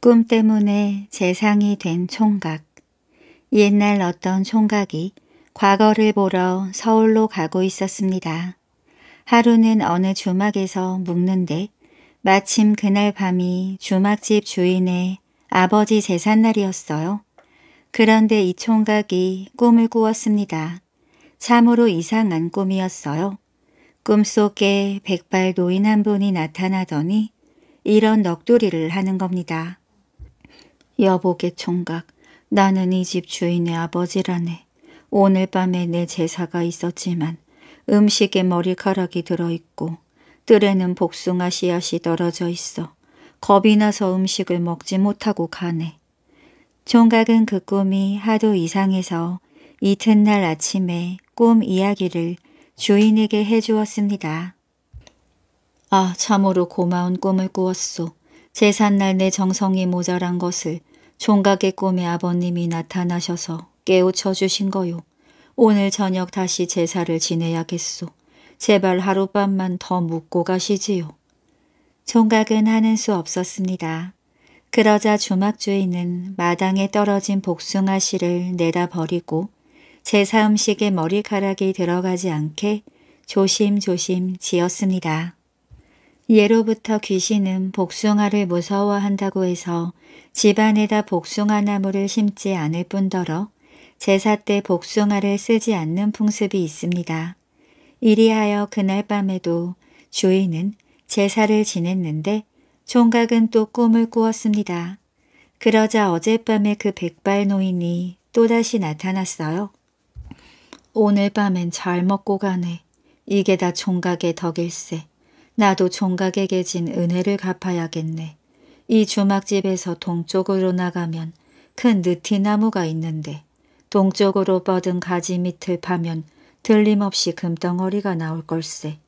꿈 때문에 재상이 된 총각. 옛날 어떤 총각이 과거를 보러 서울로 가고 있었습니다. 하루는 어느 주막에서 묵는데 마침 그날 밤이 주막집 주인의 아버지 재산날이었어요. 그런데 이 총각이 꿈을 꾸었습니다. 참으로 이상한 꿈이었어요. 꿈속에 백발 노인 한 분이 나타나더니 이런 넋두리를 하는 겁니다. 여보게 총각, 나는 이 집 주인의 아버지라네. 오늘 밤에 내 제사가 있었지만 음식에 머리카락이 들어있고 뜰에는 복숭아 씨앗이 떨어져 있어 겁이 나서 음식을 먹지 못하고 가네. 총각은 그 꿈이 하도 이상해서 이튿날 아침에 꿈 이야기를 주인에게 해주었습니다. 아 참으로 고마운 꿈을 꾸었소. 제삿날 내 정성이 모자란 것을 총각의 꿈에 아버님이 나타나셔서 깨우쳐 주신 거요. 오늘 저녁 다시 제사를 지내야겠소. 제발 하룻밤만 더 묵고 가시지요. 총각은 하는 수 없었습니다. 그러자 주막주인은 마당에 떨어진 복숭아 씨를 내다 버리고 제사 음식에 머리카락이 들어가지 않게 조심조심 지었습니다. 예로부터 귀신은 복숭아를 무서워한다고 해서 집안에다 복숭아 나무를 심지 않을 뿐더러 제사 때 복숭아를 쓰지 않는 풍습이 있습니다. 이리하여 그날 밤에도 주인은 제사를 지냈는데 총각은 또 꿈을 꾸었습니다. 그러자 어젯밤에 그 백발 노인이 또다시 나타났어요. 오늘 밤엔 잘 먹고 가네. 이게 다 총각의 덕일세. 나도 종각에게 진 은혜를 갚아야겠네. 이 주막집에서 동쪽으로 나가면 큰 느티나무가 있는데 동쪽으로 뻗은 가지 밑을 파면 들림없이 금덩어리가 나올 걸세.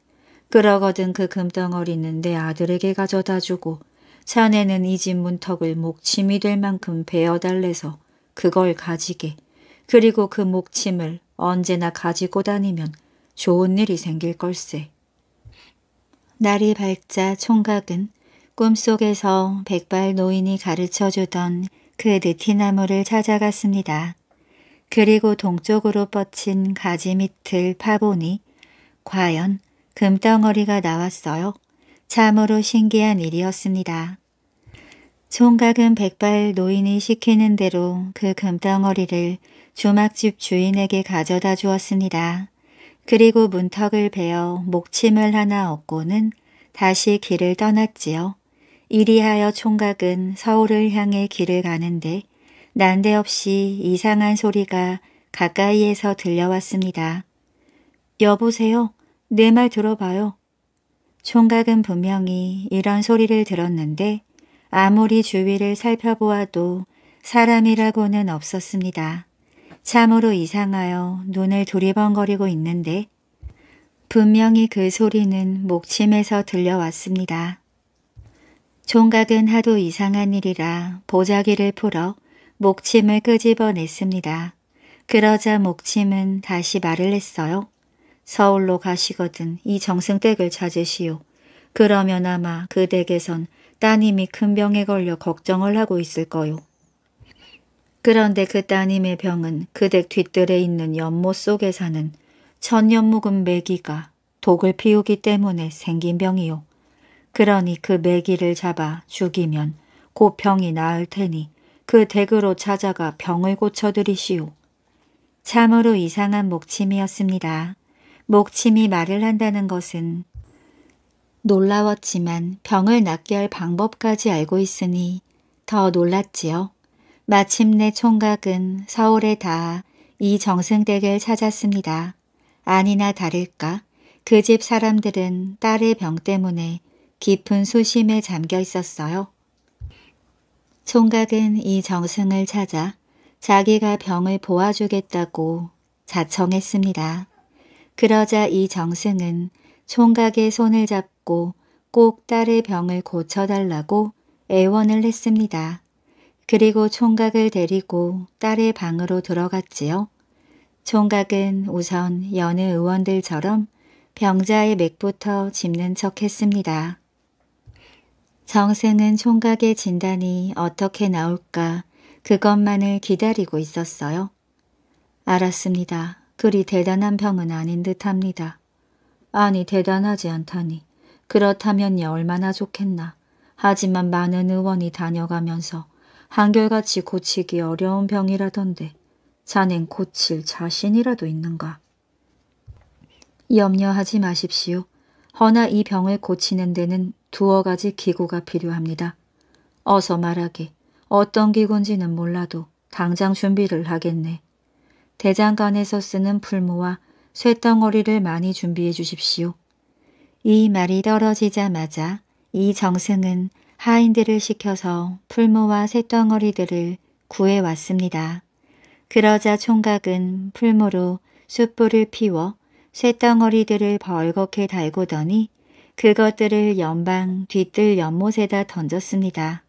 그러거든 그 금덩어리는 내 아들에게 가져다주고 자네는 이 집 문턱을 목침이 될 만큼 베어달래서 그걸 가지게. 그리고 그 목침을 언제나 가지고 다니면 좋은 일이 생길 걸세. 날이 밝자 총각은 꿈속에서 백발 노인이 가르쳐주던 그 느티나무를 찾아갔습니다. 그리고 동쪽으로 뻗친 가지 밑을 파보니 과연 금덩어리가 나왔어요. 참으로 신기한 일이었습니다. 총각은 백발 노인이 시키는 대로 그 금덩어리를 조막집 주인에게 가져다 주었습니다. 그리고 문턱을 베어 목침을 하나 얻고는 다시 길을 떠났지요. 이리하여 총각은 서울을 향해 길을 가는데 난데없이 이상한 소리가 가까이에서 들려왔습니다. 여보세요? 내 말 들어봐요. 총각은 분명히 이런 소리를 들었는데 아무리 주위를 살펴보아도 사람이라고는 없었습니다. 참으로 이상하여 눈을 두리번거리고 있는데 분명히 그 소리는 목침에서 들려왔습니다. 총각은 하도 이상한 일이라 보자기를 풀어 목침을 끄집어냈습니다. 그러자 목침은 다시 말을 했어요. 서울로 가시거든 이 정승댁을 찾으시오. 그러면 아마 그 댁에선 따님이 큰 병에 걸려 걱정을 하고 있을 거요. 그런데 그 따님의 병은 그 댁 뒤뜰에 있는 연못 속에 사는 천연 묵은 메기가 독을 피우기 때문에 생긴 병이요. 그러니 그 메기를 잡아 죽이면 곧 병이 나을 테니 그 댁으로 찾아가 병을 고쳐드리시오. 참으로 이상한 목침이었습니다. 목침이 말을 한다는 것은 놀라웠지만 병을 낫게 할 방법까지 알고 있으니 더 놀랐지요. 마침내 총각은 서울에 다 이 정승댁을 찾았습니다. 아니나 다를까 그 집 사람들은 딸의 병 때문에 깊은 수심에 잠겨 있었어요. 총각은 이 정승을 찾아 자기가 병을 보아주겠다고 자청했습니다. 그러자 이 정승은 총각의 손을 잡고 꼭 딸의 병을 고쳐달라고 애원을 했습니다. 그리고 총각을 데리고 딸의 방으로 들어갔지요. 총각은 우선 여느 의원들처럼 병자의 맥부터 짚는 척 했습니다. 정생은 총각의 진단이 어떻게 나올까 그것만을 기다리고 있었어요. 알았습니다. 그리 대단한 병은 아닌 듯합니다. 아니 대단하지 않다니. 그렇다면 얼마나 좋겠나. 하지만 많은 의원이 다녀가면서 한결같이 고치기 어려운 병이라던데 자넨 고칠 자신이라도 있는가. 염려하지 마십시오. 허나 이 병을 고치는 데는 두어 가지 기구가 필요합니다. 어서 말하게 어떤 기구인지는 몰라도 당장 준비를 하겠네. 대장간에서 쓰는 풀무와 쇳덩어리를 많이 준비해 주십시오. 이 말이 떨어지자마자 이 정승은 하인들을 시켜서 풀모와 새덩어리들을 구해왔습니다. 그러자 총각은 풀모로 숯불을 피워 쇳덩어리들을 벌겋게 달구더니 그것들을 연방 뒤뜰 연못에다 던졌습니다.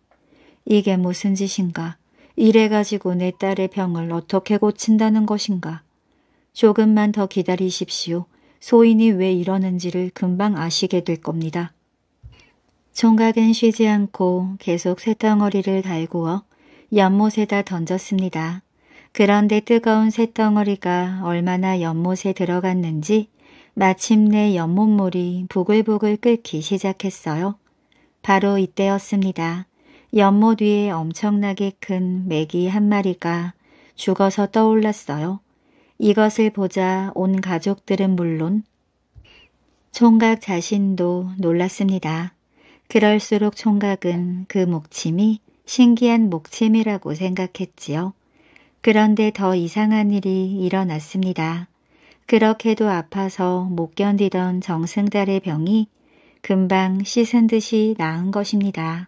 이게 무슨 짓인가? 이래가지고 내 딸의 병을 어떻게 고친다는 것인가? 조금만 더 기다리십시오. 소인이 왜 이러는지를 금방 아시게 될 겁니다. 총각은 쉬지 않고 계속 새덩어리를 달구어 연못에다 던졌습니다. 그런데 뜨거운 새덩어리가 얼마나 연못에 들어갔는지 마침내 연못물이 부글부글 끓기 시작했어요. 바로 이때였습니다. 연못 위에 엄청나게 큰 메기 한 마리가 죽어서 떠올랐어요. 이것을 보자 온 가족들은 물론 총각 자신도 놀랐습니다. 그럴수록 총각은 그 목침이 신기한 목침이라고 생각했지요. 그런데 더 이상한 일이 일어났습니다. 그렇게도 아파서 못 견디던 정승달의 병이 금방 씻은 듯이 나은 것입니다.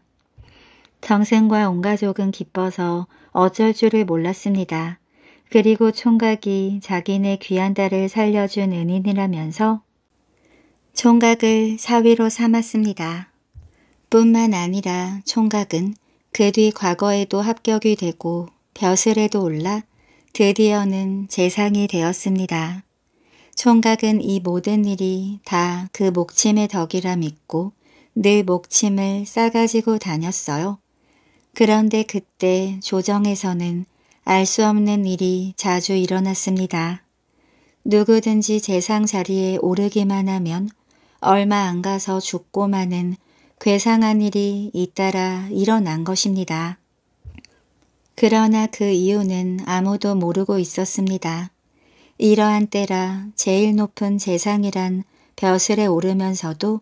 정승과 온 가족은 기뻐서 어쩔 줄을 몰랐습니다. 그리고 총각이 자기네 귀한 딸을 살려준 은인이라면서 총각을 사위로 삼았습니다. 뿐만 아니라 총각은 그 뒤 과거에도 합격이 되고 벼슬에도 올라 드디어는 재상이 되었습니다. 총각은 이 모든 일이 다 그 목침의 덕이라 믿고 늘 목침을 싸가지고 다녔어요. 그런데 그때 조정에서는 알 수 없는 일이 자주 일어났습니다. 누구든지 재상 자리에 오르기만 하면 얼마 안 가서 죽고 마는 괴상한 일이 잇따라 일어난 것입니다. 그러나 그 이유는 아무도 모르고 있었습니다. 이러한 때라 제일 높은 재상이란 벼슬에 오르면서도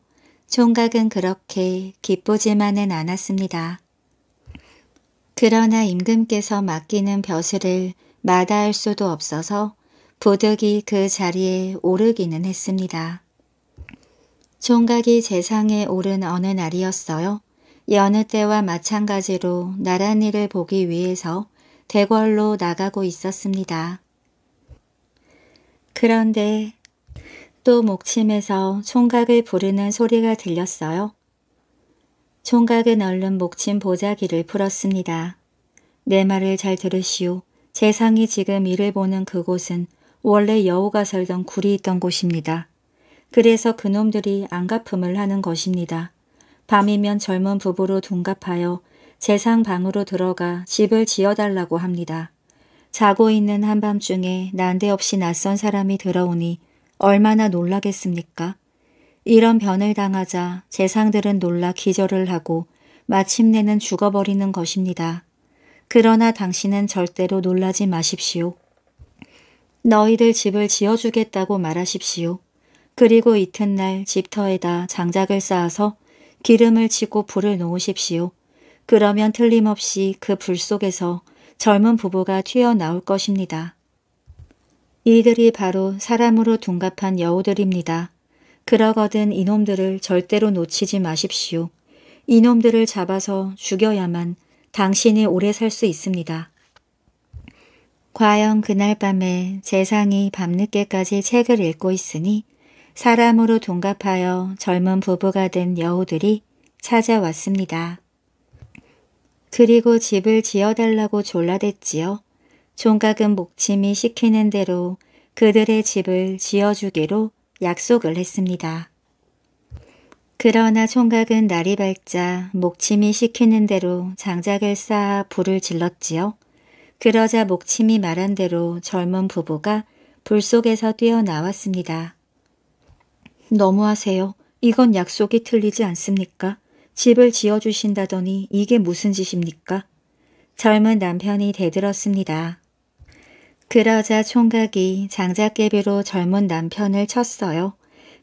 총각은 그렇게 기쁘지만은 않았습니다. 그러나 임금께서 맡기는 벼슬을 마다할 수도 없어서 부득이 그 자리에 오르기는 했습니다. 총각이 재상에 오른 어느 날이었어요. 여느 때와 마찬가지로 나란히를 보기 위해서 대궐로 나가고 있었습니다. 그런데 또 목침에서 총각을 부르는 소리가 들렸어요. 총각은 얼른 목침 보자기를 풀었습니다. 내 말을 잘 들으시오. 재상이 지금 이를 보는 그곳은 원래 여우가 살던 굴이 있던 곳입니다. 그래서 그놈들이 안갚음을 하는 것입니다. 밤이면 젊은 부부로 둔갑하여 재상 방으로 들어가 집을 지어달라고 합니다. 자고 있는 한밤중에 난데없이 낯선 사람이 들어오니 얼마나 놀라겠습니까? 이런 변을 당하자 재상들은 놀라 기절을 하고 마침내는 죽어버리는 것입니다. 그러나 당신은 절대로 놀라지 마십시오. 너희들 집을 지어주겠다고 말하십시오. 그리고 이튿날 집터에다 장작을 쌓아서 기름을 치고 불을 놓으십시오. 그러면 틀림없이 그 불 속에서 젊은 부부가 튀어나올 것입니다. 이들이 바로 사람으로 둔갑한 여우들입니다. 그러거든 이놈들을 절대로 놓치지 마십시오. 이놈들을 잡아서 죽여야만 당신이 오래 살 수 있습니다. 과연 그날 밤에 재상이 밤늦게까지 책을 읽고 있으니 사람으로 동갑하여 젊은 부부가 된 여우들이 찾아왔습니다. 그리고 집을 지어달라고 졸라댔지요. 총각은 목침이 시키는 대로 그들의 집을 지어주기로 약속을 했습니다. 그러나 총각은 날이 밝자 목침이 시키는 대로 장작을 쌓아 불을 질렀지요. 그러자 목침이 말한 대로 젊은 부부가 불 속에서 뛰어나왔습니다. 너무하세요. 이건 약속이 틀리지 않습니까? 집을 지어주신다더니 이게 무슨 짓입니까? 젊은 남편이 대들었습니다. 그러자 총각이 장작개비로 젊은 남편을 쳤어요.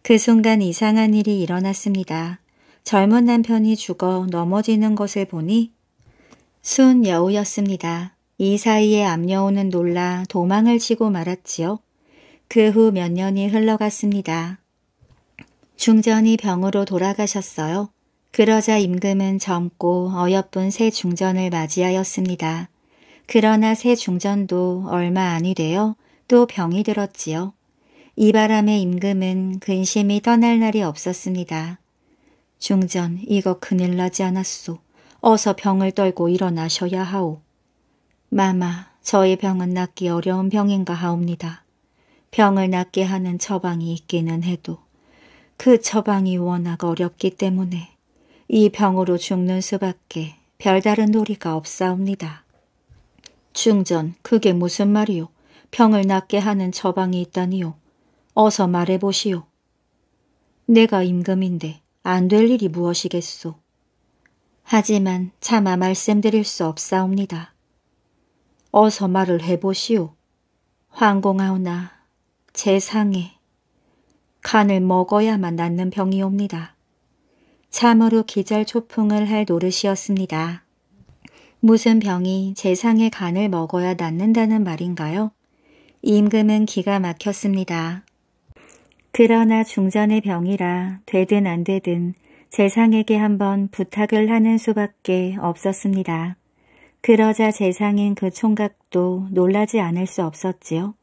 그 순간 이상한 일이 일어났습니다. 젊은 남편이 죽어 넘어지는 것을 보니 순 여우였습니다. 이 사이에 암여우는 놀라 도망을 치고 말았지요. 그 후 몇 년이 흘러갔습니다. 중전이 병으로 돌아가셨어요. 그러자 임금은 젊고 어여쁜 새 중전을 맞이하였습니다. 그러나 새 중전도 얼마 안이 되어 또 병이 들었지요. 이 바람에 임금은 근심이 떠날 날이 없었습니다. 중전, 이거 큰일 나지 않았소. 어서 병을 떨고 일어나셔야 하오. 마마, 저의 병은 낫기 어려운 병인가 하옵니다. 병을 낫게 하는 처방이 있기는 해도 그 처방이 워낙 어렵기 때문에 이 병으로 죽는 수밖에 별다른 놀이가 없사옵니다. 충전, 그게 무슨 말이오 병을 낫게 하는 처방이 있다니요. 어서 말해보시오. 내가 임금인데 안 될 일이 무엇이겠소. 하지만 차마 말씀드릴 수 없사옵니다. 어서 말을 해보시오. 황공하오나 제 상에 간을 먹어야만 낫는 병이옵니다. 참으로 기절 초풍을 할 노릇이었습니다. 무슨 병이 재상의 간을 먹어야 낫는다는 말인가요? 임금은 기가 막혔습니다. 그러나 중전의 병이라 되든 안 되든 재상에게 한번 부탁을 하는 수밖에 없었습니다. 그러자 재상인 그 총각도 놀라지 않을 수 없었지요.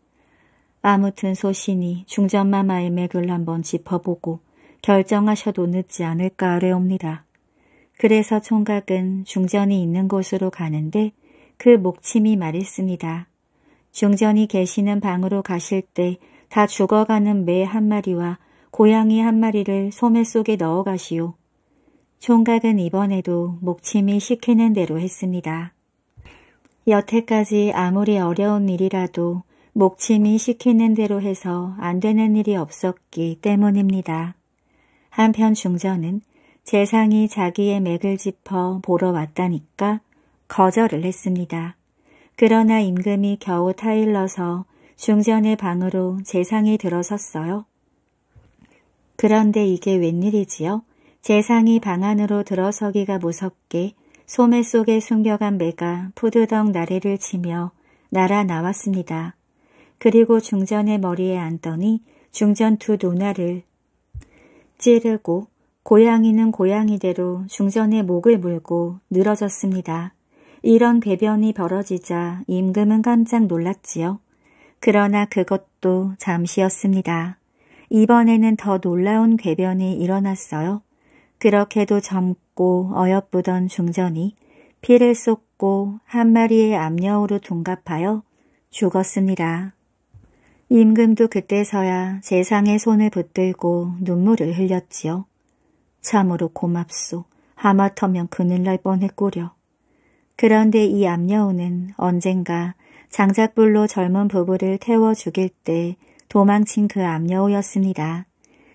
아무튼 소신이 중전마마의 맥을 한번 짚어보고 결정하셔도 늦지 않을까 아래옵니다. 그래서 총각은 중전이 있는 곳으로 가는데 그 목침이 말했습니다. 중전이 계시는 방으로 가실 때 다 죽어가는 매 한 마리와 고양이 한 마리를 소매 속에 넣어 가시오. 총각은 이번에도 목침이 시키는 대로 했습니다. 여태까지 아무리 어려운 일이라도 목침이 시키는 대로 해서 안 되는 일이 없었기 때문입니다. 한편 중전은 재상이 자기의 맥을 짚어 보러 왔다니까 거절을 했습니다. 그러나 임금이 겨우 타일러서 중전의 방으로 재상이 들어섰어요. 그런데 이게 웬일이지요? 재상이 방 안으로 들어서기가 무섭게 소매 속에 숨겨간 매가 푸드덕 나래를 치며 날아 나왔습니다. 그리고 중전의 머리에 앉더니 중전 두 누나를 찌르고 고양이는 고양이대로 중전의 목을 물고 늘어졌습니다. 이런 배변이 벌어지자 임금은 깜짝 놀랐지요. 그러나 그것도 잠시였습니다. 이번에는 더 놀라운 괴변이 일어났어요. 그렇게도 젊고 어여쁘던 중전이 피를 쏟고 한 마리의 암녀우로 둔갑하여 죽었습니다. 임금도 그때서야 세상의 손을 붙들고 눈물을 흘렸지요. 참으로 고맙소. 하마터면 그늘 날 뻔했구려. 그런데 이암녀우는 언젠가 장작불로 젊은 부부를 태워 죽일 때 도망친 그암녀우였습니다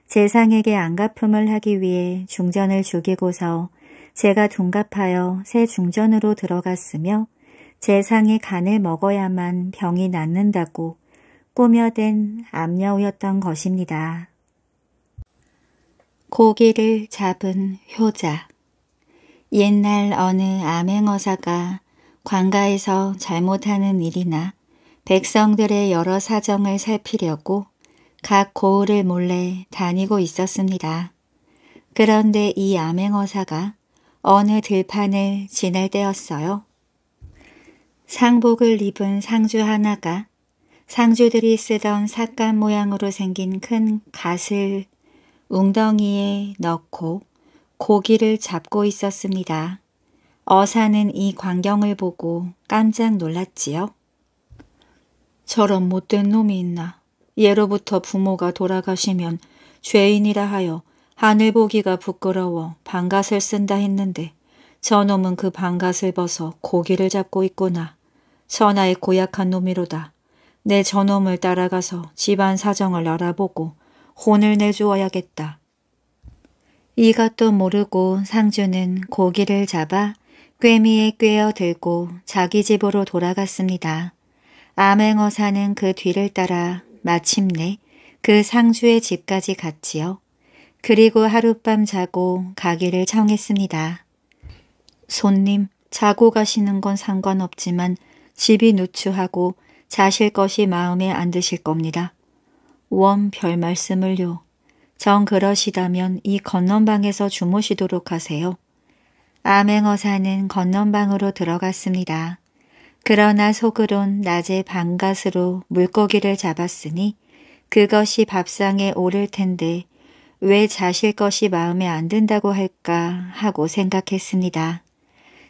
재상에게 안가품을 하기 위해 중전을 죽이고서 제가 둔갑하여 새 중전으로 들어갔으며 재상이 간을 먹어야만 병이 낫는다고 꾸며댄 압여우였던 것입니다. 고기를 잡은 효자 옛날 어느 암행어사가 관가에서 잘못하는 일이나 백성들의 여러 사정을 살피려고 각 고을을 몰래 다니고 있었습니다. 그런데 이 암행어사가 어느 들판을 지낼 때였어요. 상복을 입은 상주 하나가 상주들이 쓰던 삿간 모양으로 생긴 큰 갓을 웅덩이에 넣고 고기를 잡고 있었습니다. 어사는 이 광경을 보고 깜짝 놀랐지요. 저런 못된 놈이 있나. 예로부터 부모가 돌아가시면 죄인이라 하여 하늘 보기가 부끄러워 반갓을 쓴다 했는데 저놈은 그 반갓을 벗어 고기를 잡고 있구나. 천하의 고약한 놈이로다. 내 저놈을 따라가서 집안 사정을 알아보고 혼을 내주어야겠다. 이것도 모르고 상주는 고기를 잡아 꿰미에 꿰어들고 자기 집으로 돌아갔습니다. 암행어사는 그 뒤를 따라 마침내 그 상주의 집까지 갔지요. 그리고 하룻밤 자고 가기를 청했습니다. 손님, 자고 가시는 건 상관없지만 집이 누추하고 자실 것이 마음에 안 드실 겁니다. 원 별 말씀을요. 정 그러시다면 이 건넌방에서 주무시도록 하세요. 암행어사는 건넌방으로 들어갔습니다. 그러나 속으론 낮에 방갓으로 물고기를 잡았으니 그것이 밥상에 오를 텐데 왜 자실 것이 마음에 안 든다고 할까 하고 생각했습니다.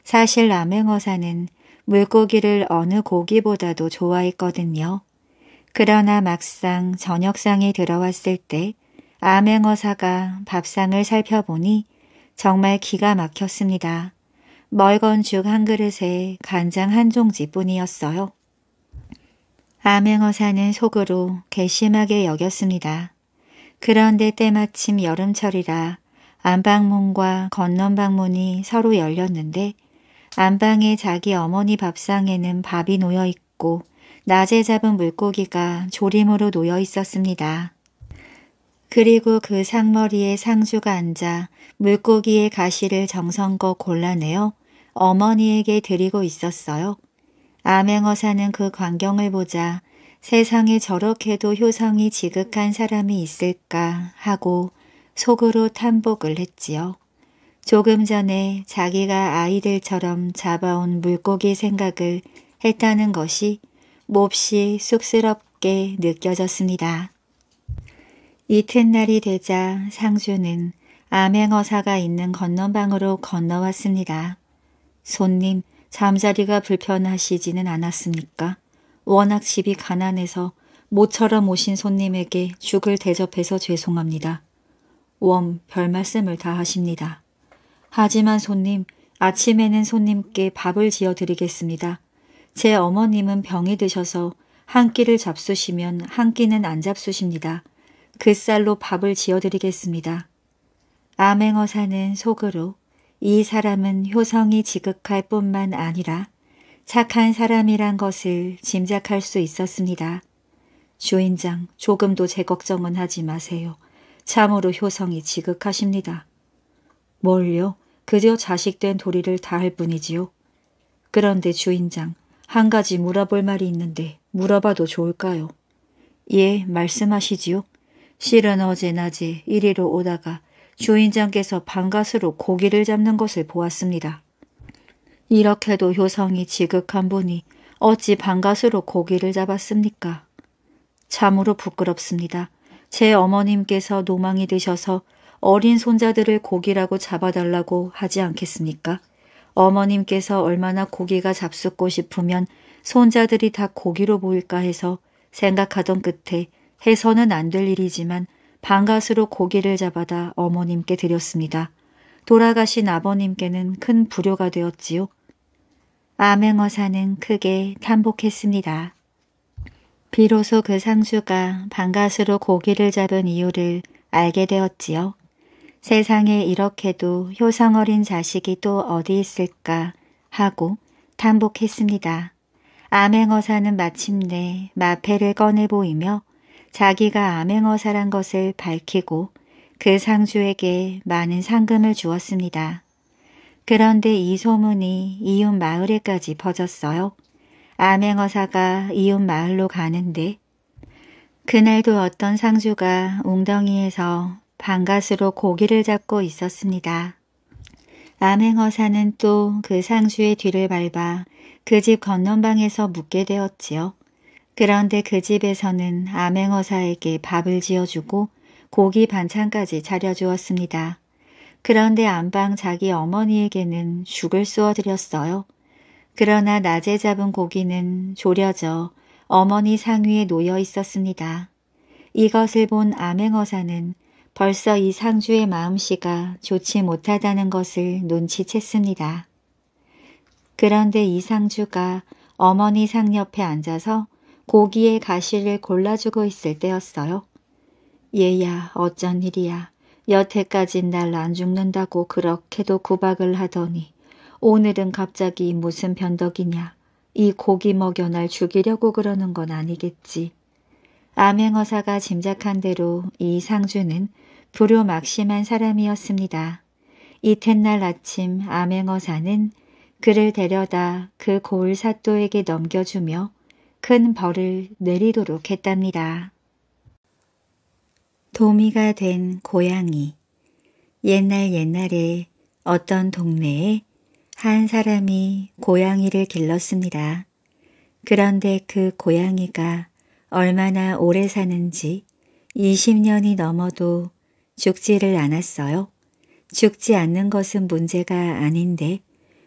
사실 암행어사는 물고기를 어느 고기보다도 좋아했거든요. 그러나 막상 저녁상에 들어왔을 때 암행어사가 밥상을 살펴보니 정말 기가 막혔습니다. 멀건 죽 한 그릇에 간장 한 종지뿐이었어요. 암행어사는 속으로 괘씸하게 여겼습니다. 그런데 때마침 여름철이라 안방문과 건넌방문이 서로 열렸는데 안방에 자기 어머니 밥상에는 밥이 놓여 있고 낮에 잡은 물고기가 조림으로 놓여 있었습니다. 그리고 그 상머리에 상주가 앉아 물고기의 가시를 정성껏 골라내어 어머니에게 드리고 있었어요. 암행어사는 그 광경을 보자 세상에 저렇게도 효성이 지극한 사람이 있을까 하고 속으로 탐복을 했지요. 조금 전에 자기가 아이들처럼 잡아온 물고기 생각을 했다는 것이 몹시 쑥스럽게 느껴졌습니다. 이튿날이 되자 상주는 암행어사가 있는 건너방으로 건너왔습니다. 손님, 잠자리가 불편하시지는 않았습니까? 워낙 집이 가난해서 모처럼 오신 손님에게 죽을 대접해서 죄송합니다. 웜, 별말씀을 다 하십니다. 하지만 손님, 아침에는 손님께 밥을 지어 드리겠습니다. 제 어머님은 병이 드셔서 한 끼를 잡수시면 한 끼는 안 잡수십니다. 그 쌀로 밥을 지어 드리겠습니다. 암행어사는 속으로 이 사람은 효성이 지극할 뿐만 아니라 착한 사람이란 것을 짐작할 수 있었습니다. 주인장 조금도 제 걱정은 하지 마세요. 참으로 효성이 지극하십니다. 뭘요? 그저 자식된 도리를 다 할 뿐이지요. 그런데 주인장, 한 가지 물어볼 말이 있는데 물어봐도 좋을까요? 예, 말씀하시지요. 실은 어제 낮에 이리로 오다가 주인장께서 방가스로 고기를 잡는 것을 보았습니다. 이렇게도 효성이 지극한 분이 어찌 방가스로 고기를 잡았습니까? 참으로 부끄럽습니다. 제 어머님께서 노망이 되셔서 어린 손자들을 고기라고 잡아달라고 하지 않겠습니까? 어머님께서 얼마나 고기가 잡숫고 싶으면 손자들이 다 고기로 보일까 해서 생각하던 끝에 해서는 안 될 일이지만 반가수로 고기를 잡아다 어머님께 드렸습니다. 돌아가신 아버님께는 큰 불효가 되었지요. 암행어사는 크게 탄복했습니다. 비로소 그 상주가 반가수로 고기를 잡은 이유를 알게 되었지요. 세상에 이렇게도 효성 어린 자식이 또 어디 있을까 하고 탄복했습니다. 암행어사는 마침내 마패를 꺼내 보이며 자기가 암행어사란 것을 밝히고 그 상주에게 많은 상금을 주었습니다. 그런데 이 소문이 이웃 마을에까지 퍼졌어요. 암행어사가 이웃 마을로 가는데 그날도 어떤 상주가 웅덩이에서 반가스로 고기를 잡고 있었습니다. 암행어사는 또 그 상수의 뒤를 밟아 그 집 건넌방에서 묵게 되었지요. 그런데 그 집에서는 암행어사에게 밥을 지어주고 고기 반찬까지 차려주었습니다. 그런데 안방 자기 어머니에게는 죽을 쏘어드렸어요. 그러나 낮에 잡은 고기는 졸여져 어머니 상위에 놓여 있었습니다. 이것을 본 암행어사는 벌써 이 상주의 마음씨가 좋지 못하다는 것을 눈치챘습니다. 그런데 이 상주가 어머니 상 옆에 앉아서 고기의 가시를 골라주고 있을 때였어요. 얘야 어쩐 일이야. 여태까진 날 안 죽는다고 그렇게도 구박을 하더니 오늘은 갑자기 무슨 변덕이냐. 이 고기 먹여 날 죽이려고 그러는 건 아니겠지. 암행어사가 짐작한 대로 이 상주는 부료 막심한 사람이었습니다. 이튿날 아침 암행어사는 그를 데려다 그 고을 사또에게 넘겨주며 큰 벌을 내리도록 했답니다. 도미가 된 고양이 옛날 옛날에 어떤 동네에 한 사람이 고양이를 길렀습니다. 그런데 그 고양이가 얼마나 오래 사는지 20년이 넘어도 죽지를 않았어요. 죽지 않는 것은 문제가 아닌데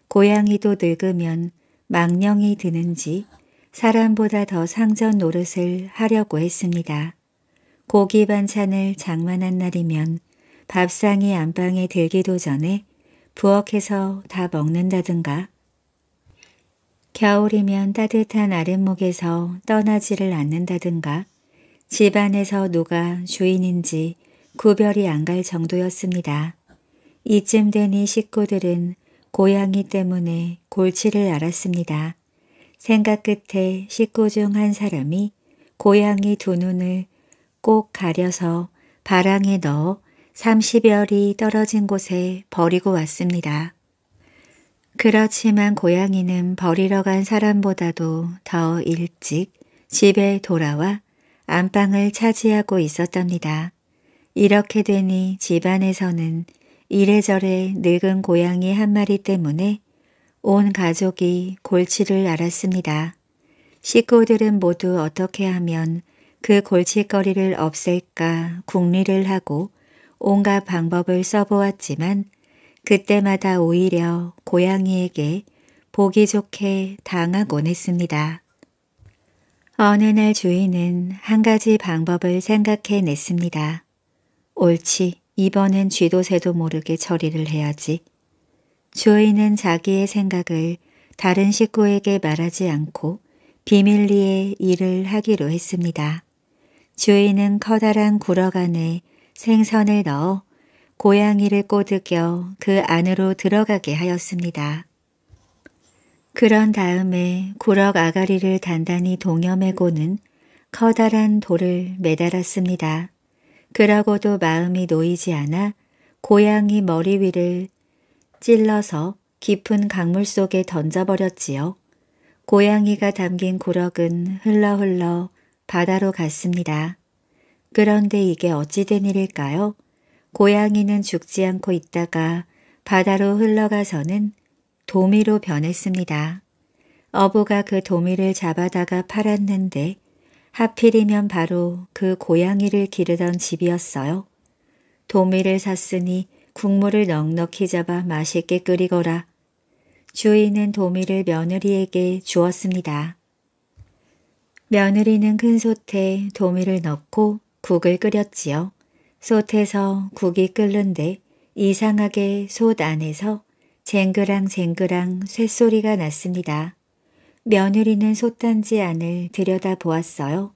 고양이도 늙으면 망령이 드는지 사람보다 더 상전 노릇을 하려고 했습니다. 고기 반찬을 장만한 날이면 밥상이 안방에 들기도 전에 부엌에서 다 먹는다든가 겨울이면 따뜻한 아랫목에서 떠나지를 않는다든가 집안에서 누가 주인인지 구별이 안 갈 정도였습니다. 이쯤 되니 식구들은 고양이 때문에 골치를 앓았습니다 생각 끝에 식구 중 한 사람이 고양이 두 눈을 꼭 가려서 바랑에 넣어 3 0열이 떨어진 곳에 버리고 왔습니다. 그렇지만 고양이는 버리러 간 사람보다도 더 일찍 집에 돌아와 안방을 차지하고 있었답니다. 이렇게 되니 집안에서는 이래저래 늙은 고양이 한 마리 때문에 온 가족이 골치를 앓았습니다. 식구들은 모두 어떻게 하면 그 골칫거리를 없앨까 궁리를 하고 온갖 방법을 써보았지만 그때마다 오히려 고양이에게 보기 좋게 당하곤 했습니다. 어느 날 주인은 한 가지 방법을 생각해냈습니다. 옳지. 이번엔 쥐도 새도 모르게 처리를 해야지. 주인은 자기의 생각을 다른 식구에게 말하지 않고 비밀리에 일을 하기로 했습니다. 주인은 커다란 구럭 안에 생선을 넣어 고양이를 꼬드겨 그 안으로 들어가게 하였습니다. 그런 다음에 구럭 아가리를 단단히 동여매고는 커다란 돌을 매달았습니다. 그러고도 마음이 놓이지 않아 고양이 머리 위를 찔러서 깊은 강물 속에 던져버렸지요. 고양이가 담긴 고럭은 흘러흘러 바다로 갔습니다. 그런데 이게 어찌된 일일까요? 고양이는 죽지 않고 있다가 바다로 흘러가서는 도미로 변했습니다. 어부가 그 도미를 잡아다가 팔았는데 하필이면 바로 그 고양이를 기르던 집이었어요. 도미를 샀으니 국물을 넉넉히 잡아 맛있게 끓이거라. 주인은 도미를 며느리에게 주었습니다. 며느리는 큰 솥에 도미를 넣고 국을 끓였지요. 솥에서 국이 끓는데 이상하게 솥 안에서 쟁그랑쟁그랑 쇳소리가 났습니다. 며느리는 솥단지 안을 들여다보았어요.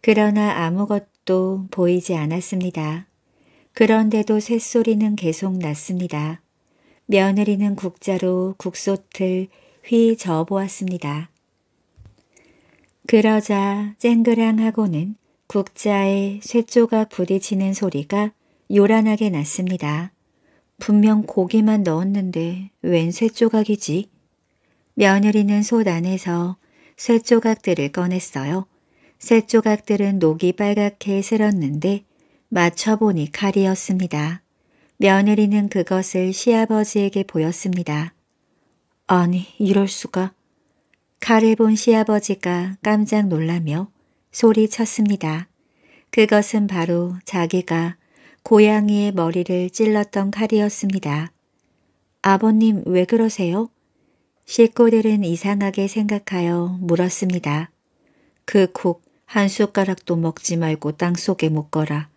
그러나 아무것도 보이지 않았습니다. 그런데도 새소리는 계속 났습니다. 며느리는 국자로 국솥을 휘 저어보았습니다. 그러자 쨍그랑하고는 국자의쇳조각 부딪히는 소리가 요란하게 났습니다. 분명 고기만 넣었는데 웬쇳조각이지 며느리는 솥 안에서 쇠조각들을 꺼냈어요. 쇠조각들은 녹이 빨갛게 슬었는데 맞춰보니 칼이었습니다. 며느리는 그것을 시아버지에게 보였습니다. 아니 이럴 수가. 칼을 본 시아버지가 깜짝 놀라며 소리쳤습니다. 그것은 바로 자기가 고양이의 머리를 찔렀던 칼이었습니다. 아버님 왜 그러세요? 식구들은 이상하게 생각하여 물었습니다. 그국한 숟가락도 먹지 말고 땅속에 묶어라.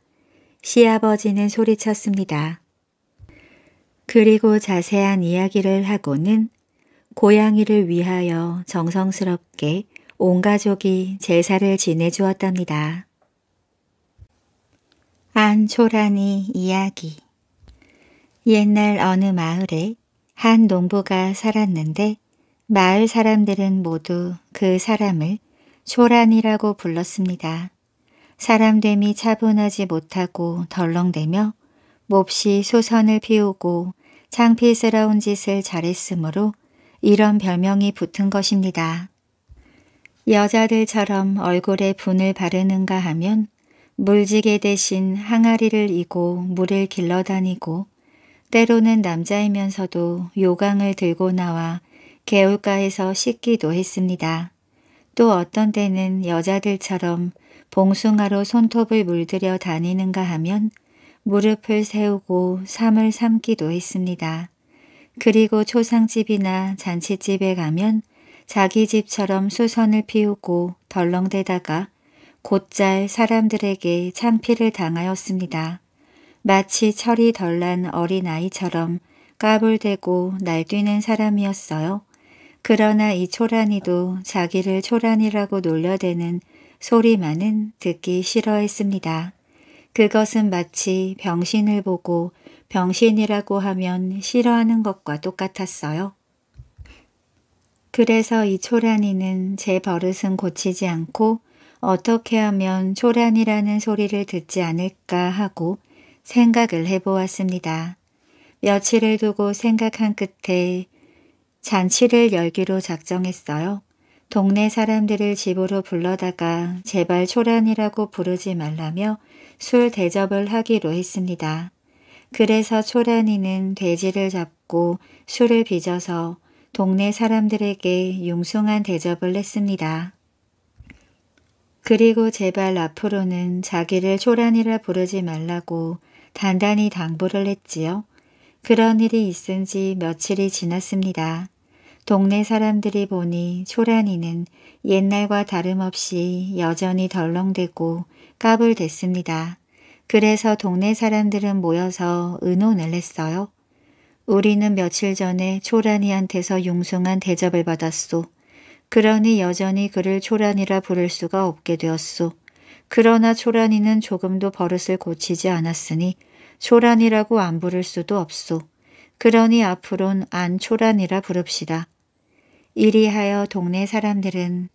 시아버지는 소리쳤습니다. 그리고 자세한 이야기를 하고는 고양이를 위하여 정성스럽게 온 가족이 제사를 지내주었답니다. 안초라니 이야기 옛날 어느 마을에 한 농부가 살았는데 마을 사람들은 모두 그 사람을 초란이라고 불렀습니다. 사람됨이 차분하지 못하고 덜렁대며 몹시 소선을 피우고 창피스러운 짓을 잘했으므로 이런 별명이 붙은 것입니다. 여자들처럼 얼굴에 분을 바르는가 하면 물지개 대신 항아리를 이고 물을 길러다니고 때로는 남자이면서도 요강을 들고 나와 개울가에서 씻기도 했습니다. 또 어떤 때는 여자들처럼 봉숭아로 손톱을 물들여 다니는가 하면 무릎을 세우고 삶을 삼기도 했습니다. 그리고 초상집이나 잔치집에 가면 자기 집처럼 수선을 피우고 덜렁대다가 곧잘 사람들에게 창피를 당하였습니다. 마치 철이 덜 난 어린아이처럼 까불대고 날뛰는 사람이었어요. 그러나 이 초란이도 자기를 초란이라고 놀려대는 소리만은 듣기 싫어했습니다. 그것은 마치 병신을 보고 병신이라고 하면 싫어하는 것과 똑같았어요. 그래서 이 초란이는 제 버릇은 고치지 않고 어떻게 하면 초란이라는 소리를 듣지 않을까 하고 생각을 해보았습니다. 며칠을 두고 생각한 끝에 잔치를 열기로 작정했어요. 동네 사람들을 집으로 불러다가 제발 초란이라고 부르지 말라며 술 대접을 하기로 했습니다. 그래서 초란이는 돼지를 잡고 술을 빚어서 동네 사람들에게 융숭한 대접을 했습니다. 그리고 제발 앞으로는 자기를 초란이라 부르지 말라고 단단히 당부를 했지요. 그런 일이 있은 지 며칠이 지났습니다. 동네 사람들이 보니 초란이는 옛날과 다름없이 여전히 덜렁대고 까불댔습니다. 그래서 동네 사람들은 모여서 의논을 했어요. 우리는 며칠 전에 초란이한테서 융숭한 대접을 받았소. 그러니 여전히 그를 초란이라 부를 수가 없게 되었소. 그러나 초란이는 조금도 버릇을 고치지 않았으니 초란이라고 안 부를 수도 없소. 그러니 앞으론 안초란이라 부릅시다. 이리하여 동네 사람들은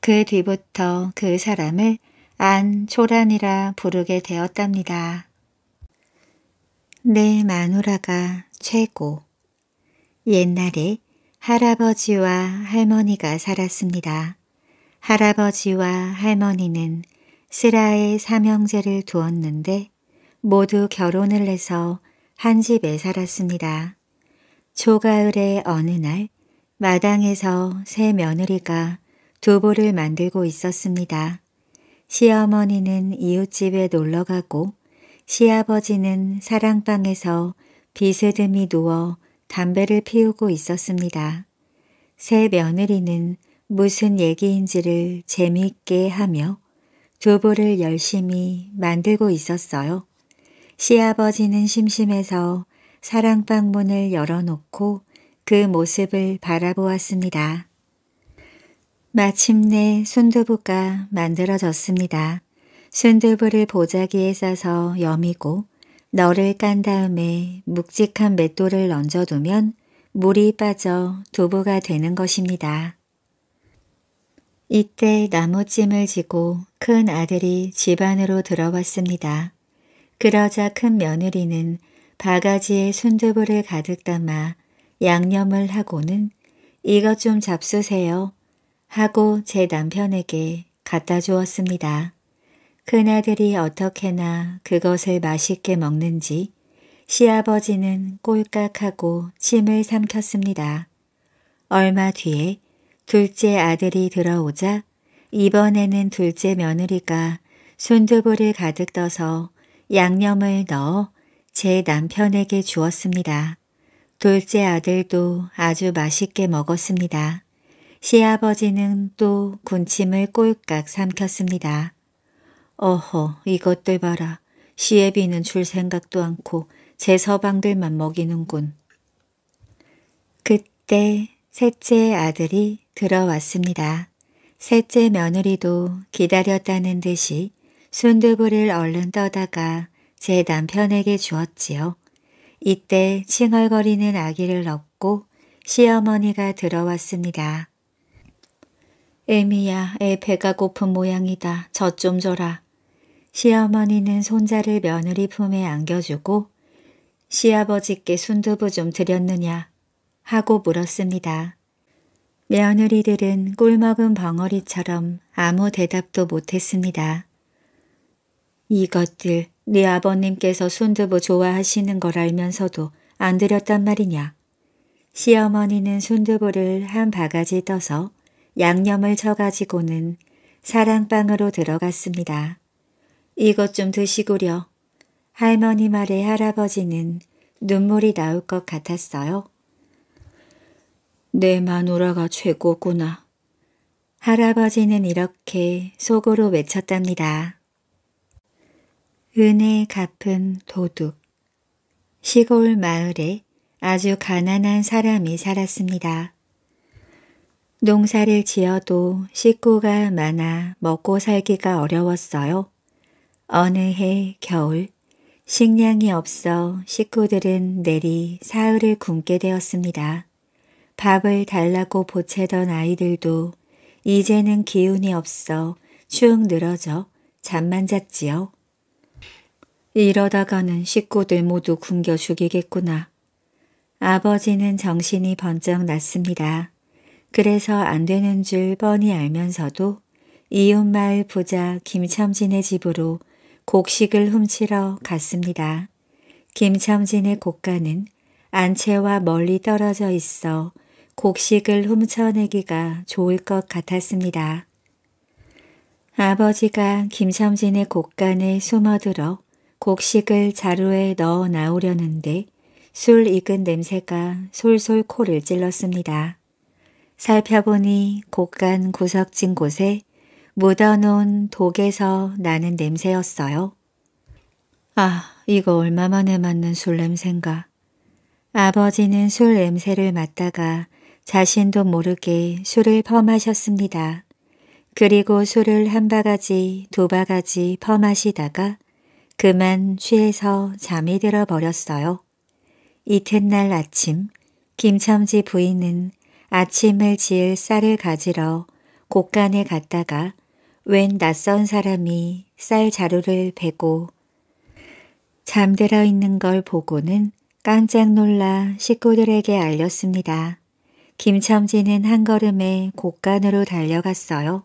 그 뒤부터 그 사람을 안초란이라 부르게 되었답니다. 내 마누라가 최고 옛날에 할아버지와 할머니가 살았습니다. 할아버지와 할머니는 쓰라의 삼형제를 두었는데 모두 결혼을 해서 한 집에 살았습니다. 초가을의 어느 날 마당에서 새 며느리가 두부를 만들고 있었습니다. 시어머니는 이웃집에 놀러가고 시아버지는 사랑방에서 비스듬히 누워 담배를 피우고 있었습니다. 새 며느리는 무슨 얘기인지를 재미있게 하며 두부를 열심히 만들고 있었어요. 시아버지는 심심해서 사랑방 문을 열어놓고 그 모습을 바라보았습니다. 마침내 순두부가 만들어졌습니다. 순두부를 보자기에 싸서 여미고 너를 깐 다음에 묵직한 맷돌을 얹어두면 물이 빠져 두부가 되는 것입니다. 이때 나무찜을 지고 큰 아들이 집 안으로 들어왔습니다. 그러자 큰 며느리는 바가지에 순두부를 가득 담아 양념을 하고는 이것 좀 잡수세요 하고 제 남편에게 갖다 주었습니다. 큰아들이 어떻게나 그것을 맛있게 먹는지 시아버지는 꼴깍하고 침을 삼켰습니다. 얼마 뒤에 둘째 아들이 들어오자 이번에는 둘째 며느리가 순두부를 가득 떠서 양념을 넣어 제 남편에게 주었습니다. 둘째 아들도 아주 맛있게 먹었습니다. 시아버지는 또 군침을 꼴깍 삼켰습니다. 어허 이것들 봐라. 시애비는 줄 생각도 않고 제 서방들만 먹이는군. 그때 셋째 아들이 들어왔습니다. 셋째 며느리도 기다렸다는 듯이 순두부를 얼른 떠다가 제 남편에게 주었지요. 이때 칭얼거리는 아기를 업고 시어머니가 들어왔습니다. 에미야애 배가 고픈 모양이다. 젖 좀 줘라. 시어머니는 손자를 며느리 품에 안겨주고 시아버지께 순두부 좀 드렸느냐 하고 물었습니다. 며느리들은 꿀먹은 벙어리처럼 아무 대답도 못했습니다. 이것들 네 아버님께서 순두부 좋아하시는 걸 알면서도 안 드렸단 말이냐. 시어머니는 순두부를 한 바가지 떠서 양념을 쳐가지고는 사랑방으로 들어갔습니다. 이것 좀 드시구려. 할머니 말에 할아버지는 눈물이 나올 것 같았어요. 내 마누라가 최고구나. 할아버지는 이렇게 속으로 외쳤답니다. 은혜 갚은 도둑 시골 마을에 아주 가난한 사람이 살았습니다. 농사를 지어도 식구가 많아 먹고 살기가 어려웠어요. 어느 해 겨울 식량이 없어 식구들은 내리 사흘을 굶게 되었습니다. 밥을 달라고 보채던 아이들도 이제는 기운이 없어 축 늘어져 잠만 잤지요. 이러다가는 식구들 모두 굶겨 죽이겠구나. 아버지는 정신이 번쩍 났습니다. 그래서 안 되는 줄 뻔히 알면서도 이웃마을 부자 김첨진의 집으로 곡식을 훔치러 갔습니다. 김첨진의 곡간은 안채와 멀리 떨어져 있어 곡식을 훔쳐내기가 좋을 것 같았습니다. 아버지가 김첨진의 곡간에 숨어들어 곡식을 자루에 넣어 나오려는데 술 익은 냄새가 솔솔 코를 찔렀습니다. 살펴보니 곡간 구석진 곳에 묻어놓은 독에서 나는 냄새였어요. 아, 이거 얼마만에 맡는 술 냄새인가. 아버지는 술 냄새를 맡다가 자신도 모르게 술을 퍼마셨습니다. 그리고 술을 한 바가지 두 바가지 퍼마시다가 그만 취해서 잠이 들어 버렸어요. 이튿날 아침 김첨지 부인은 아침을 지을 쌀을 가지러 곡간에 갔다가 웬 낯선 사람이 쌀 자루를 베고 잠들어 있는 걸 보고는 깜짝 놀라 식구들에게 알렸습니다. 김첨지는 한 걸음에 곡간으로 달려갔어요.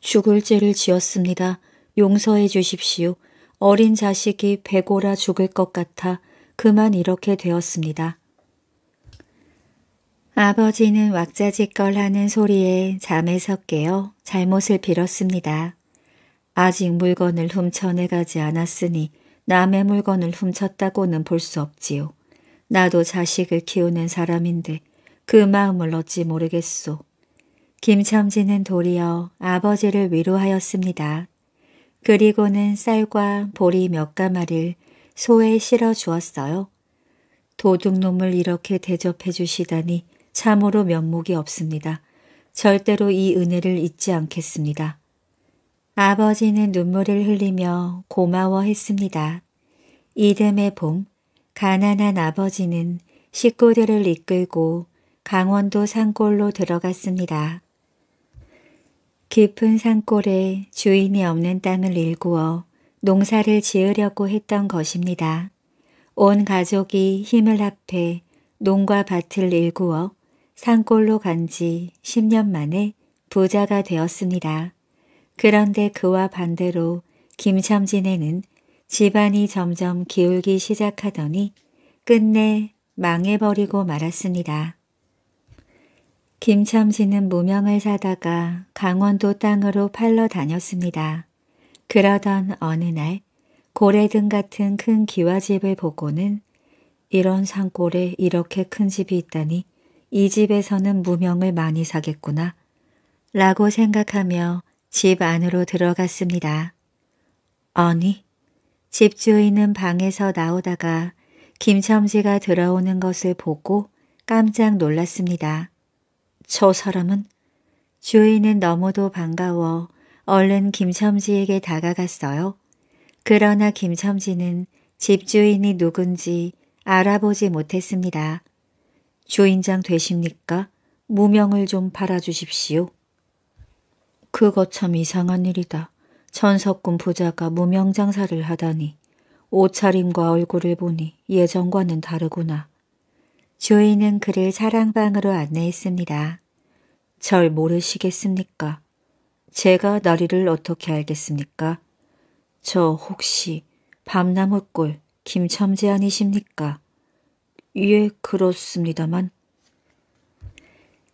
죽을 죄를 지었습니다. 용서해 주십시오. 어린 자식이 배고라 죽을 것 같아 그만 이렇게 되었습니다. 아버지는 왁자지껄 하는 소리에 잠에서 깨어 잘못을 빌었습니다. 아직 물건을 훔쳐내가지 않았으니 남의 물건을 훔쳤다고는 볼 수 없지요. 나도 자식을 키우는 사람인데 그 마음을 어찌 모르겠소. 김첨지는 도리어 아버지를 위로하였습니다. 그리고는 쌀과 보리 몇 가마를 소에 실어 주었어요. 도둑놈을 이렇게 대접해 주시다니 참으로 면목이 없습니다. 절대로 이 은혜를 잊지 않겠습니다. 아버지는 눈물을 흘리며 고마워했습니다. 이듬해 봄, 가난한 아버지는 식구들을 이끌고 강원도 산골로 들어갔습니다. 깊은 산골에 주인이 없는 땅을 일구어 농사를 지으려고 했던 것입니다. 온 가족이 힘을 합해 농과 밭을 일구어 산골로 간 지 10년 만에 부자가 되었습니다. 그런데 그와 반대로 김첨진에는 집안이 점점 기울기 시작하더니 끝내 망해버리고 말았습니다. 김참 씨는 무명을 사다가 강원도 땅으로 팔러 다녔습니다. 그러던 어느 날 고래등 같은 큰 기와집을 보고는 이런 산골에 이렇게 큰 집이 있다니 이 집에서는 무명을 많이 사겠구나 라고 생각하며 집 안으로 들어갔습니다. 아니, 집주인은 방에서 나오다가 김첨지가 들어오는 것을 보고 깜짝 놀랐습니다. 저 사람은 주인은 너무도 반가워 얼른 김첨지에게 다가갔어요. 그러나 김첨지는 집주인이 누군지 알아보지 못했습니다. 주인장 되십니까? 무명을 좀 팔아주십시오. 그거 참 이상한 일이다. 천석군 부자가 무명장사를 하다니 옷차림과 얼굴을 보니 예전과는 다르구나. 조이는 그를 사랑방으로 안내했습니다. 절 모르시겠습니까? 제가 너리를 어떻게 알겠습니까? 저 혹시 밤나무꼴 김첨재 아니십니까? 예, 그렇습니다만.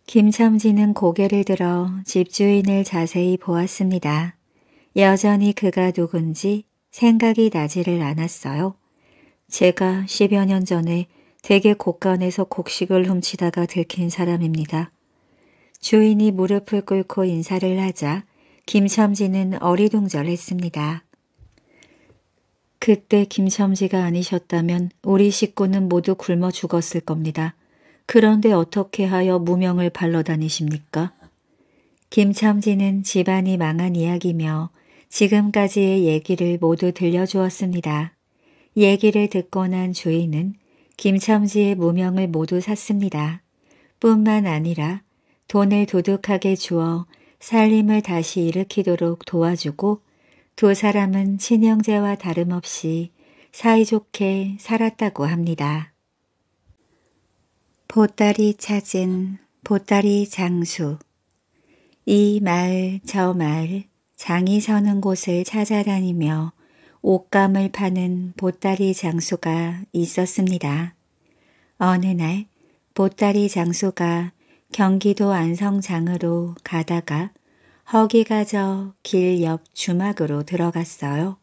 김첨지는 고개를 들어 집주인을 자세히 보았습니다. 여전히 그가 누군지 생각이 나지를 않았어요. 제가 10여 년 전에 대개 곳간에서 곡식을 훔치다가 들킨 사람입니다. 주인이 무릎을 꿇고 인사를 하자 김첨지는 어리둥절했습니다. 그때 김첨지가 아니셨다면 우리 식구는 모두 굶어 죽었을 겁니다. 그런데 어떻게 하여 무명을 발러 다니십니까? 김첨지는 집안이 망한 이야기며 지금까지의 얘기를 모두 들려주었습니다. 얘기를 듣고 난 주인은 김첨지의 무명을 모두 샀습니다. 뿐만 아니라 돈을 도둑하게 주어 살림을 다시 일으키도록 도와주고 두 사람은 친형제와 다름없이 사이좋게 살았다고 합니다. 보따리 찾은 보따리 장수 이 마을 저 마을 장이 서는 곳을 찾아다니며 옷감을 파는 보따리 장소가 있었습니다. 어느 날 보따리 장소가 경기도 안성장으로 가다가 허기가 져길 옆 주막으로 들어갔어요.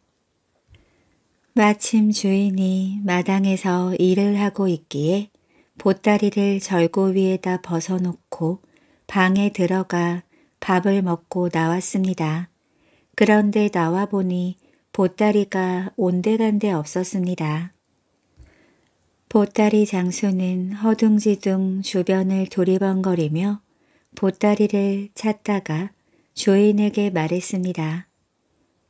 마침 주인이 마당에서 일을 하고 있기에 보따리를 절고 위에다 벗어놓고 방에 들어가 밥을 먹고 나왔습니다. 그런데 나와보니 보따리가 온데간데 없었습니다. 보따리 장수는 허둥지둥 주변을 도리번거리며 보따리를 찾다가 주인에게 말했습니다.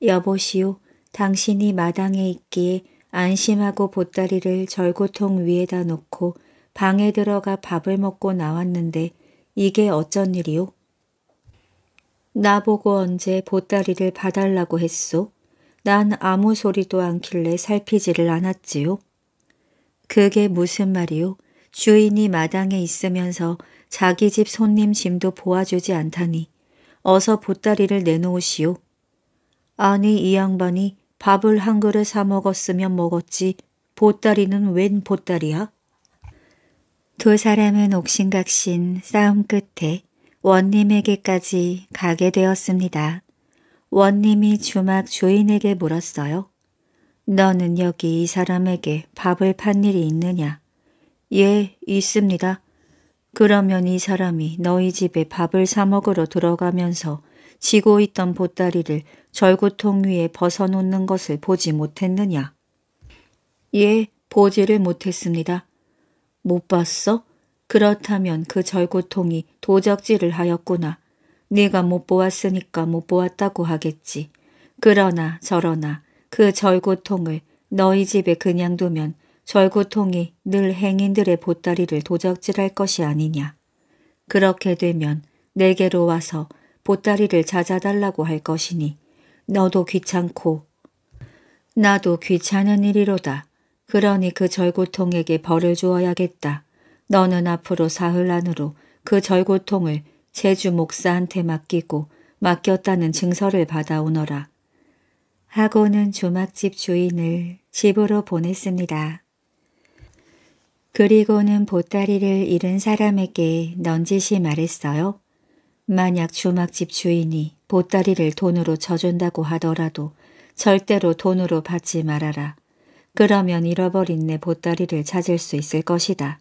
여보시오, 당신이 마당에 있기에 안심하고 보따리를 절구통 위에다 놓고 방에 들어가 밥을 먹고 나왔는데 이게 어쩐 일이오? 나보고 언제 보따리를 봐달라고 했소? 난 아무 소리도 않길래 살피지를 않았지요. 그게 무슨 말이요? 주인이 마당에 있으면서 자기 집 손님 짐도 보아주지 않다니 어서 보따리를 내놓으시오. 아니 이 양반이 밥을 한 그릇 사 먹었으면 먹었지 보따리는 웬 보따리야? 두 사람은 옥신각신 싸움 끝에 원님에게까지 가게 되었습니다. 원님이 주막 주인에게 물었어요. 너는 여기 이 사람에게 밥을 판 일이 있느냐? 예, 있습니다. 그러면 이 사람이 너희 집에 밥을 사 먹으러 들어가면서 지고 있던 보따리를 절구통 위에 벗어놓는 것을 보지 못했느냐? 예, 보지를 못했습니다. 못 봤어? 그렇다면 그 절구통이 도적질을 하였구나. 네가 못 보았으니까 못 보았다고 하겠지. 그러나 저러나 그 절구통을 너희 집에 그냥 두면 절구통이 늘 행인들의 보따리를 도적질할 것이 아니냐. 그렇게 되면 내게로 와서 보따리를 찾아달라고 할 것이니 너도 귀찮고 나도 귀찮은 일이로다. 그러니 그 절구통에게 벌을 주어야겠다. 너는 앞으로 사흘 안으로 그 절구통을 제주 목사한테 맡기고 맡겼다는 증서를 받아오너라. 하고는 조막집 주인을 집으로 보냈습니다. 그리고는 보따리를 잃은 사람에게 넌지시 말했어요. 만약 주막집 주인이 보따리를 돈으로 져준다고 하더라도 절대로 돈으로 받지 말아라. 그러면 잃어버린 내 보따리를 찾을 수 있을 것이다.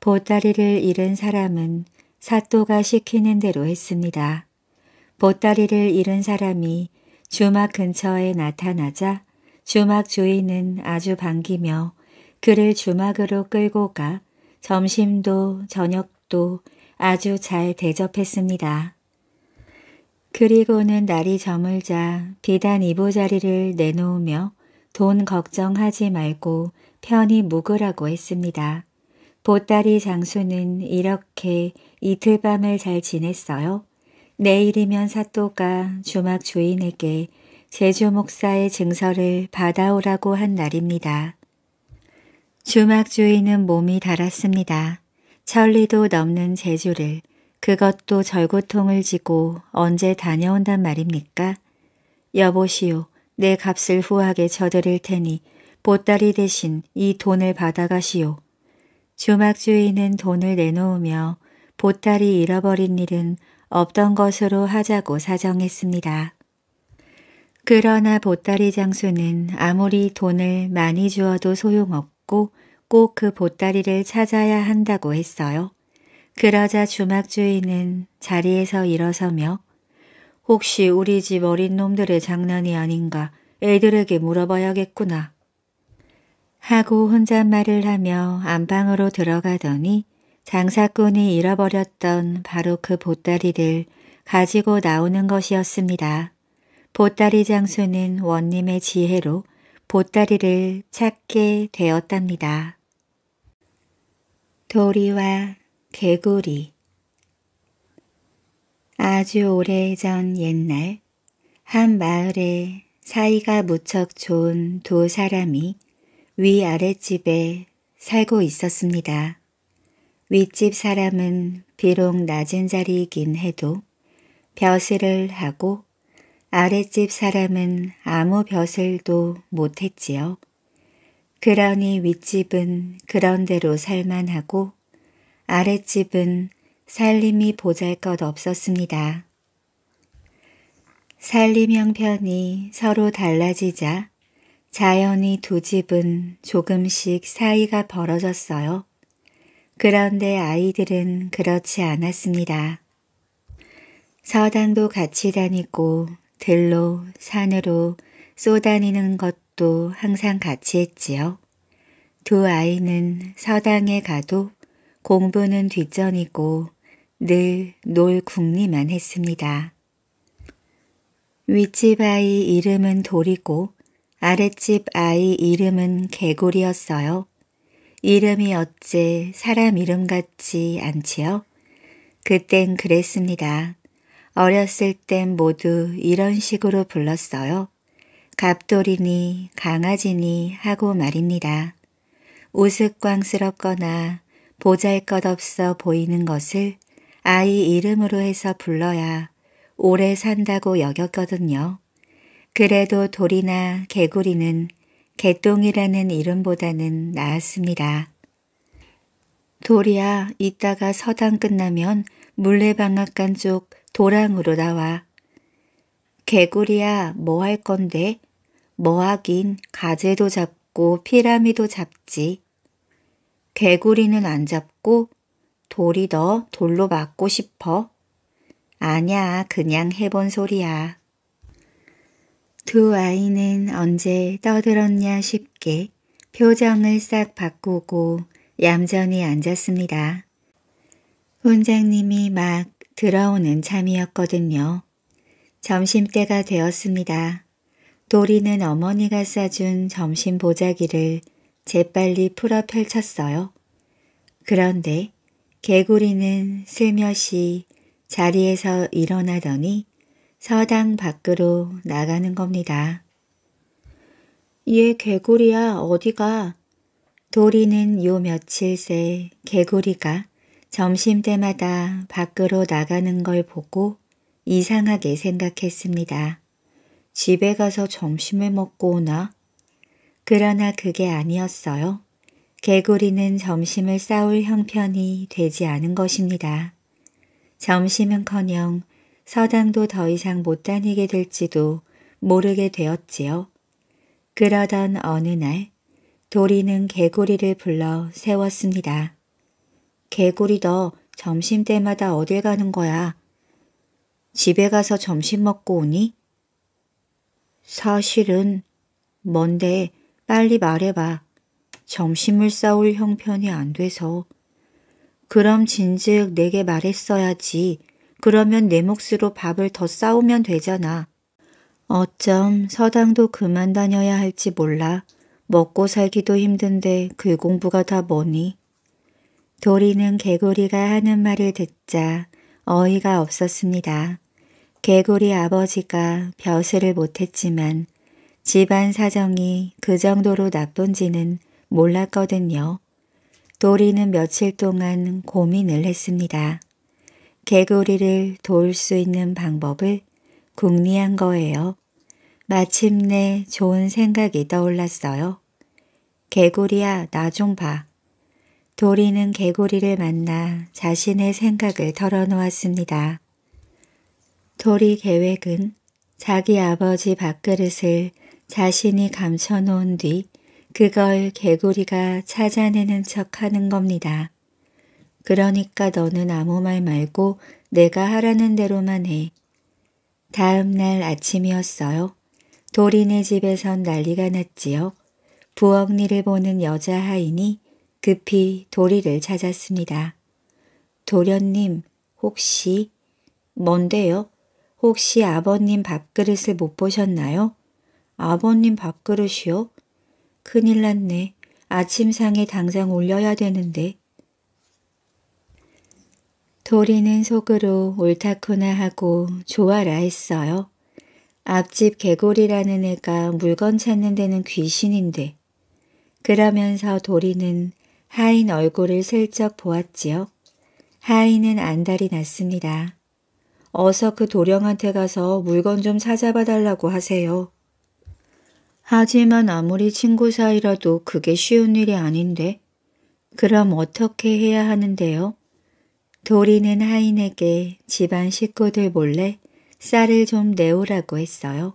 보따리를 잃은 사람은 사또가 시키는 대로 했습니다. 보따리를 잃은 사람이 주막 근처에 나타나자 주막 주인은 아주 반기며 그를 주막으로 끌고 가 점심도 저녁도 아주 잘 대접했습니다. 그리고는 날이 저물자 비단 이보자리를 내놓으며 돈 걱정하지 말고 편히 묵으라고 했습니다. 보따리 장수는 이렇게 이틀 밤을 잘 지냈어요. 내일이면 사또가 주막 주인에게 제주 목사의 증서를 받아오라고 한 날입니다. 주막 주인은 몸이 달았습니다. 천리도 넘는 제주를 그것도 절구통을 지고 언제 다녀온단 말입니까? 여보시오, 내 값을 후하게 쳐드릴 테니 보따리 대신 이 돈을 받아가시오. 주막 주인은 돈을 내놓으며 보따리 잃어버린 일은 없던 것으로 하자고 사정했습니다. 그러나 보따리 장수는 아무리 돈을 많이 주어도 소용없고 꼭 그 보따리를 찾아야 한다고 했어요. 그러자 주막 주인은 자리에서 일어서며 혹시 우리 집 어린 놈들의 장난이 아닌가 애들에게 물어봐야겠구나 하고 혼잣말을 하며 안방으로 들어가더니 장사꾼이 잃어버렸던 바로 그 보따리를 가지고 나오는 것이었습니다. 보따리 장수는 원님의 지혜로 보따리를 찾게 되었답니다. 도리와 개구리 아주 오래전 옛날 한 마을에 사이가 무척 좋은 두 사람이 위아래집에 살고 있었습니다. 윗집 사람은 비록 낮은 자리이긴 해도 벼슬을 하고 아랫집 사람은 아무 벼슬도 못했지요. 그러니 윗집은 그런대로 살만하고 아랫집은 살림이 보잘것 없었습니다. 살림 형편이 서로 달라지자 자연이두 집은 조금씩 사이가 벌어졌어요. 그런데 아이들은 그렇지 않았습니다. 서당도 같이 다니고 들로 산으로 쏘다니는 것도 항상 같이 했지요. 두 아이는 서당에 가도 공부는 뒷전이고 늘 놀 궁리만 했습니다. 윗집 아이 이름은 돌이고 아랫집 아이 이름은 개구리였어요. 이름이 어째 사람 이름 같지 않지요? 그땐 그랬습니다. 어렸을 땐 모두 이런 식으로 불렀어요. 갑돌이니 강아지니 하고 말입니다. 우스꽝스럽거나 보잘것없어 보이는 것을 아이 이름으로 해서 불러야 오래 산다고 여겼거든요. 그래도 돌이나 개구리는 개똥이라는 이름보다는 나았습니다. 돌이야 이따가 서당 끝나면 물레방앗간 쪽 도랑으로 나와. 개구리야 뭐 할 건데? 뭐 하긴 가재도 잡고 피라미도 잡지. 개구리는 안 잡고 돌이 더 돌로 맞고 싶어. 아냐 그냥 해본 소리야. 두 아이는 언제 떠들었냐 싶게 표정을 싹 바꾸고 얌전히 앉았습니다. 원장님이 막 들어오는 참이었거든요. 점심때가 되었습니다. 도리는 어머니가 싸준 점심 보자기를 재빨리 풀어 펼쳤어요. 그런데 개구리는 슬며시 자리에서 일어나더니 서당 밖으로 나가는 겁니다. 얘 개구리야 어디가? 도리는 요 며칠 새 개구리가 점심때마다 밖으로 나가는 걸 보고 이상하게 생각했습니다. 집에 가서 점심을 먹고 오나? 그러나 그게 아니었어요. 개구리는 점심을 싸울 형편이 되지 않은 것입니다. 점심은커녕 서당도 더 이상 못 다니게 될지도 모르게 되었지요. 그러던 어느 날 도리는 개구리를 불러 세웠습니다. 개구리 너 점심때마다 어딜 가는 거야? 집에 가서 점심 먹고 오니? 사실은 뭔데 빨리 말해봐. 점심을 싸울 형편이 안 돼서. 그럼 진즉 내게 말했어야지. 그러면 내 몫으로 밥을 더 싸오면 되잖아. 어쩜 서당도 그만 다녀야 할지 몰라. 먹고 살기도 힘든데 그 공부가 다 뭐니? 도리는 개구리가 하는 말을 듣자 어이가 없었습니다. 개구리 아버지가 벼슬을 못했지만 집안 사정이 그 정도로 나쁜지는 몰랐거든요. 도리는 며칠 동안 고민을 했습니다. 개구리를 도울 수 있는 방법을 궁리한 거예요. 마침내 좋은 생각이 떠올랐어요. 개구리야, 나 좀 봐. 도리는 개구리를 만나 자신의 생각을 털어놓았습니다. 도리 계획은 자기 아버지 밥그릇을 자신이 감춰놓은 뒤 그걸 개구리가 찾아내는 척하는 겁니다. 그러니까 너는 아무 말 말고 내가 하라는 대로만 해. 다음 날 아침이었어요. 도리네 집에선 난리가 났지요. 부엌일을 보는 여자 하인이 급히 도리를 찾았습니다. 도련님, 혹시... 뭔데요? 혹시 아버님 밥그릇을 못 보셨나요? 아버님 밥그릇이요? 큰일 났네. 아침상에 당장 올려야 되는데. 도리는 속으로 옳다코나 하고 좋아라 했어요. 앞집 개구리라는 애가 물건 찾는 데는 귀신인데. 그러면서 도리는 하인 얼굴을 슬쩍 보았지요. 하인은 안달이 났습니다. 어서 그 도령한테 가서 물건 좀 찾아봐 달라고 하세요. 하지만 아무리 친구 사이라도 그게 쉬운 일이 아닌데. 그럼 어떻게 해야 하는데요? 도리는 하인에게 집안 식구들 몰래 쌀을 좀 내오라고 했어요.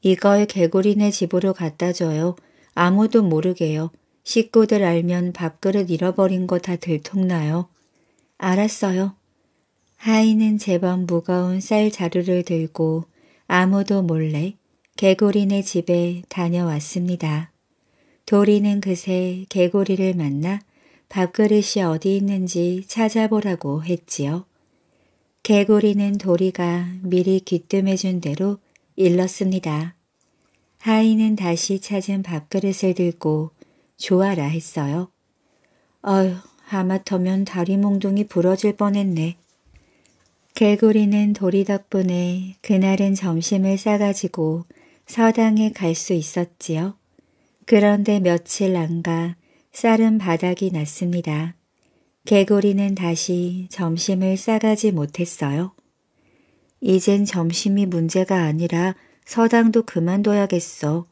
이걸 개구리네 집으로 갖다 줘요. 아무도 모르게요. 식구들 알면 밥그릇 잃어버린 거 다 들통나요. 알았어요. 하인은 제법 무거운 쌀 자루를 들고 아무도 몰래 개구리네 집에 다녀왔습니다. 도리는 그새 개구리를 만나 밥그릇이 어디 있는지 찾아보라고 했지요. 개구리는 도리가 미리 귀뜸해준 대로 일렀습니다. 하이는 다시 찾은 밥그릇을 들고 좋아라 했어요. 어휴, 하마터면 다리 몽둥이 부러질 뻔했네. 개구리는 도리 덕분에 그날은 점심을 싸가지고 서당에 갈 수 있었지요. 그런데 며칠 안가 쌀은 바닥이 났습니다. 개구리는 다시 점심을 싸가지 못했어요. 이젠 점심이 문제가 아니라 서당도 그만둬야겠어.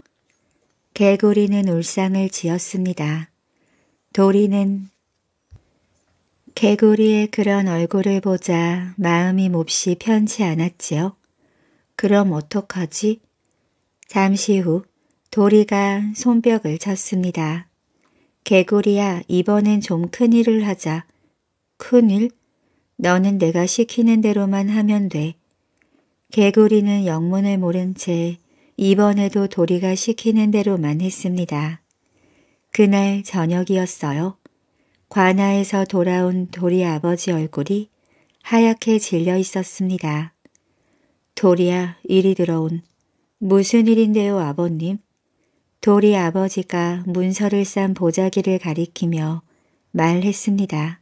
개구리는 울상을 지었습니다. 도리는 개구리의 그런 얼굴을 보자 마음이 몹시 편치 않았지요. 그럼 어떡하지? 잠시 후 도리가 손뼉을 쳤습니다. 개구리야, 이번엔 좀 큰일을 하자. 큰일? 너는 내가 시키는 대로만 하면 돼. 개구리는 영문을 모른 채 이번에도 도리가 시키는 대로만 했습니다. 그날 저녁이었어요. 관아에서 돌아온 도리 아버지 얼굴이 하얗게 질려 있었습니다. 도리야, 일이 들어온. 무슨 일인데요, 아버님? 도리 아버지가 문서를 싼 보자기를 가리키며 말했습니다.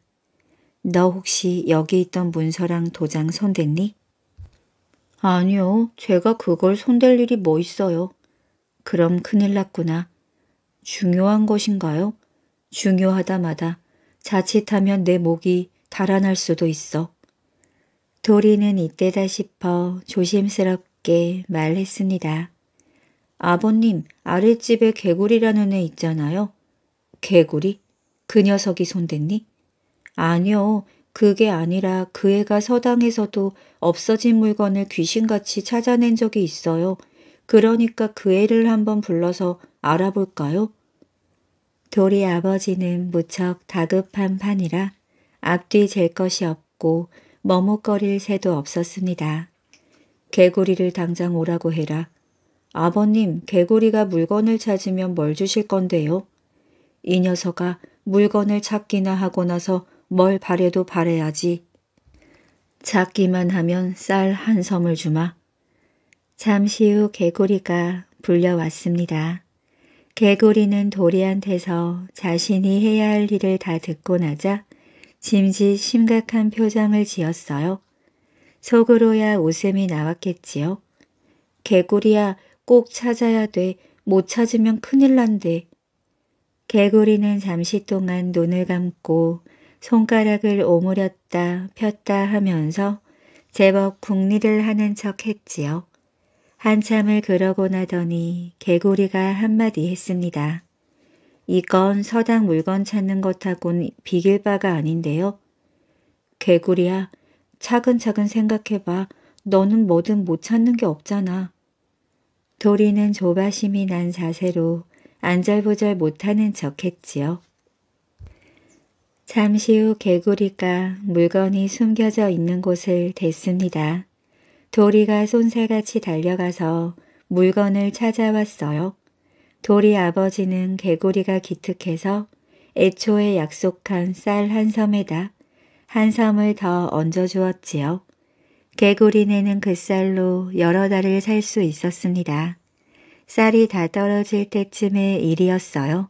너 혹시 여기 있던 문서랑 도장 손댔니? 아니요. 제가 그걸 손댈 일이 뭐 있어요. 그럼 큰일 났구나. 중요한 것인가요? 중요하다마다 자칫하면 내 목이 달아날 수도 있어. 도리는 이때다 싶어 조심스럽게 말했습니다. 아버님, 아랫집에 개구리라는 애 있잖아요. 개구리? 그 녀석이 손댔니? 아니요. 그게 아니라 그 애가 서당에서도 없어진 물건을 귀신같이 찾아낸 적이 있어요. 그러니까 그 애를 한번 불러서 알아볼까요? 도리 아버지는 무척 다급한 판이라 앞뒤 잴 것이 없고 머뭇거릴 새도 없었습니다. 개구리를 당장 오라고 해라. 아버님, 개구리가 물건을 찾으면 뭘 주실 건데요? 이 녀석아, 물건을 찾기나 하고 나서 뭘 바래도 바래야지. 찾기만 하면 쌀 한 섬을 주마. 잠시 후 개구리가 불려왔습니다. 개구리는 도리한테서 자신이 해야 할 일을 다 듣고 나자 짐짓 심각한 표정을 지었어요. 속으로야 웃음이 나왔겠지요. 개구리야, 꼭 찾아야 돼. 못 찾으면 큰일 난대. 개구리는 잠시 동안 눈을 감고 손가락을 오므렸다 폈다 하면서 제법 궁리를 하는 척 했지요. 한참을 그러고 나더니 개구리가 한마디 했습니다. 이건 서당 물건 찾는 것하곤 비길 바가 아닌데요. 개구리야, 차근차근 생각해봐. 너는 뭐든 못 찾는 게 없잖아. 도리는 조바심이 난 자세로 안절부절 못하는 척했지요. 잠시 후 개구리가 물건이 숨겨져 있는 곳을 댔습니다. 도리가 손살같이 달려가서 물건을 찾아왔어요. 도리 아버지는 개구리가 기특해서 애초에 약속한 쌀 한 섬에다 한 섬을 더 얹어주었지요. 개구리네는 그 쌀로 여러 달을 살 수 있었습니다. 쌀이 다 떨어질 때쯤의 일이었어요.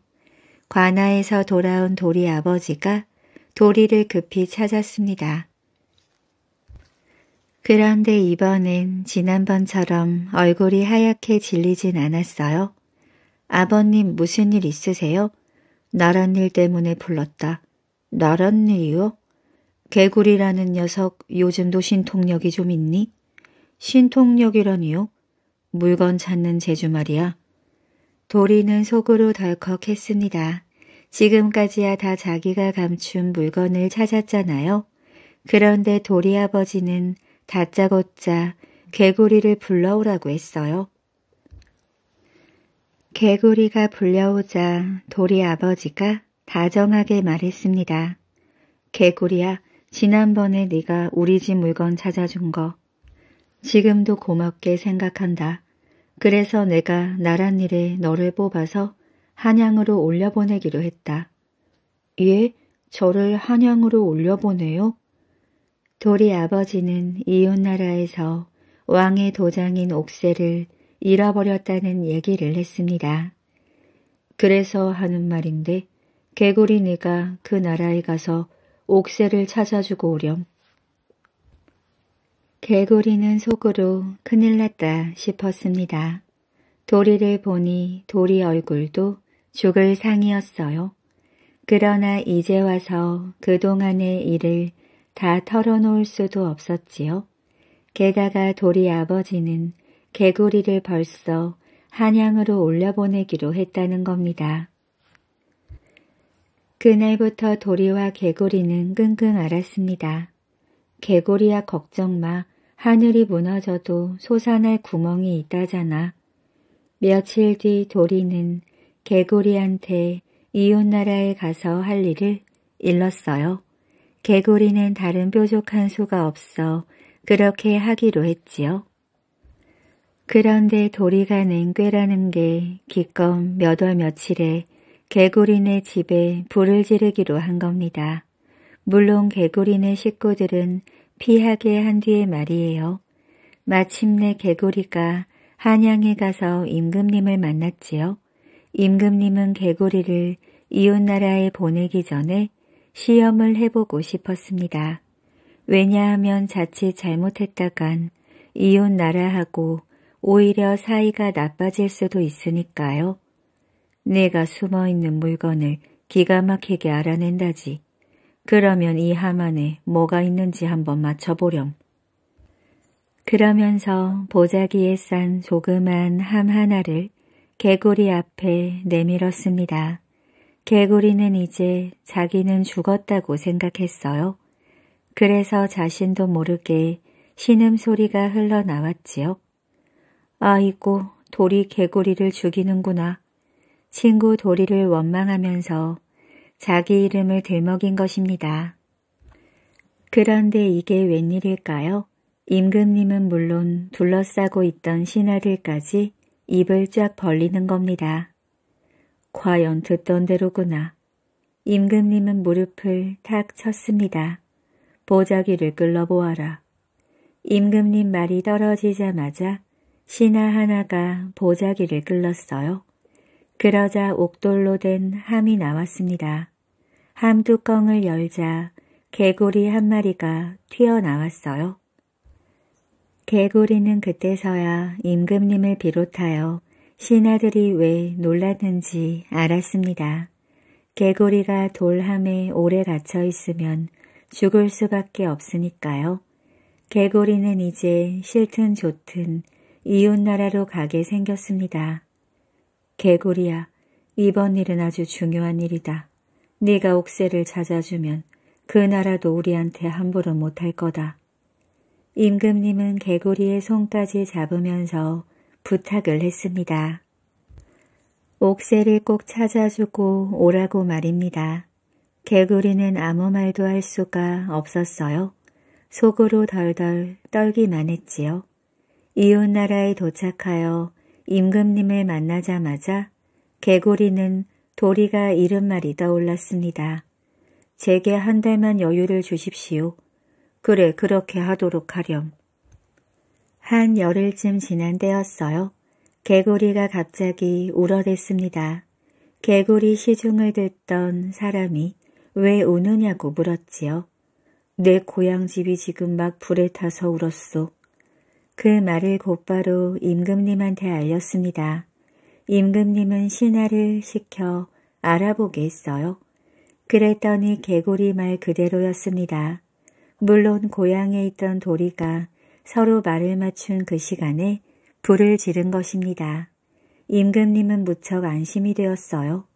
관아에서 돌아온 도리 아버지가 도리를 급히 찾았습니다. 그런데 이번엔 지난번처럼 얼굴이 하얗게 질리진 않았어요. 아버님 무슨 일 있으세요? 나란 일 때문에 불렀다. 나란 일이요? 개구리라는 녀석 요즘도 신통력이 좀 있니? 신통력이라니요? 물건 찾는 재주 말이야. 도리는 속으로 덜컥 했습니다. 지금까지야 다 자기가 감춘 물건을 찾았잖아요. 그런데 도리 아버지는 다짜고짜 개구리를 불러오라고 했어요. 개구리가 불려오자 도리 아버지가 다정하게 말했습니다. 개구리야, 지난번에 네가 우리 집 물건 찾아준 거 지금도 고맙게 생각한다. 그래서 내가 나란 일에 너를 뽑아서 한양으로 올려보내기로 했다. 예? 저를 한양으로 올려보내요? 도리 아버지는 이웃나라에서 왕의 도장인 옥새를 잃어버렸다는 얘기를 했습니다. 그래서 하는 말인데 개구리 네가 그 나라에 가서 옥새를 찾아주고 오렴. 개구리는 속으로 큰일 났다 싶었습니다. 도리를 보니 도리 얼굴도 죽을 상이었어요. 그러나 이제 와서 그동안의 일을 다 털어놓을 수도 없었지요. 게다가 도리 아버지는 개구리를 벌써 한양으로 올려보내기로 했다는 겁니다. 그날부터 도리와 개구리는 끙끙 앓았습니다. 개구리야 걱정 마. 하늘이 무너져도 솟아날 구멍이 있다잖아. 며칠 뒤 도리는 개구리한테 이웃나라에 가서 할 일을 일렀어요. 개구리는 다른 뾰족한 수가 없어 그렇게 하기로 했지요. 그런데 도리가 낸 꾀라는 게 기껏 몇 월 며칠에 개구리네 집에 불을 지르기로 한 겁니다. 물론 개구리네 식구들은 피하게 한 뒤에 말이에요. 마침내 개구리가 한양에 가서 임금님을 만났지요. 임금님은 개구리를 이웃나라에 보내기 전에 시험을 해보고 싶었습니다. 왜냐하면 자칫 잘못했다간 이웃나라하고 오히려 사이가 나빠질 수도 있으니까요. 내가 숨어있는 물건을 기가 막히게 알아낸다지. 그러면 이 함 안에 뭐가 있는지 한번 맞춰보렴. 그러면서 보자기에 싼 조그만 함 하나를 개구리 앞에 내밀었습니다. 개구리는 이제 자기는 죽었다고 생각했어요. 그래서 자신도 모르게 신음소리가 흘러나왔지요. 아이고, 돌이 개구리를 죽이는구나. 친구 도리를 원망하면서 자기 이름을 들먹인 것입니다. 그런데 이게 웬일일까요? 임금님은 물론 둘러싸고 있던 신하들까지 입을 쫙 벌리는 겁니다. 과연 듣던 대로구나. 임금님은 무릎을 탁 쳤습니다. 보자기를 끌러보아라. 임금님 말이 떨어지자마자 신하 하나가 보자기를 끌렀어요. 그러자 옥돌로 된 함이 나왔습니다. 함 뚜껑을 열자 개구리 한 마리가 튀어나왔어요. 개구리는 그때서야 임금님을 비롯하여 신하들이 왜 놀랐는지 알았습니다. 개구리가 돌함에 오래 갇혀 있으면 죽을 수밖에 없으니까요. 개구리는 이제 싫든 좋든 이웃나라로 가게 생겼습니다. 개구리야, 이번 일은 아주 중요한 일이다. 네가 옥새를 찾아주면 그 나라도 우리한테 함부로 못할 거다. 임금님은 개구리의 손까지 잡으면서 부탁을 했습니다. 옥새를 꼭 찾아주고 오라고 말입니다. 개구리는 아무 말도 할 수가 없었어요. 속으로 덜덜 떨기만 했지요. 이웃나라에 도착하여 임금님을 만나자마자 개구리는 도리가 이른 말이 떠올랐습니다. 제게 한 달만 여유를 주십시오. 그래 그렇게 하도록 하렴. 한 열흘쯤 지난 때였어요. 개구리가 갑자기 울어댔습니다. 개구리 시중을 듣던 사람이 왜 우느냐고 물었지요. 내 고향 집이 지금 막 불에 타서 울었소. 그 말을 곧바로 임금님한테 알렸습니다. 임금님은 신하를 시켜 알아보게 했어요. 그랬더니 개구리 말 그대로였습니다. 물론 고향에 있던 도리가 서로 말을 맞춘 그 시간에 불을 지른 것입니다. 임금님은 무척 안심이 되었어요.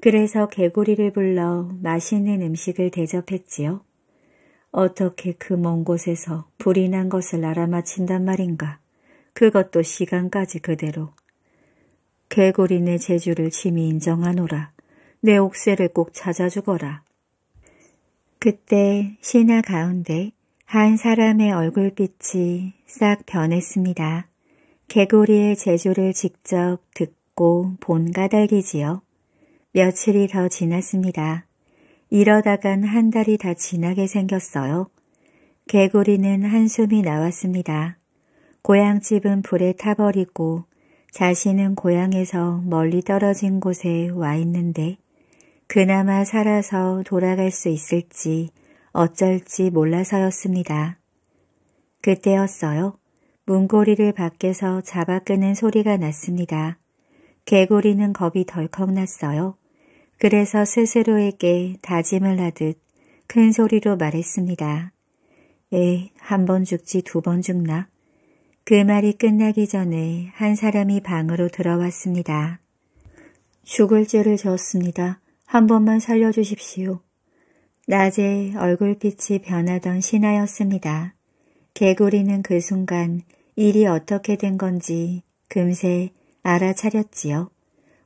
그래서 개구리를 불러 맛있는 음식을 대접했지요. 어떻게 그 먼 곳에서 불이 난 것을 알아맞힌단 말인가. 그것도 시간까지 그대로. 개구리 내 재주를 짐이 인정하노라. 내 옥새를 꼭 찾아주거라. 그때 시나 가운데 한 사람의 얼굴빛이 싹 변했습니다. 개구리의 재주를 직접 듣고 본가닭이지요 며칠이 더 지났습니다. 이러다간 한 달이 다 지나게 생겼어요. 개구리는 한숨이 나왔습니다. 고향집은 불에 타버리고 자신은 고향에서 멀리 떨어진 곳에 와 있는데 그나마 살아서 돌아갈 수 있을지 어쩔지 몰라서였습니다. 그때였어요. 문고리를 밖에서 잡아 끄는 소리가 났습니다. 개구리는 겁이 덜컥 났어요. 그래서 스스로에게 다짐을 하듯 큰 소리로 말했습니다. 에이, 한 번 죽지 두 번 죽나? 그 말이 끝나기 전에 한 사람이 방으로 들어왔습니다. 죽을 죄를 졌습니다한 번만 살려주십시오. 낮에 얼굴빛이 변하던 신하였습니다. 개구리는 그 순간 일이 어떻게 된 건지 금세 알아차렸지요.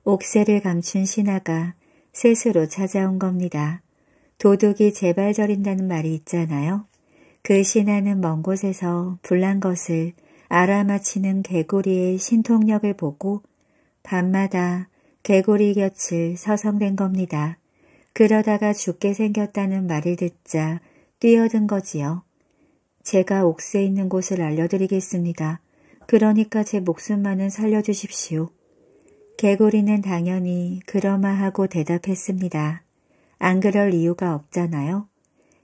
옥새를 감춘 신하가 스스로 찾아온 겁니다. 도둑이 제발 저린다는 말이 있잖아요. 그 신하는 먼 곳에서 불난 것을 알아맞히는 개구리의 신통력을 보고 밤마다 개구리 곁을 서성댄 겁니다. 그러다가 죽게 생겼다는 말을 듣자 뛰어든 거지요. 제가 옥새 있는 곳을 알려드리겠습니다. 그러니까 제 목숨만은 살려주십시오. 개구리는 당연히 그러마 하고 대답했습니다. 안 그럴 이유가 없잖아요.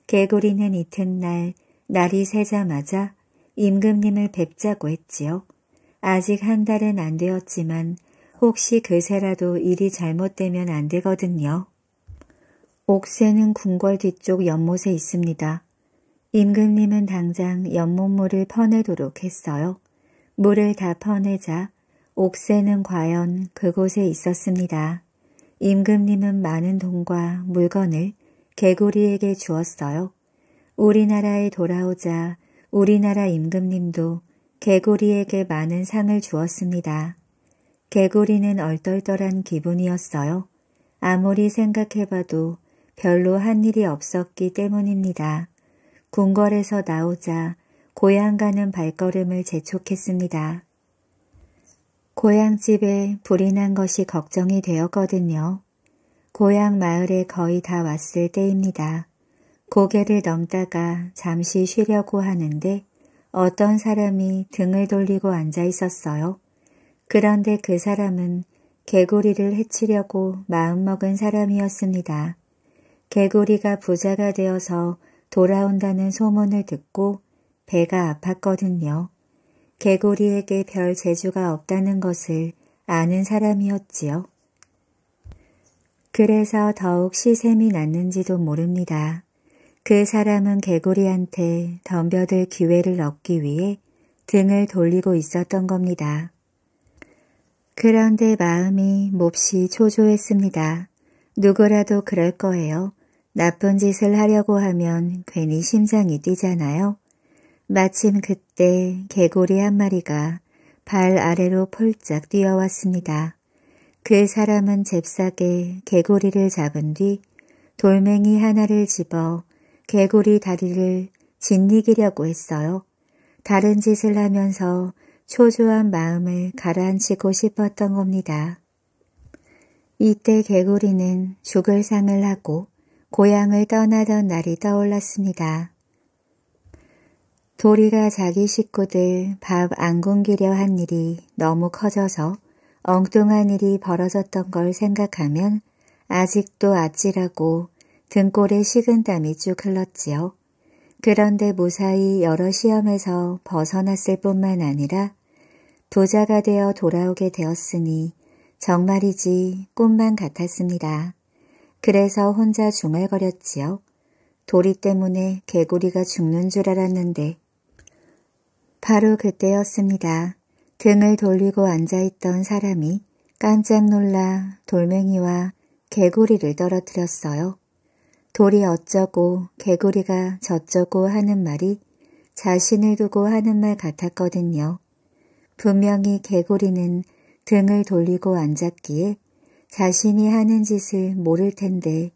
개구리는 이튿날 날이 새자마자 임금님을 뵙자고 했지요. 아직 한 달은 안 되었지만 혹시 그새라도 일이 잘못되면 안 되거든요. 옥새는 궁궐 뒤쪽 연못에 있습니다. 임금님은 당장 연못물을 퍼내도록 했어요. 물을 다 퍼내자 옥새는 과연 그곳에 있었습니다. 임금님은 많은 돈과 물건을 개구리에게 주었어요. 우리나라에 돌아오자 우리나라 임금님도 개구리에게 많은 상을 주었습니다. 개구리는 얼떨떨한 기분이었어요. 아무리 생각해봐도 별로 한 일이 없었기 때문입니다. 궁궐에서 나오자 고향 가는 발걸음을 재촉했습니다. 고향집에 불이 난 것이 걱정이 되었거든요. 고향 마을에 거의 다 왔을 때입니다. 고개를 넘다가 잠시 쉬려고 하는데 어떤 사람이 등을 돌리고 앉아 있었어요. 그런데 그 사람은 개구리를 해치려고 마음먹은 사람이었습니다. 개구리가 부자가 되어서 돌아온다는 소문을 듣고 배가 아팠거든요. 개구리에게 별 재주가 없다는 것을 아는 사람이었지요. 그래서 더욱 시샘이 났는지도 모릅니다. 그 사람은 개구리한테 덤벼들 기회를 얻기 위해 등을 돌리고 있었던 겁니다. 그런데 마음이 몹시 초조했습니다. 누구라도 그럴 거예요. 나쁜 짓을 하려고 하면 괜히 심장이 뛰잖아요. 마침 그때 개구리 한 마리가 발 아래로 폴짝 뛰어왔습니다. 그 사람은 잽싸게 개구리를 잡은 뒤 돌멩이 하나를 집어 개구리 다리를 짓이기려고 했어요. 다른 짓을 하면서 초조한 마음을 가라앉히고 싶었던 겁니다. 이때 개구리는 죽을 상을 하고 고향을 떠나던 날이 떠올랐습니다. 도리가 자기 식구들 밥 안 굶기려 한 일이 너무 커져서 엉뚱한 일이 벌어졌던 걸 생각하면 아직도 아찔하고 등골에 식은땀이 쭉 흘렀지요. 그런데 무사히 여러 시험에서 벗어났을 뿐만 아니라 부자가 되어 돌아오게 되었으니 정말이지 꿈만 같았습니다. 그래서 혼자 중얼거렸지요. 도리 때문에 개구리가 죽는 줄 알았는데 바로 그때였습니다. 등을 돌리고 앉아있던 사람이 깜짝 놀라 돌멩이와 개구리를 떨어뜨렸어요. 돌이 어쩌고 개구리가 저쩌고 하는 말이 자신을 두고 하는 말 같았거든요. 분명히 개구리는 등을 돌리고 앉았기에 자신이 하는 짓을 모를 텐데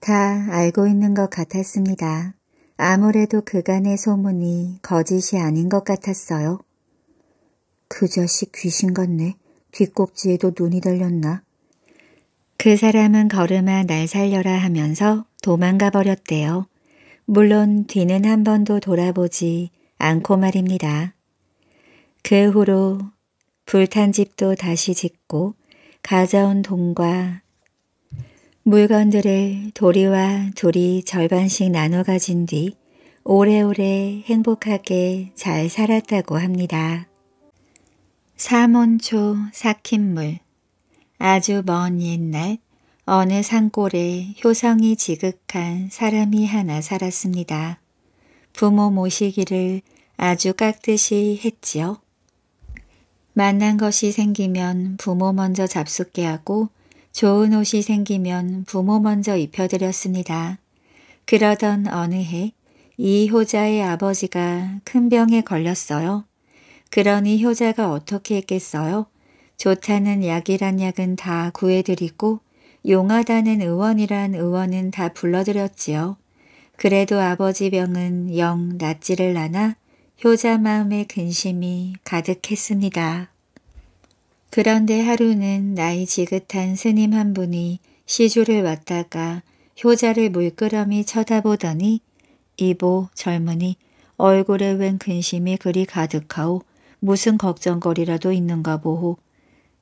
다 알고 있는 것 같았습니다. 아무래도 그간의 소문이 거짓이 아닌 것 같았어요. 그 자식 귀신 같네. 뒷꼭지에도 눈이 달렸나? 그 사람은 걸음아 날 살려라 하면서 도망가 버렸대요. 물론 뒤는 한 번도 돌아보지 않고 말입니다. 그 후로 불탄 집도 다시 짓고 가져온 돈과 물건들을 도리와 도이 절반씩 나눠 가진 뒤 오래오래 행복하게 잘 살았다고 합니다. 사몬초 삭힌물 아주 먼 옛날 어느 산골에 효성이 지극한 사람이 하나 살았습니다. 부모 모시기를 아주 깍듯이 했지요. 만난 것이 생기면 부모 먼저 잡숫게 하고 좋은 옷이 생기면 부모 먼저 입혀드렸습니다. 그러던 어느 해 이 효자의 아버지가 큰 병에 걸렸어요. 그러니 효자가 어떻게 했겠어요? 좋다는 약이란 약은 다 구해드리고 용하다는 의원이란 의원은 다 불러드렸지요. 그래도 아버지 병은 영 낫지를 않아 효자 마음에 근심이 가득했습니다. 그런데 하루는 나이 지긋한 스님 한 분이 시주를 왔다가 효자를 물끄러미 쳐다보더니 이보 젊은이 얼굴에 웬 근심이 그리 가득하오 무슨 걱정거리라도 있는가 보호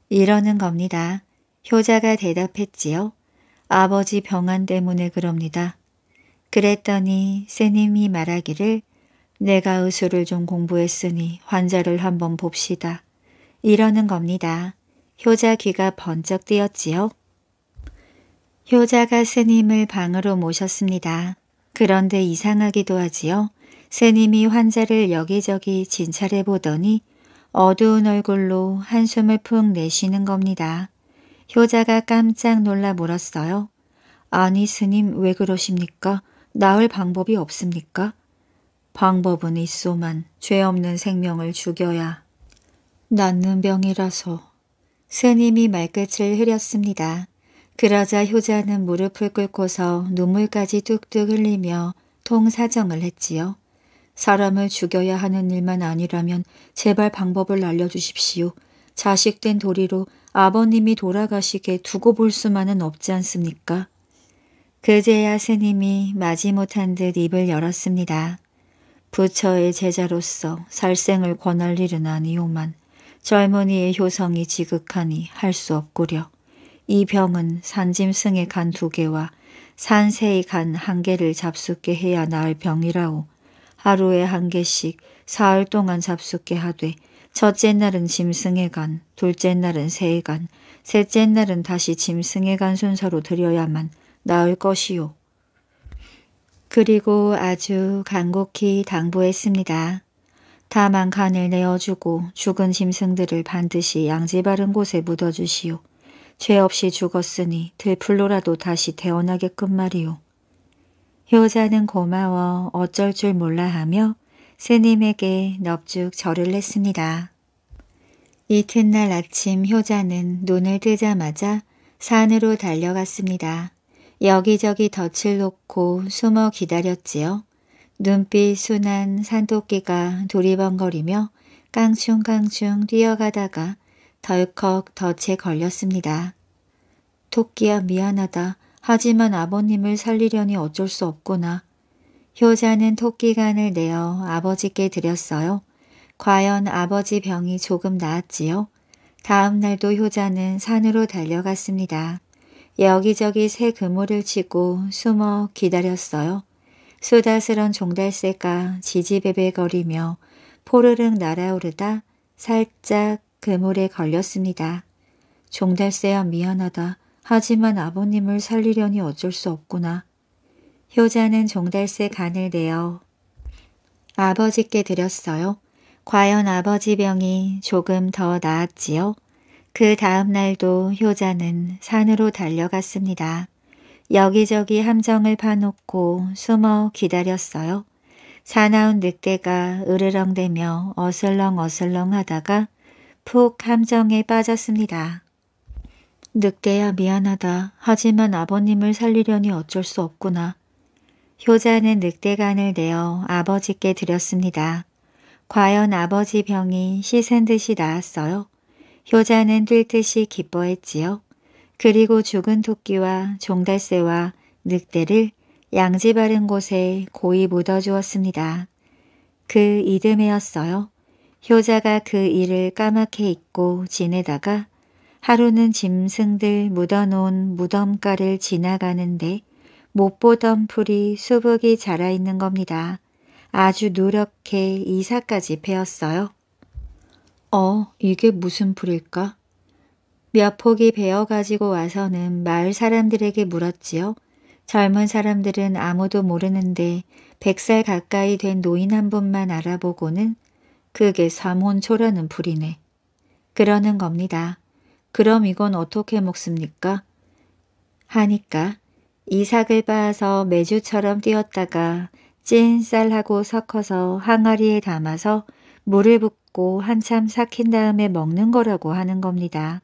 이러는 겁니다. 효자가 대답했지요. 아버지 병안 때문에 그럽니다. 그랬더니 스님이 말하기를 내가 의술을 좀 공부했으니 환자를 한번 봅시다. 이러는 겁니다. 효자 귀가 번쩍 뜨었지요 효자가 스님을 방으로 모셨습니다. 그런데 이상하기도 하지요. 스님이 환자를 여기저기 진찰해 보더니 어두운 얼굴로 한숨을 푹 내쉬는 겁니다. 효자가 깜짝 놀라 물었어요. 아니 스님 왜 그러십니까? 나을 방법이 없습니까? 방법은 있소만 죄 없는 생명을 죽여야 낫는 병이라서. 스님이 말끝을 흐렸습니다. 그러자 효자는 무릎을 꿇고서 눈물까지 뚝뚝 흘리며 통사정을 했지요. 사람을 죽여야 하는 일만 아니라면 제발 방법을 알려주십시오. 자식된 도리로 아버님이 돌아가시게 두고 볼 수만은 없지 않습니까? 그제야 스님이 마지못한 듯 입을 열었습니다. 부처의 제자로서 살생을 권할 일은 아니오만 젊은이의 효성이 지극하니 할 수 없구려. 이 병은 산짐승의 간 두 개와 산새의 간 한 개를 잡숫게 해야 나을 병이라오. 하루에 한 개씩 사흘 동안 잡숫게 하되 첫째 날은 짐승의 간, 둘째 날은 새의 간, 셋째 날은 다시 짐승의 간 순서로 드려야만 나을 것이요. 그리고 아주 간곡히 당부했습니다. 다만 간을 내어주고 죽은 짐승들을 반드시 양지 바른 곳에 묻어주시오. 죄 없이 죽었으니 들풀로라도 다시 태어나게끔 말이오. 효자는 고마워 어쩔 줄 몰라 하며 스님에게 넙죽 절을 했습니다. 이튿날 아침 효자는 눈을 뜨자마자 산으로 달려갔습니다. 여기저기 덫을 놓고 숨어 기다렸지요. 눈빛 순한 산토끼가 도리번거리며 깡충깡충 뛰어가다가 덜컥 덫에 걸렸습니다. 토끼야 미안하다. 하지만 아버님을 살리려니 어쩔 수 없구나. 효자는 토끼간을 내어 아버지께 드렸어요. 과연 아버지 병이 조금 나았지요? 다음 날도 효자는 산으로 달려갔습니다. 여기저기 새 그물을 치고 숨어 기다렸어요. 쏟아스런 종달새가 지지배배거리며 포르륵 날아오르다 살짝 그물에 걸렸습니다. 종달새야 미안하다. 하지만 아버님을 살리려니 어쩔 수 없구나. 효자는 종달새 간을 내어 아버지께 드렸어요. 과연 아버지 병이 조금 더 나았지요? 그 다음 날도 효자는 산으로 달려갔습니다. 여기저기 함정을 파놓고 숨어 기다렸어요. 사나운 늑대가 으르렁대며 어슬렁 어슬렁 하다가 푹 함정에 빠졌습니다. 늑대야 미안하다. 하지만 아버님을 살리려니 어쩔 수 없구나. 효자는 늑대간을 내어 아버지께 드렸습니다. 과연 아버지 병이 씻은 듯이 나았어요. 효자는 뛸 듯이 기뻐했지요. 그리고 죽은 토끼와 종달새와 늑대를 양지 바른 곳에 고이 묻어 주었습니다. 그 이듬해였어요. 효자가 그 일을 까맣게 잊고 지내다가 하루는 짐승들 묻어놓은 무덤가를 지나가는데 못 보던 풀이 수북이 자라있는 겁니다. 아주 누렇게 이사까지 베었어요. 어, 이게 무슨 풀일까? 몇 폭이 베어 가지고 와서는 마을 사람들에게 물었지요. 젊은 사람들은 아무도 모르는데 백살 가까이 된 노인 한 분만 알아보고는 그게 삼혼초라는 불이네. 그러는 겁니다. 그럼 이건 어떻게 먹습니까? 하니까 이삭을 빻아서 매주처럼 띄었다가 찐 쌀하고 섞어서 항아리에 담아서 물을 붓고 한참 삭힌 다음에 먹는 거라고 하는 겁니다.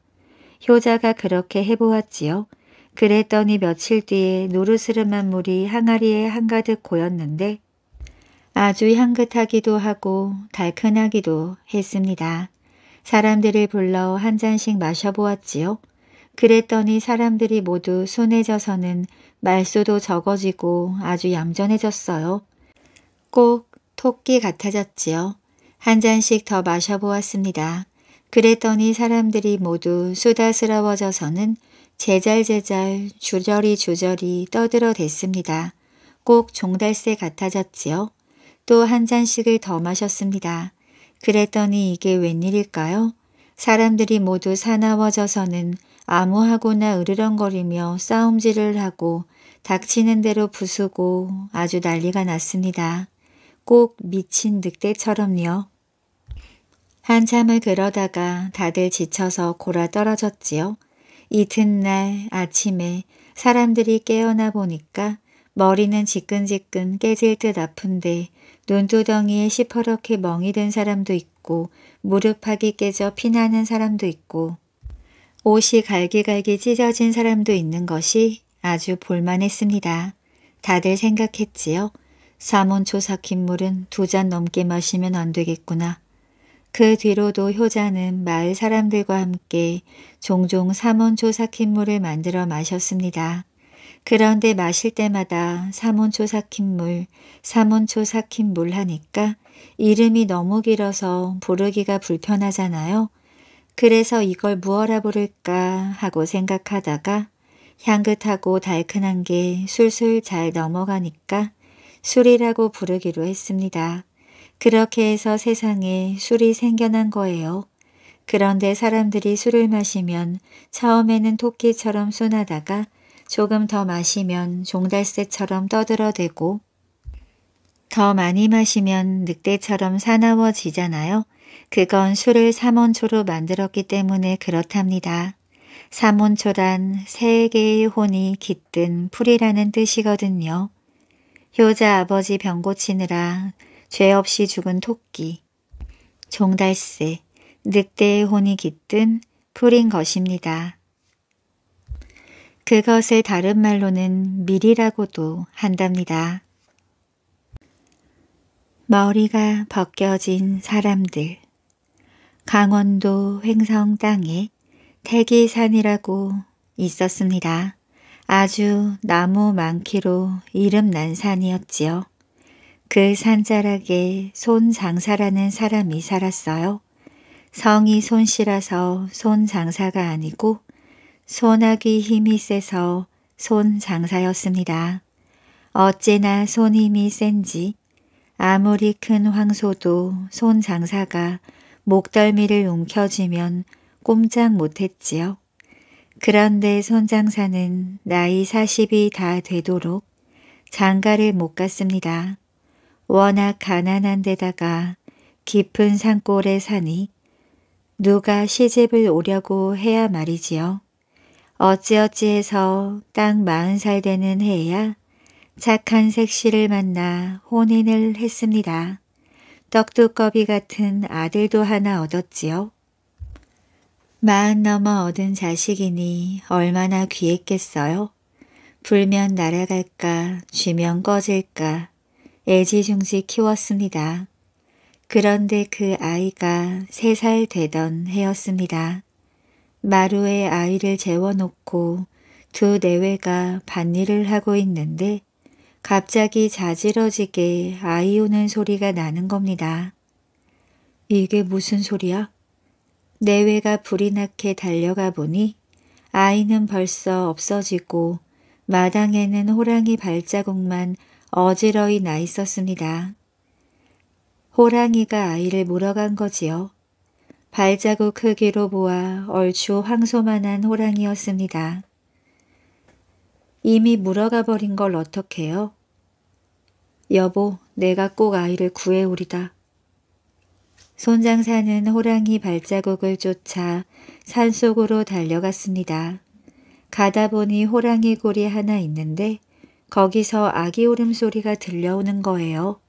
효자가 그렇게 해보았지요. 그랬더니 며칠 뒤에 노르스름한 물이 항아리에 한가득 고였는데 아주 향긋하기도 하고 달큰하기도 했습니다. 사람들을 불러 한 잔씩 마셔보았지요. 그랬더니 사람들이 모두 순해져서는 말수도 적어지고 아주 얌전해졌어요. 꼭 토끼 같아졌지요. 한 잔씩 더 마셔보았습니다. 그랬더니 사람들이 모두 수다스러워져서는 제잘제잘 주저리 주저리 떠들어 댔습니다. 꼭 종달새 같아졌지요. 또 한 잔씩을 더 마셨습니다. 그랬더니 이게 웬일일까요? 사람들이 모두 사나워져서는 아무하고나 으르렁거리며 싸움질을 하고 닥치는 대로 부수고 아주 난리가 났습니다. 꼭 미친 늑대처럼요. 한참을 그러다가 다들 지쳐서 골아 떨어졌지요. 이튿날 아침에 사람들이 깨어나 보니까 머리는 지끈지끈 깨질 듯 아픈데 눈두덩이에 시퍼렇게 멍이 든 사람도 있고 무릎팍이 깨져 피나는 사람도 있고 옷이 갈기갈기 찢어진 사람도 있는 것이 아주 볼만했습니다. 다들 생각했지요. 사문초사힌 물은 두 잔 넘게 마시면 안 되겠구나. 그 뒤로도 효자는 마을 사람들과 함께 종종 삼원초 삭힌물을 만들어 마셨습니다. 그런데 마실 때마다 삼원초 삭힌물, 삼원초 삭힌물 하니까 이름이 너무 길어서 부르기가 불편하잖아요. 그래서 이걸 무엇라 부를까 하고 생각하다가 향긋하고 달큰한 게 술술 잘 넘어가니까 술이라고 부르기로 했습니다. 그렇게 해서 세상에 술이 생겨난 거예요. 그런데 사람들이 술을 마시면 처음에는 토끼처럼 순하다가 조금 더 마시면 종달새처럼 떠들어대고 더 많이 마시면 늑대처럼 사나워지잖아요. 그건 술을 삼원초로 만들었기 때문에 그렇답니다. 삼원초란 세 개의 혼이 깃든 풀이라는 뜻이거든요. 효자 아버지 병 고치느라 죄 없이 죽은 토끼, 종달새, 늑대의 혼이 깃든 풀인 것입니다. 그것을 다른 말로는 밀이라고도 한답니다. 머리가 벗겨진 사람들 강원도 횡성 땅에 태기산이라고 있었습니다. 아주 나무 많기로 이름 난 산이었지요. 그 산자락에 손장사라는 사람이 살았어요. 성이 손씨라서 손장사가 아니고 손아귀 힘이 세서 손장사였습니다. 어찌나 손힘이 센지 아무리 큰 황소도 손장사가 목덜미를 움켜쥐면 꼼짝 못했지요. 그런데 손장사는 나이 40이 다 되도록 장가를 못 갔습니다. 워낙 가난한 데다가 깊은 산골에 사니 누가 시집을 오려고 해야 말이지요. 어찌어찌해서 딱 마흔 살 되는 해야 착한 색시를 만나 혼인을 했습니다. 떡두꺼비 같은 아들도 하나 얻었지요. 마흔 넘어 얻은 자식이니 얼마나 귀했겠어요. 불면 날아갈까 쥐면 꺼질까 애지중지 키웠습니다. 그런데 그 아이가 세 살 되던 해였습니다. 마루에 아이를 재워놓고 두 내외가 밭일을 하고 있는데 갑자기 자지러지게 아이 우는 소리가 나는 겁니다. 이게 무슨 소리야? 내외가 불이 나게 달려가 보니 아이는 벌써 없어지고 마당에는 호랑이 발자국만 어지러이 나 있었습니다. 호랑이가 아이를 물어간 거지요. 발자국 크기로 보아 얼추 황소만한 호랑이였습니다. 이미 물어가 버린 걸 어떡해요? 여보, 내가 꼭 아이를 구해오리다. 손장사는 호랑이 발자국을 쫓아 산속으로 달려갔습니다. 가다 보니 호랑이 굴이 하나 있는데 거기서 아기 울음소리가 들려오는 거예요.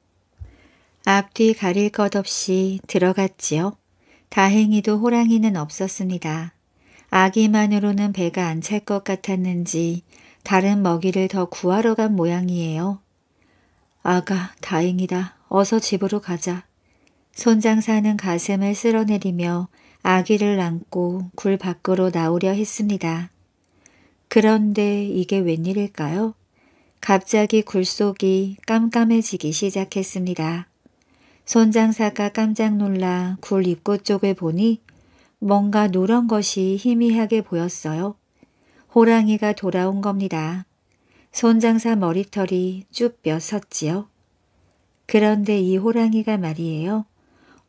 앞뒤 가릴 것 없이 들어갔지요. 다행히도 호랑이는 없었습니다. 아기만으로는 배가 안 찰 것 같았는지 다른 먹이를 더 구하러 간 모양이에요. 아가 다행이다. 어서 집으로 가자. 손장사는 가슴을 쓸어내리며 아기를 안고 굴 밖으로 나오려 했습니다. 그런데 이게 웬일일까요? 갑자기 굴속이 깜깜해지기 시작했습니다. 손장사가 깜짝 놀라 굴 입구 쪽을 보니 뭔가 노란 것이 희미하게 보였어요. 호랑이가 돌아온 겁니다. 손장사 머리털이 쭈뼛 섰지요. 그런데 이 호랑이가 말이에요.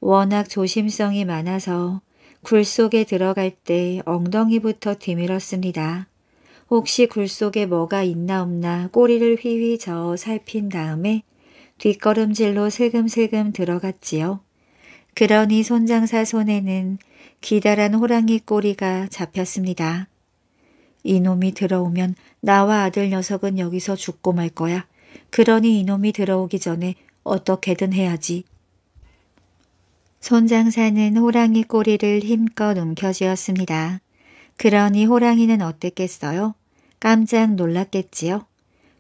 워낙 조심성이 많아서 굴 속에 들어갈 때 엉덩이부터 뒤밀었습니다. 혹시 굴 속에 뭐가 있나 없나 꼬리를 휘휘 저어 살핀 다음에 뒷걸음질로 슬금슬금 들어갔지요. 그러니 손장사 손에는 기다란 호랑이 꼬리가 잡혔습니다. 이놈이 들어오면 나와 아들 녀석은 여기서 죽고 말 거야. 그러니 이놈이 들어오기 전에 어떻게든 해야지. 손장사는 호랑이 꼬리를 힘껏 움켜쥐었습니다. 그러니 호랑이는 어땠겠어요? 깜짝 놀랐겠지요.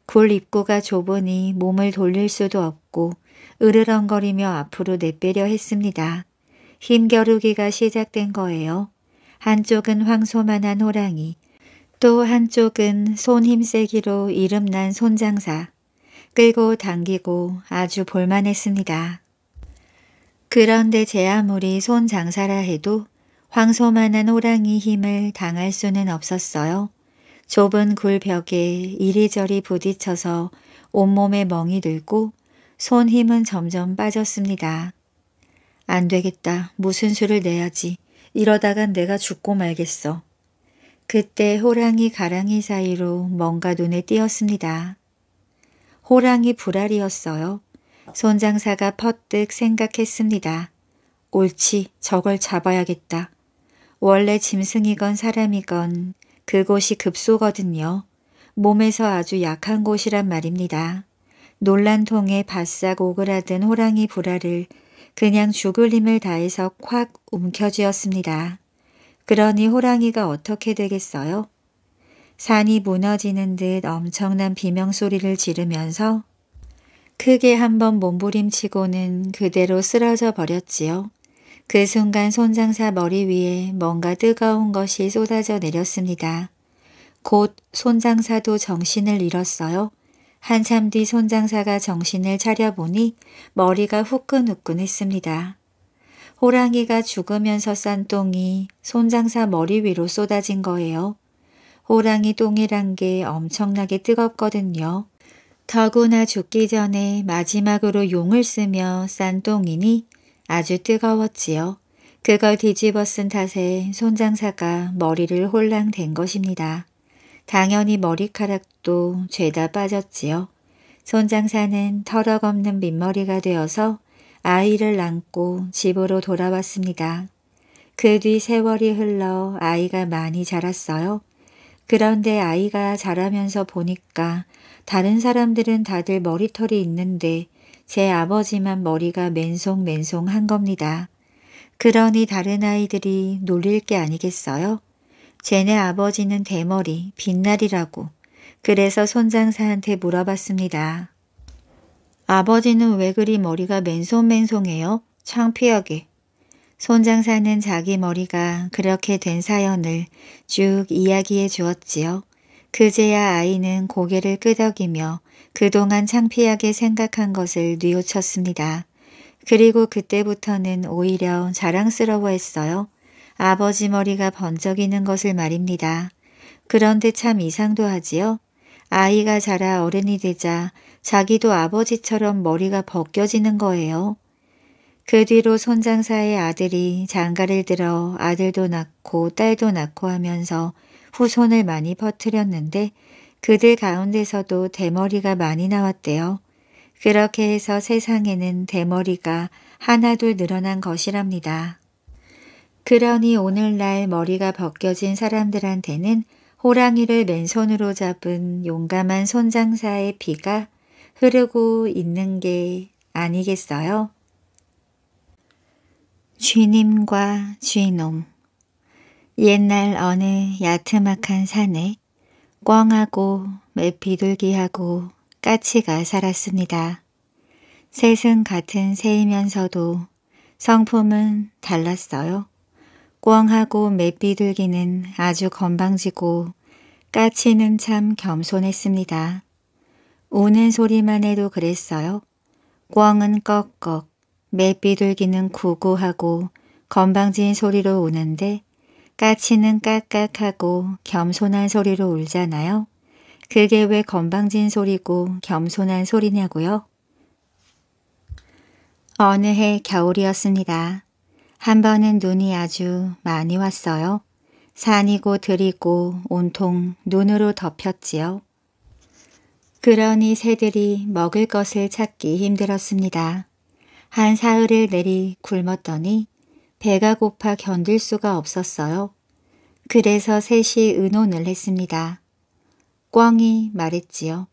굴 입구가 좁으니 몸을 돌릴 수도 없고 으르렁거리며 앞으로 내빼려 했습니다. 힘겨루기가 시작된 거예요. 한쪽은 황소만한 호랑이, 또 한쪽은 손 힘세기로 이름난 손장사. 끌고 당기고 아주 볼만했습니다. 그런데 제 아무리 손 장사라 해도 황소만한 호랑이 힘을 당할 수는 없었어요. 좁은 굴벽에 이리저리 부딪혀서 온몸에 멍이 들고 손 힘은 점점 빠졌습니다. 안 되겠다. 무슨 수를 내야지. 이러다간 내가 죽고 말겠어. 그때 호랑이 가랑이 사이로 뭔가 눈에 띄었습니다. 호랑이 불알이었어요. 손장사가 퍼뜩 생각했습니다. 옳지, 저걸 잡아야겠다. 원래 짐승이건 사람이건 그곳이 급소거든요. 몸에서 아주 약한 곳이란 말입니다. 놀란 통에 바싹 오그라든 호랑이 불알을 그냥 죽을 힘을 다해서 콱 움켜쥐었습니다. 그러니 호랑이가 어떻게 되겠어요? 산이 무너지는 듯 엄청난 비명소리를 지르면서 크게 한 번 몸부림치고는 그대로 쓰러져 버렸지요. 그 순간 손장사 머리 위에 뭔가 뜨거운 것이 쏟아져 내렸습니다. 곧 손장사도 정신을 잃었어요. 한참 뒤 손장사가 정신을 차려보니 머리가 후끈후끈했습니다. 호랑이가 죽으면서 싼 똥이 손장사 머리 위로 쏟아진 거예요. 호랑이 똥이란 게 엄청나게 뜨겁거든요. 더구나 죽기 전에 마지막으로 용을 쓰며 싼 똥이니 아주 뜨거웠지요. 그걸 뒤집어 쓴 탓에 손장사가 머리를 홀랑 댄 것입니다. 당연히 머리카락도 죄다 빠졌지요. 손장사는 터럭없는 민머리가 되어서 아이를 안고 집으로 돌아왔습니다. 그 뒤 세월이 흘러 아이가 많이 자랐어요. 그런데 아이가 자라면서 보니까 다른 사람들은 다들 머리털이 있는데 제 아버지만 머리가 맨송맨송한 겁니다. 그러니 다른 아이들이 놀릴 게 아니겠어요? 쟤네 아버지는 대머리, 빛날이라고. 그래서 손장사한테 물어봤습니다. 아버지는 왜 그리 머리가 맨손맨손해요? 창피하게. 손장사는 자기 머리가 그렇게 된 사연을 쭉 이야기해 주었지요. 그제야 아이는 고개를 끄덕이며 그동안 창피하게 생각한 것을 뉘우쳤습니다. 그리고 그때부터는 오히려 자랑스러워했어요. 아버지 머리가 번쩍이는 것을 말입니다. 그런데 참 이상도 하지요. 아이가 자라 어른이 되자 자기도 아버지처럼 머리가 벗겨지는 거예요. 그 뒤로 손장사의 아들이 장가를 들어 아들도 낳고 딸도 낳고 하면서 후손을 많이 퍼뜨렸는데 그들 가운데서도 대머리가 많이 나왔대요. 그렇게 해서 세상에는 대머리가 하나둘 늘어난 것이랍니다. 그러니 오늘날 머리가 벗겨진 사람들한테는 호랑이를 맨손으로 잡은 용감한 손장사의 피가 흐르고 있는 게 아니겠어요? 쥐님과쥐놈 옛날 어느 야트막한 산에 꽝하고 매비둘기하고 까치가 살았습니다. 셋은 같은 새이면서도 성품은 달랐어요. 꽝하고 맷비둘기는 아주 건방지고 까치는 참 겸손했습니다. 우는 소리만 해도 그랬어요. 꽝은 꺽꺽, 맷비둘기는 구구하고 건방진 소리로 우는데 까치는 깍깍하고 겸손한 소리로 울잖아요. 그게 왜 건방진 소리고 겸손한 소리냐고요? 어느 해 겨울이었습니다. 한 번은 눈이 아주 많이 왔어요. 산이고 들이고 온통 눈으로 덮였지요. 그러니 새들이 먹을 것을 찾기 힘들었습니다. 한 사흘을 내리 굶었더니 배가 고파 견딜 수가 없었어요. 그래서 셋이 의논을 했습니다. 꽝이 말했지요.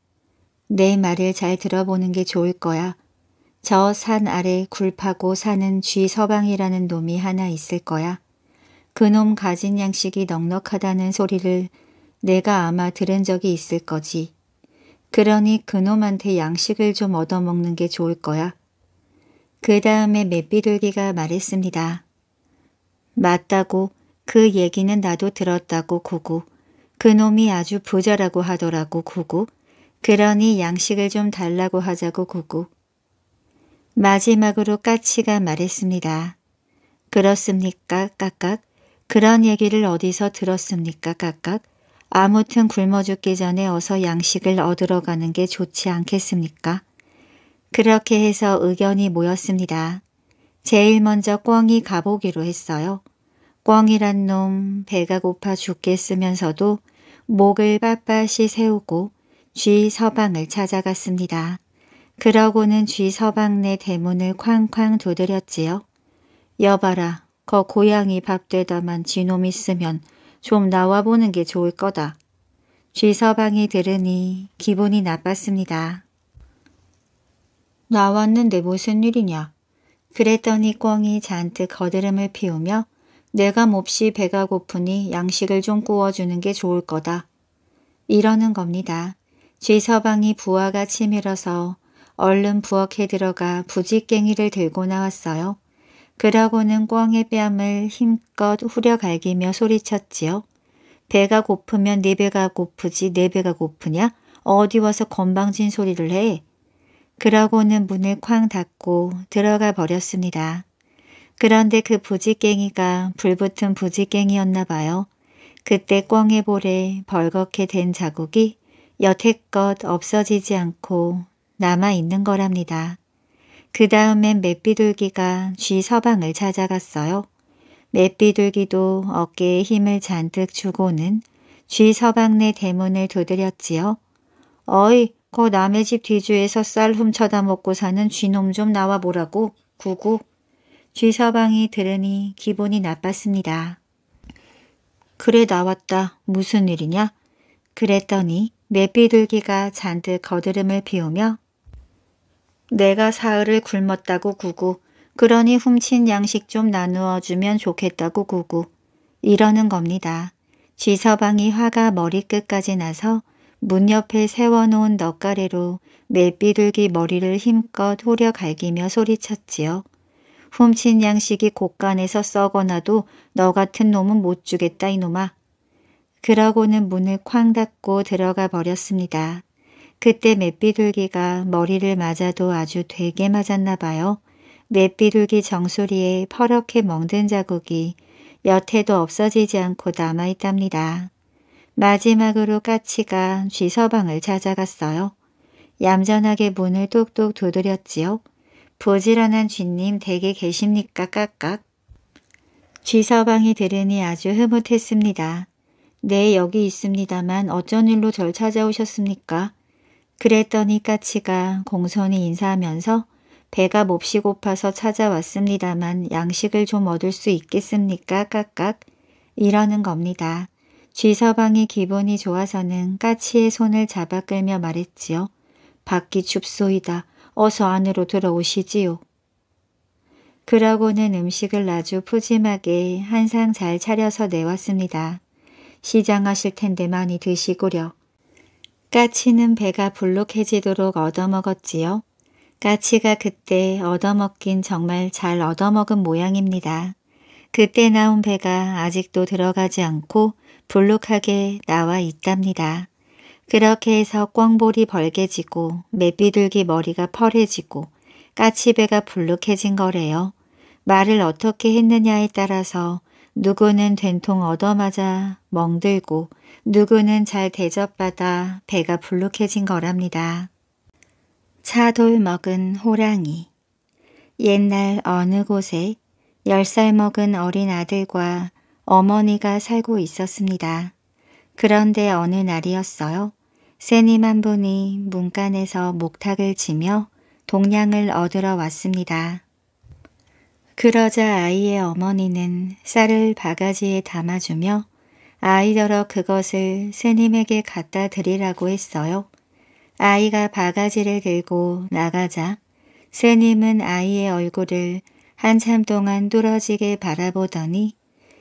내 말을 잘 들어보는 게 좋을 거야. 저 산 아래 굴파고 사는 쥐서방이라는 놈이 하나 있을 거야. 그 놈 가진 양식이 넉넉하다는 소리를 내가 아마 들은 적이 있을 거지. 그러니 그놈한테 양식을 좀 얻어먹는 게 좋을 거야. 그 다음에 맷비둘기가 말했습니다. 맞다고 그 얘기는 나도 들었다고 구구. 그놈이 아주 부자라고 하더라고 구구. 그러니 양식을 좀 달라고 하자고 구구. 마지막으로 까치가 말했습니다. 그렇습니까 까깍 그런 얘기를 어디서 들었습니까 까깍 아무튼 굶어 죽기 전에 어서 양식을 얻으러 가는 게 좋지 않겠습니까? 그렇게 해서 의견이 모였습니다. 제일 먼저 꿩이 가보기로 했어요. 꿩이란 놈 배가 고파 죽겠으면서도 목을 빳빳이 세우고 쥐 서방을 찾아갔습니다. 그러고는 쥐 서방 내 대문을 쾅쾅 두드렸지요. 여봐라, 거 고양이 밥 되다만 쥐놈 있으면 좀 나와보는 게 좋을 거다. 쥐 서방이 들으니 기분이 나빴습니다. 나왔는데 무슨 일이냐? 그랬더니 꿩이 잔뜩 거드름을 피우며 내가 몹시 배가 고프니 양식을 좀 구워주는 게 좋을 거다. 이러는 겁니다. 쥐서방이 부하가 치밀어서 얼른 부엌에 들어가 부지깽이를 들고 나왔어요. 그러고는 꽝의 뺨을 힘껏 후려갈기며 소리쳤지요. 배가 고프면 네 배가 고프지 네 배가 고프냐? 어디 와서 건방진 소리를 해? 그러고는 문을 쾅 닫고 들어가 버렸습니다. 그런데 그 부지깽이가 불붙은 부지깽이였나 봐요. 그때 꽝의 볼에 벌겋게 된 자국이 여태껏 없어지지 않고 남아있는 거랍니다. 그 다음엔 맷비둘기가 쥐 서방을 찾아갔어요. 맷비둘기도 어깨에 힘을 잔뜩 주고는 쥐 서방 내 대문을 두드렸지요. 어이, 거 남의 집 뒤주에서 쌀 훔쳐다 먹고 사는 쥐놈 좀 나와 보라고. 구구. 쥐서방이 들으니 기분이 나빴습니다. 그래 나왔다. 무슨 일이냐? 그랬더니 맷비둘기가 잔뜩 거드름을 피우며 내가 사흘을 굶었다고 구구 그러니 훔친 양식 좀 나누어주면 좋겠다고 구구 이러는 겁니다. 쥐서방이 화가 머리끝까지 나서 문 옆에 세워놓은 넛가래로맷비둘기 머리를 힘껏 호려 갈기며 소리쳤지요. 훔친 양식이 곳간에서 썩어나도 너 같은 놈은 못 주겠다 이놈아. 그러고는 문을 쾅 닫고 들어가 버렸습니다. 그때 맷비둘기가 머리를 맞아도 아주 되게 맞았나 봐요. 맷비둘기 정소리에 퍼렇게 멍든 자국이 여태도 없어지지 않고 남아있답니다. 마지막으로 까치가 쥐서방을 찾아갔어요. 얌전하게 문을 뚝뚝 두드렸지요. 부지런한 쥐님 댁에 계십니까 깍깍? 쥐서방이 들으니 아주 흐뭇했습니다. 네 여기 있습니다만 어쩐 일로 절 찾아오셨습니까? 그랬더니 까치가 공손히 인사하면서 배가 몹시 고파서 찾아왔습니다만 양식을 좀 얻을 수 있겠습니까? 깍깍 이러는 겁니다. 쥐서방이 기분이 좋아서는 까치의 손을 잡아 끌며 말했지요. 밖이 춥소이다. 어서 안으로 들어오시지요. 그러고는 음식을 아주 푸짐하게 한 상 잘 차려서 내왔습니다. 시장하실 텐데 많이 드시구려. 까치는 배가 불룩해지도록 얻어먹었지요. 까치가 그때 얻어먹긴 정말 잘 얻어먹은 모양입니다. 그때 나온 배가 아직도 들어가지 않고 불룩하게 나와 있답니다. 그렇게 해서 꽝볼이 벌개지고 맷비둘기 머리가 펄해지고 까치배가 불룩해진 거래요. 말을 어떻게 했느냐에 따라서 누구는 된통 얻어맞아 멍들고 누구는 잘 대접받아 배가 불룩해진 거랍니다. 차돌 먹은 호랑이 옛날 어느 곳에 열 살 먹은 어린 아들과 어머니가 살고 있었습니다. 그런데 어느 날이었어요. 세님한 분이 문간에서 목탁을 지며 동량을 얻으러 왔습니다. 그러자 아이의 어머니는 쌀을 바가지에 담아주며 아이더러 그것을 스님에게 갖다 드리라고 했어요. 아이가 바가지를 들고 나가자 스님은 아이의 얼굴을 한참 동안 뚫어지게 바라보더니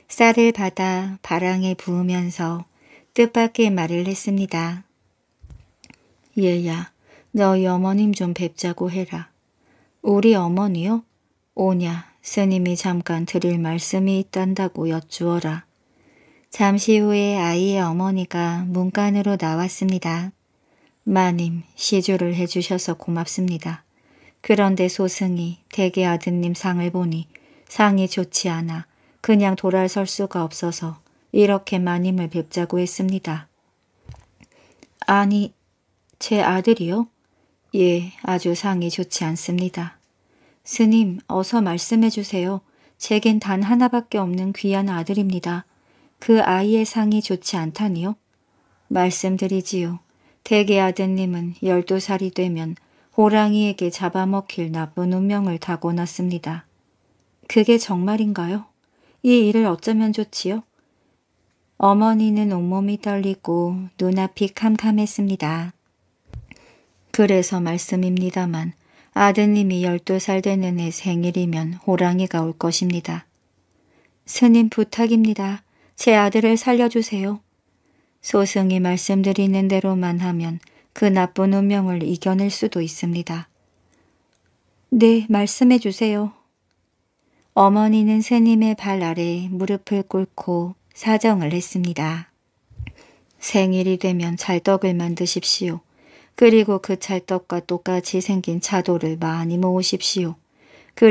쌀을 받아 바람에 부으면서 뜻밖의 말을 했습니다. 얘야, 너희 어머님 좀 뵙자고 해라. 우리 어머니요? 오냐, 스님이 잠깐 드릴 말씀이 있단다고 여쭈어라. 잠시 후에 아이의 어머니가 문간으로 나왔습니다. 마님, 시주를 해주셔서 고맙습니다. 그런데 소승이 대개 아드님 상을 보니 상이 좋지 않아 그냥 돌아설 수가 없어서 이렇게 마님을 뵙자고 했습니다. 아니, 제 아들이요? 예, 아주 상이 좋지 않습니다. 스님, 어서 말씀해 주세요. 제겐 단 하나밖에 없는 귀한 아들입니다. 그 아이의 상이 좋지 않다니요? 말씀드리지요. 대개 아드님은 열두 살이 되면 호랑이에게 잡아먹힐 나쁜 운명을 타고났습니다. 그게 정말인가요? 이 일을 어쩌면 좋지요? 어머니는 온몸이 떨리고 눈앞이 캄캄했습니다. 그래서 말씀입니다만 아드님이 12살 되는 해 생일이면 호랑이가 올 것입니다. 스님 부탁입니다. 제 아들을 살려주세요. 소승이 말씀드리는 대로만 하면 그 나쁜 운명을 이겨낼 수도 있습니다. 네, 말씀해 주세요. 어머니는 스님의 발 아래 무릎을 꿇고 사정을 했습니다. 생일이 되면 잘떡을 만드십시오. 그리고 그 찰떡과 똑같이 생긴 차도를 많이 모으십시오.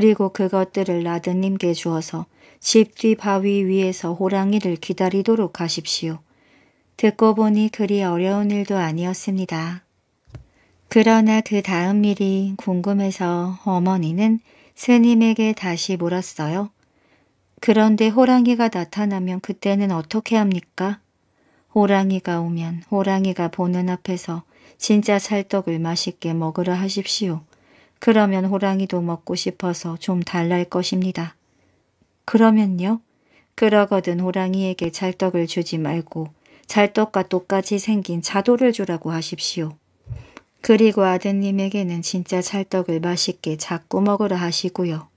그리고 그것들을 라드님께 주어서 집 뒤 바위 위에서 호랑이를 기다리도록 하십시오. 듣고 보니 그리 어려운 일도 아니었습니다. 그러나 그 다음 일이 궁금해서 어머니는 스님에게 다시 물었어요. 그런데 호랑이가 나타나면 그때는 어떻게 합니까? 호랑이가 오면 호랑이가 보는 앞에서 진짜 찰떡을 맛있게 먹으라 하십시오. 그러면 호랑이도 먹고 싶어서 좀 달랄 것입니다. 그러면요? 그러거든 호랑이에게 찰떡을 주지 말고 찰떡과 똑같이 생긴 자도를 주라고 하십시오. 그리고 아드님에게는 진짜 찰떡을 맛있게 자꾸 먹으라 하시고요.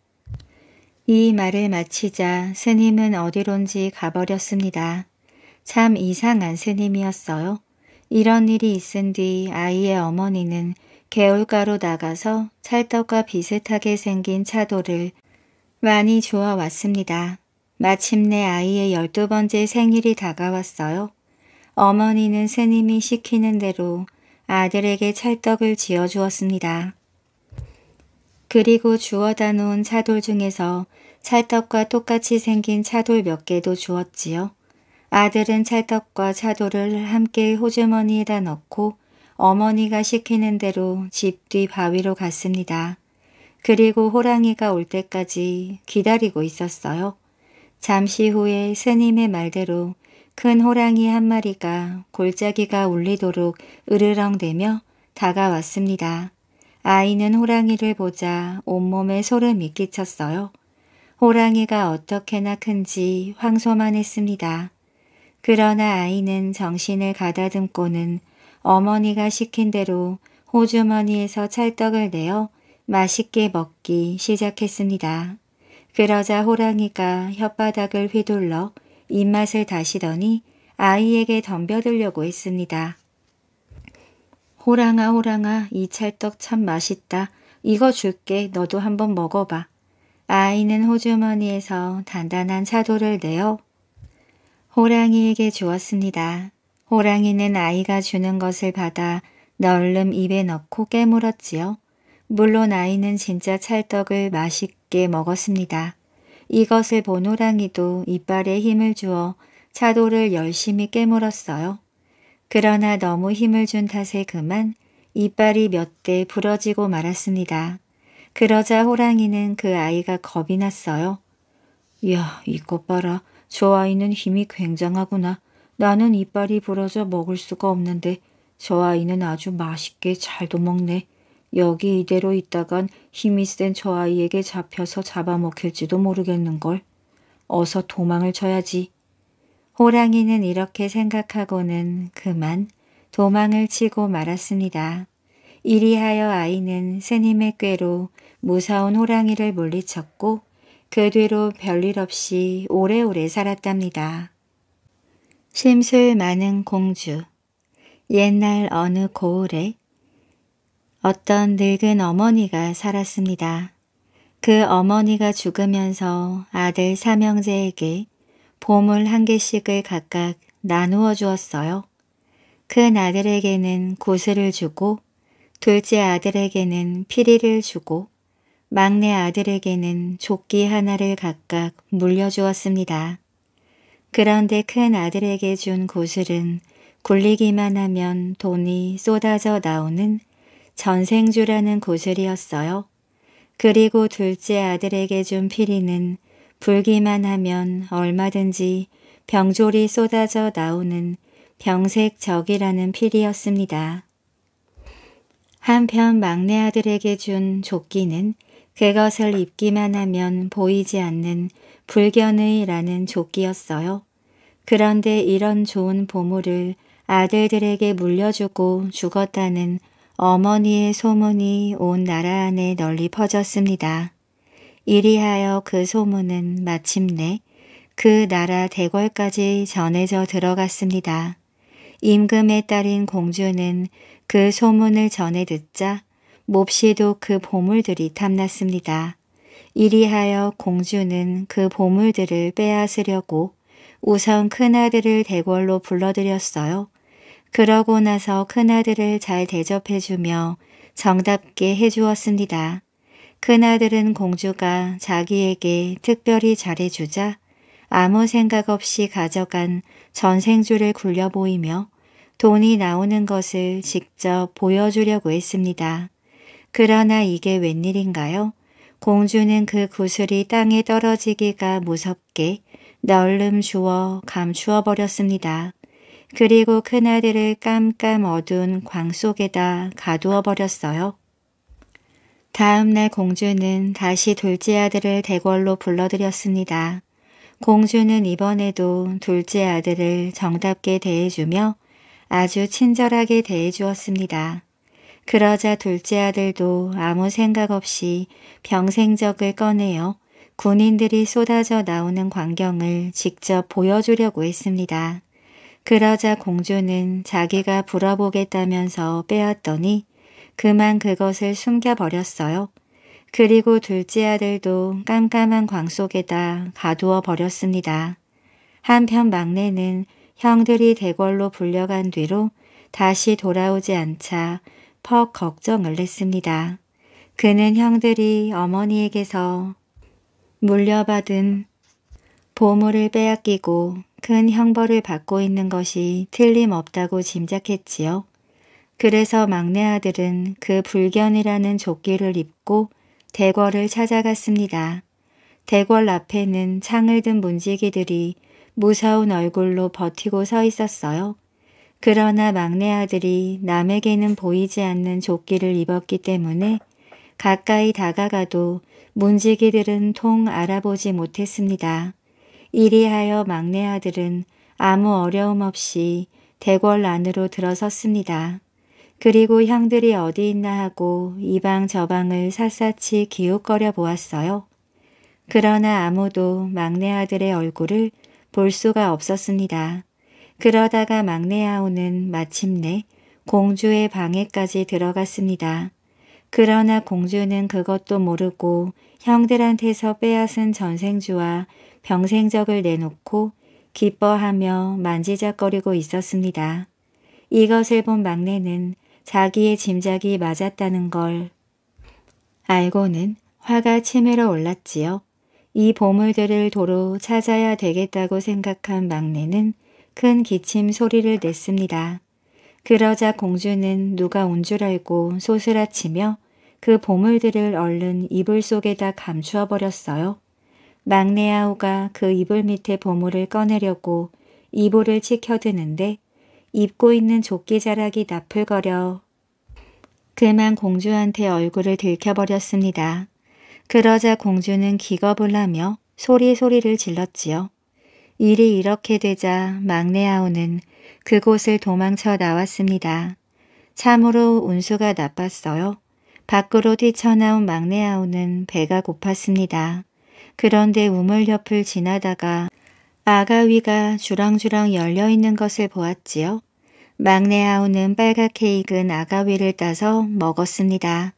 이 말을 마치자 스님은 어디론지 가버렸습니다. 참 이상한 스님이었어요. 이런 일이 있은 뒤 아이의 어머니는 개울가로 나가서 찰떡과 비슷하게 생긴 차돌을 많이 주워 왔습니다. 마침내 아이의 열두 번째 생일이 다가왔어요. 어머니는 스님이 시키는 대로 아들에게 찰떡을 지어 주었습니다. 그리고 주워다 놓은 차돌 중에서 찰떡과 똑같이 생긴 차돌 몇 개도 주었지요. 아들은 찰떡과 차돌을 함께 호주머니에다 넣고 어머니가 시키는 대로 집 뒤 바위로 갔습니다. 그리고 호랑이가 올 때까지 기다리고 있었어요. 잠시 후에 스님의 말대로 큰 호랑이 한 마리가 골짜기가 울리도록 으르렁대며 다가왔습니다. 아이는 호랑이를 보자 온몸에 소름이 끼쳤어요. 호랑이가 어떻게나 큰지 황소만 했습니다. 그러나 아이는 정신을 가다듬고는 어머니가 시킨 대로 호주머니에서 찰떡을 내어 맛있게 먹기 시작했습니다. 그러자 호랑이가 혓바닥을 휘둘러 입맛을 다시더니 아이에게 덤벼들려고 했습니다. 호랑아 호랑아 이 찰떡 참 맛있다. 이거 줄게 너도 한번 먹어봐. 아이는 호주머니에서 단단한 차도를 내어 호랑이에게 주었습니다. 호랑이는 아이가 주는 것을 받아 널름 입에 넣고 깨물었지요. 물론 아이는 진짜 찰떡을 맛있게 먹었습니다. 이것을 본 호랑이도 이빨에 힘을 주어 차도를 열심히 깨물었어요. 그러나 너무 힘을 준 탓에 그만 이빨이 몇 대 부러지고 말았습니다. 그러자 호랑이는 그 아이가 겁이 났어요. 야, 이것 봐라. 저 아이는 힘이 굉장하구나. 나는 이빨이 부러져 먹을 수가 없는데 저 아이는 아주 맛있게 잘도 먹네. 여기 이대로 있다간 힘이 센 저 아이에게 잡혀서 잡아먹힐지도 모르겠는걸. 어서 도망을 쳐야지. 호랑이는 이렇게 생각하고는 그만 도망을 치고 말았습니다. 이리하여 아이는 스님의 꾀로 무사운 호랑이를 물리쳤고 그 뒤로 별일 없이 오래오래 살았답니다. 심술 많은 공주 옛날 어느 고을에 어떤 늙은 어머니가 살았습니다. 그 어머니가 죽으면서 아들 삼형제에게 보물 한 개씩을 각각 나누어 주었어요. 큰 아들에게는 구슬을 주고 둘째 아들에게는 피리를 주고 막내 아들에게는 조끼 하나를 각각 물려주었습니다. 그런데 큰 아들에게 준 고슬은 굴리기만 하면 돈이 쏟아져 나오는 전생주라는 고슬이었어요. 그리고 둘째 아들에게 준 피리는 불기만 하면 얼마든지 병졸이 쏟아져 나오는 병색적이라는 피리였습니다 한편 막내 아들에게 준 조끼는 그것을 입기만 하면 보이지 않는 불견의라는 조끼였어요. 그런데 이런 좋은 보물을 아들들에게 물려주고 죽었다는 어머니의 소문이 온 나라 안에 널리 퍼졌습니다. 이리하여 그 소문은 마침내 그 나라 대궐까지 전해져 들어갔습니다. 임금의 딸인 공주는 그 소문을 전해 듣자 몹시도 그 보물들이 탐났습니다. 이리하여 공주는 그 보물들을 빼앗으려고 우선 큰아들을 대궐로 불러들였어요. 그러고 나서 큰아들을 잘 대접해주며 정답게 해주었습니다. 큰아들은 공주가 자기에게 특별히 잘해주자 아무 생각 없이 가져간 전생주를 굴려 보이며 돈이 나오는 것을 직접 보여주려고 했습니다. 그러나 이게 웬일인가요? 공주는 그 구슬이 땅에 떨어지기가 무섭게 널름 주워 감추어 버렸습니다. 그리고 큰아들을 깜깜 어두운 광 속에다 가두어 버렸어요. 다음날 공주는 다시 둘째 아들을 대궐로 불러들였습니다. 공주는 이번에도 둘째 아들을 정답게 대해주며 아주 친절하게 대해주었습니다. 그러자 둘째 아들도 아무 생각 없이 병생적을 꺼내어 군인들이 쏟아져 나오는 광경을 직접 보여주려고 했습니다. 그러자 공주는 자기가 불어보겠다면서 빼앗더니 그만 그것을 숨겨버렸어요. 그리고 둘째 아들도 깜깜한 광 속에다 가두어 버렸습니다. 한편 막내는 형들이 대궐로 불려간 뒤로 다시 돌아오지 않자 퍽 걱정 을했습니다 그는 형들이 어머니에게서 물려받은 보물을 빼앗기고 큰 형벌을 받고 있는 것이 틀림없다고 짐작했지요. 그래서 막내 아들은 그 불견이라는 조끼를 입고 대궐을 찾아갔습니다. 대궐 앞에는 창을 든 문지기들이 무서운 얼굴로 버티고 서 있었어요. 그러나 막내 아들이 남에게는 보이지 않는 조끼를 입었기 때문에 가까이 다가가도 문지기들은 통 알아보지 못했습니다. 이리하여 막내 아들은 아무 어려움 없이 대궐 안으로 들어섰습니다. 그리고 형들이 어디 있나 하고 이방 저방을 샅샅이 기웃거려 보았어요. 그러나 아무도 막내 아들의 얼굴을 볼 수가 없었습니다. 그러다가 막내 아오는 마침내 공주의 방에까지 들어갔습니다. 그러나 공주는 그것도 모르고 형들한테서 빼앗은 전생주와 병생적을 내놓고 기뻐하며 만지작거리고 있었습니다. 이것을 본 막내는 자기의 짐작이 맞았다는 걸 알고는 화가 치밀어 올랐지요. 이 보물들을 도로 찾아야 되겠다고 생각한 막내는 큰 기침 소리를 냈습니다. 그러자 공주는 누가 온 줄 알고 소스라치며 그 보물들을 얼른 이불 속에다 감추어 버렸어요. 막내 아우가 그 이불 밑에 보물을 꺼내려고 이불을 치켜드는데 입고 있는 조끼 자락이 나풀거려 그만 공주한테 얼굴을 들켜버렸습니다. 그러자 공주는 기겁을 하며 소리소리를 질렀지요. 일이 이렇게 되자 막내 아우는 그곳을 도망쳐 나왔습니다. 참으로 운수가 나빴어요. 밖으로 뛰쳐나온 막내 아우는 배가 고팠습니다. 그런데 우물 옆을 지나다가 아가위가 주렁주렁 열려있는 것을 보았지요. 막내 아우는 빨갛게 익은 아가위를 따서 먹었습니다.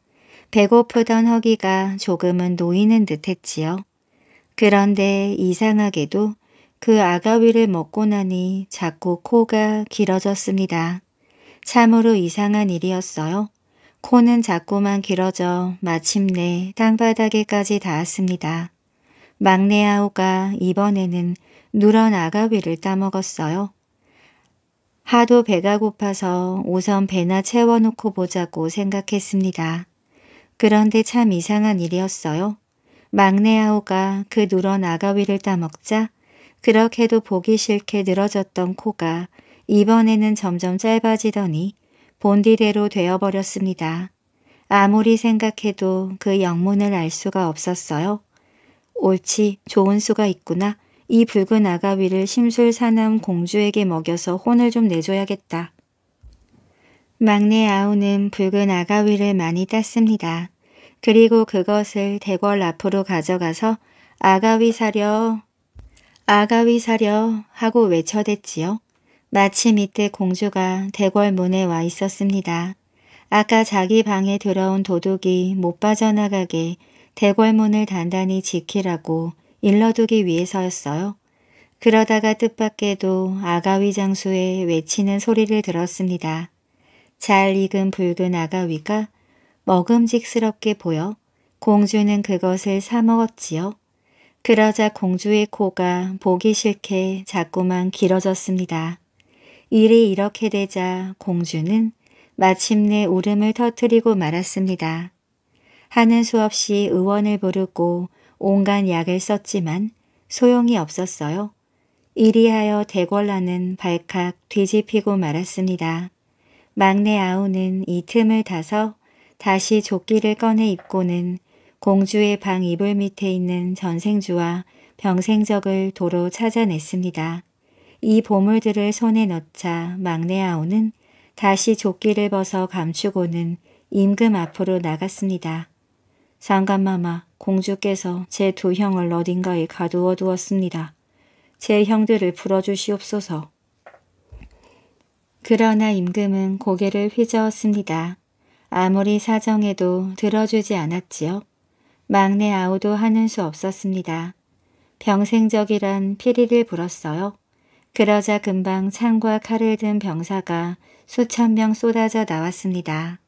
배고프던 허기가 조금은 놓이는 듯했지요. 그런데 이상하게도 그 아가위를 먹고 나니 자꾸 코가 길어졌습니다. 참으로 이상한 일이었어요. 코는 자꾸만 길어져 마침내 땅바닥에까지 닿았습니다. 막내 아우가 이번에는 누런 아가위를 따먹었어요. 하도 배가 고파서 우선 배나 채워놓고 보자고 생각했습니다. 그런데 참 이상한 일이었어요. 막내 아우가그 누런 아가위를 따먹자 그렇게도 보기 싫게 늘어졌던 코가 이번에는 점점 짧아지더니 본디대로 되어버렸습니다. 아무리 생각해도 그 영문을 알 수가 없었어요. 옳지, 좋은 수가 있구나. 이 붉은 아가위를 심술사나운 공주에게 먹여서 혼을 좀 내줘야겠다. 막내 아우는 붉은 아가위를 많이 땄습니다. 그리고 그것을 대궐 앞으로 가져가서 아가위 사려 아가위 사려 하고 외쳐댔지요. 마침 이때 공주가 대궐문에 와 있었습니다. 아까 자기 방에 들어온 도둑이 못 빠져나가게 대궐문을 단단히 지키라고 일러두기 위해서였어요. 그러다가 뜻밖에도 아가위 장수의 외치는 소리를 들었습니다. 잘 익은 붉은 아가위가 먹음직스럽게 보여 공주는 그것을 사먹었지요. 그러자 공주의 코가 보기 싫게 자꾸만 길어졌습니다. 일이 이렇게 되자 공주는 마침내 울음을 터뜨리고 말았습니다. 하는 수 없이 의원을 부르고 온갖 약을 썼지만 소용이 없었어요. 이리하여 대궐라는 발칵 뒤집히고 말았습니다. 막내 아우는 이 틈을 타서 다시 조끼를 꺼내 입고는 공주의 방 이불 밑에 있는 전생주와 병생적을 도로 찾아냈습니다. 이 보물들을 손에 넣자 막내 아오는 다시 조끼를 벗어 감추고는 임금 앞으로 나갔습니다. 상감마마, 공주께서 제 두 형을 어딘가에 가두어 두었습니다. 제 형들을 풀어주시옵소서. 그러나 임금은 고개를 휘저었습니다. 아무리 사정해도 들어주지 않았지요. 막내 아우도 하는 수 없었습니다. 병생적이란 피리를 불었어요. 그러자 금방 창과 칼을 든 병사가 수천 명 쏟아져 나왔습니다.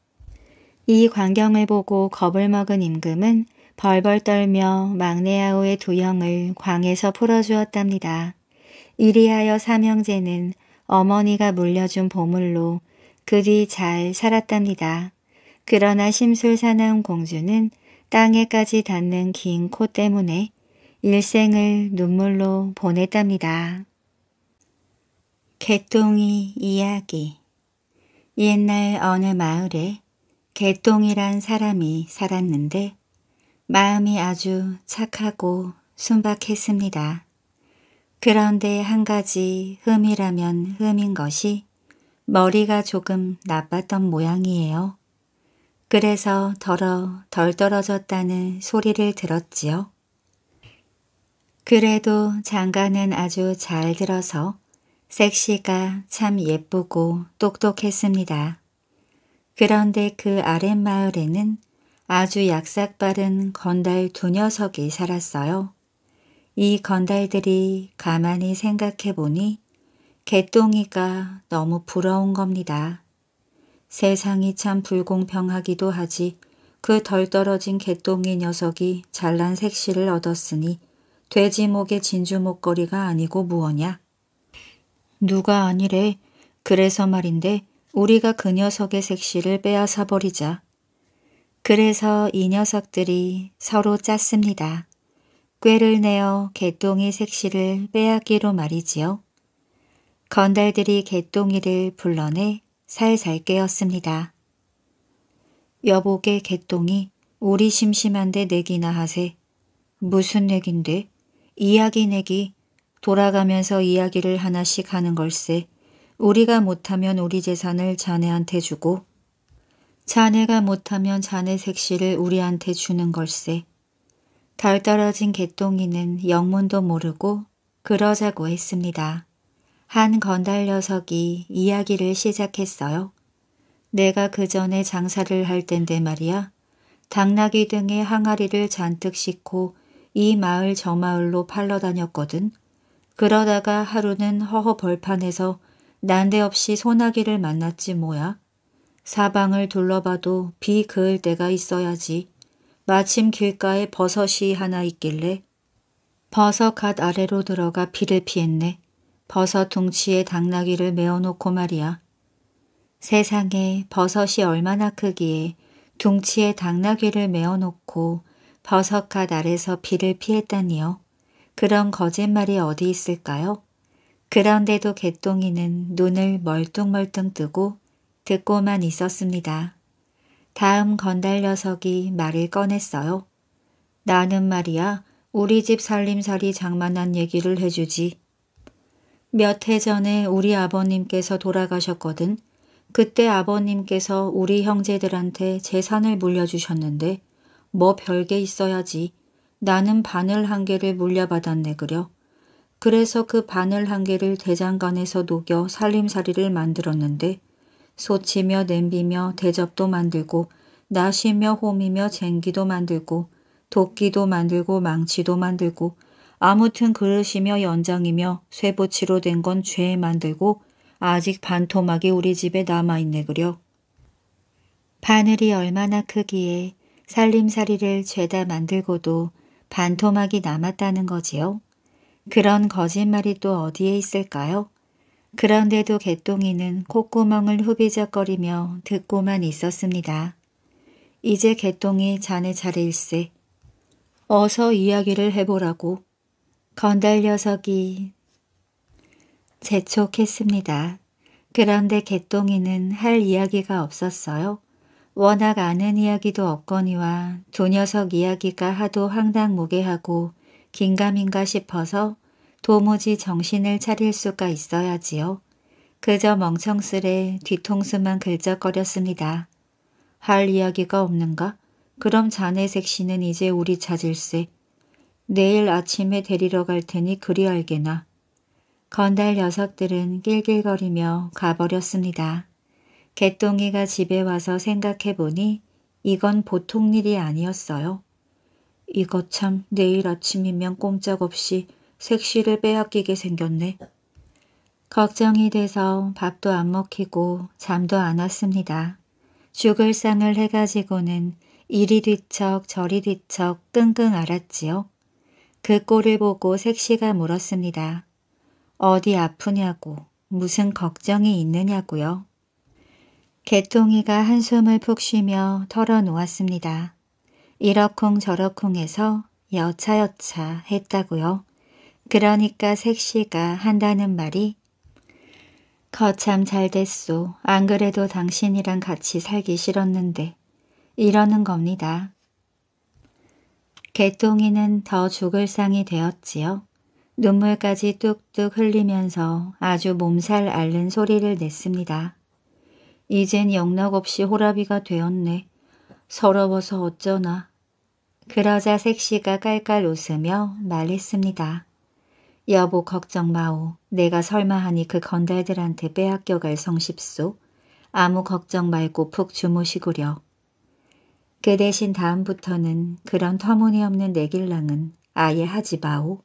이 광경을 보고 겁을 먹은 임금은 벌벌 떨며 막내 아우의 두 형을 광에서 풀어주었답니다. 이리하여 삼형제는 어머니가 물려준 보물로 그뒤잘 살았답니다. 그러나 심술사나운 공주는 땅에까지 닿는 긴 코 때문에 일생을 눈물로 보냈답니다. 개똥이 이야기 옛날 어느 마을에 개똥이란 사람이 살았는데 마음이 아주 착하고 순박했습니다. 그런데 한 가지 흠이라면 흠인 것이 머리가 조금 나빴던 모양이에요. 그래서 덜어 덜 떨어졌다는 소리를 들었지요. 그래도 장가는 아주 잘 들어서 섹시가 참 예쁘고 똑똑했습니다. 그런데 그 아랫마을에는 아주 약삭빠른 건달 두 녀석이 살았어요. 이 건달들이 가만히 생각해보니 개똥이가 너무 부러운 겁니다. 세상이 참 불공평하기도 하지 그 덜 떨어진 개똥이 녀석이 잘난 색시를 얻었으니 돼지목에 진주 목걸이가 아니고 무엇냐? 누가 아니래. 그래서 말인데 우리가 그 녀석의 색시를 빼앗아 버리자. 그래서 이 녀석들이 서로 짰습니다. 꾀를 내어 개똥이 색시를 빼앗기로 말이지요. 건달들이 개똥이를 불러내 살살 깨었습니다. 여보게 개똥이 우리 심심한데 내기나 하세. 무슨 내긴데? 이야기 내기. 돌아가면서 이야기를 하나씩 하는 걸세. 우리가 못하면 우리 재산을 자네한테 주고 자네가 못하면 자네 색시를 우리한테 주는 걸세. 달달아진 개똥이는 영문도 모르고 그러자고 했습니다. 한 건달 녀석이 이야기를 시작했어요. 내가 그 전에 장사를 할땐데 말이야. 당나귀 등의 항아리를 잔뜩 싣고 이 마을 저 마을로 팔러 다녔거든. 그러다가 하루는 허허벌판에서 난데없이 소나기를 만났지 뭐야. 사방을 둘러봐도 비 그을 때가 있어야지. 마침 길가에 버섯이 하나 있길래 버섯 갓 아래로 들어가 비를 피했네. 버섯 둥치에 당나귀를 메어놓고 말이야. 세상에 버섯이 얼마나 크기에 둥치에 당나귀를 메어놓고 버섯갓 날에서 비를 피했다니요. 그런 거짓말이 어디 있을까요? 그런데도 개똥이는 눈을 멀뚱멀뚱 뜨고 듣고만 있었습니다. 다음 건달 녀석이 말을 꺼냈어요. 나는 말이야 우리 집 살림살이 장만한 얘기를 해주지. 몇해 전에 우리 아버님께서 돌아가셨거든. 그때 아버님께서 우리 형제들한테 재산을 물려주셨는데 뭐 별게 있어야지. 나는 바늘 한 개를 물려받았네 그려. 그래서 그 바늘 한 개를 대장간에서 녹여 살림살이를 만들었는데 소치며 냄비며 대접도 만들고 나시며 홈이며 쟁기도 만들고 도끼도 만들고 망치도 만들고 아무튼 그릇이며 연장이며 쇠붙이로 된 건 죄에 만들고 아직 반토막이 우리 집에 남아있네 그려. 바늘이 얼마나 크기에 살림살이를 죄다 만들고도 반토막이 남았다는 거지요. 그런 거짓말이 또 어디에 있을까요? 그런데도 개똥이는 콧구멍을 후비적거리며 듣고만 있었습니다. 이제 개똥이 자네 차례일세. 어서 이야기를 해보라고. 건달 녀석이 재촉했습니다. 그런데 개똥이는 할 이야기가 없었어요. 워낙 아는 이야기도 없거니와 두 녀석 이야기가 하도 황당무계하고 긴가민가 싶어서 도무지 정신을 차릴 수가 있어야지요. 그저 멍청스레 뒤통수만 긁적거렸습니다. 할 이야기가 없는가? 그럼 자네 색시는 이제 우리 찾을세. 내일 아침에 데리러 갈 테니 그리 알게나. 건달 녀석들은 낄낄거리며 가버렸습니다. 개똥이가 집에 와서 생각해보니 이건 보통 일이 아니었어요. 이것참 내일 아침이면 꼼짝없이 색시를 빼앗기게 생겼네. 걱정이 돼서 밥도 안 먹히고 잠도 안 왔습니다. 죽을 상을 해가지고는 이리 뒤척 저리 뒤척 끙끙 앓았지요. 그 꼴을 보고 색시가 물었습니다. 어디 아프냐고, 무슨 걱정이 있느냐고요. 개통이가 한숨을 푹 쉬며 털어놓았습니다. 이러쿵 저러쿵 해서 여차여차 했다고요. 그러니까 색시가 한다는 말이 거참 잘 됐소. 안 그래도 당신이랑 같이 살기 싫었는데 이러는 겁니다. 개똥이는 더 죽을 상이 되었지요. 눈물까지 뚝뚝 흘리면서 아주 몸살 앓는 소리를 냈습니다. 이젠 영락없이 호라비가 되었네. 서러워서 어쩌나. 그러자 색시가 깔깔 웃으며 말했습니다. 여보 걱정 마오. 내가 설마 하니 그 건달들한테 빼앗겨갈 성십소. 아무 걱정 말고 푹 주무시구려. 그 대신 다음부터는 그런 터무니없는 내길랑은 아예 하지 마오.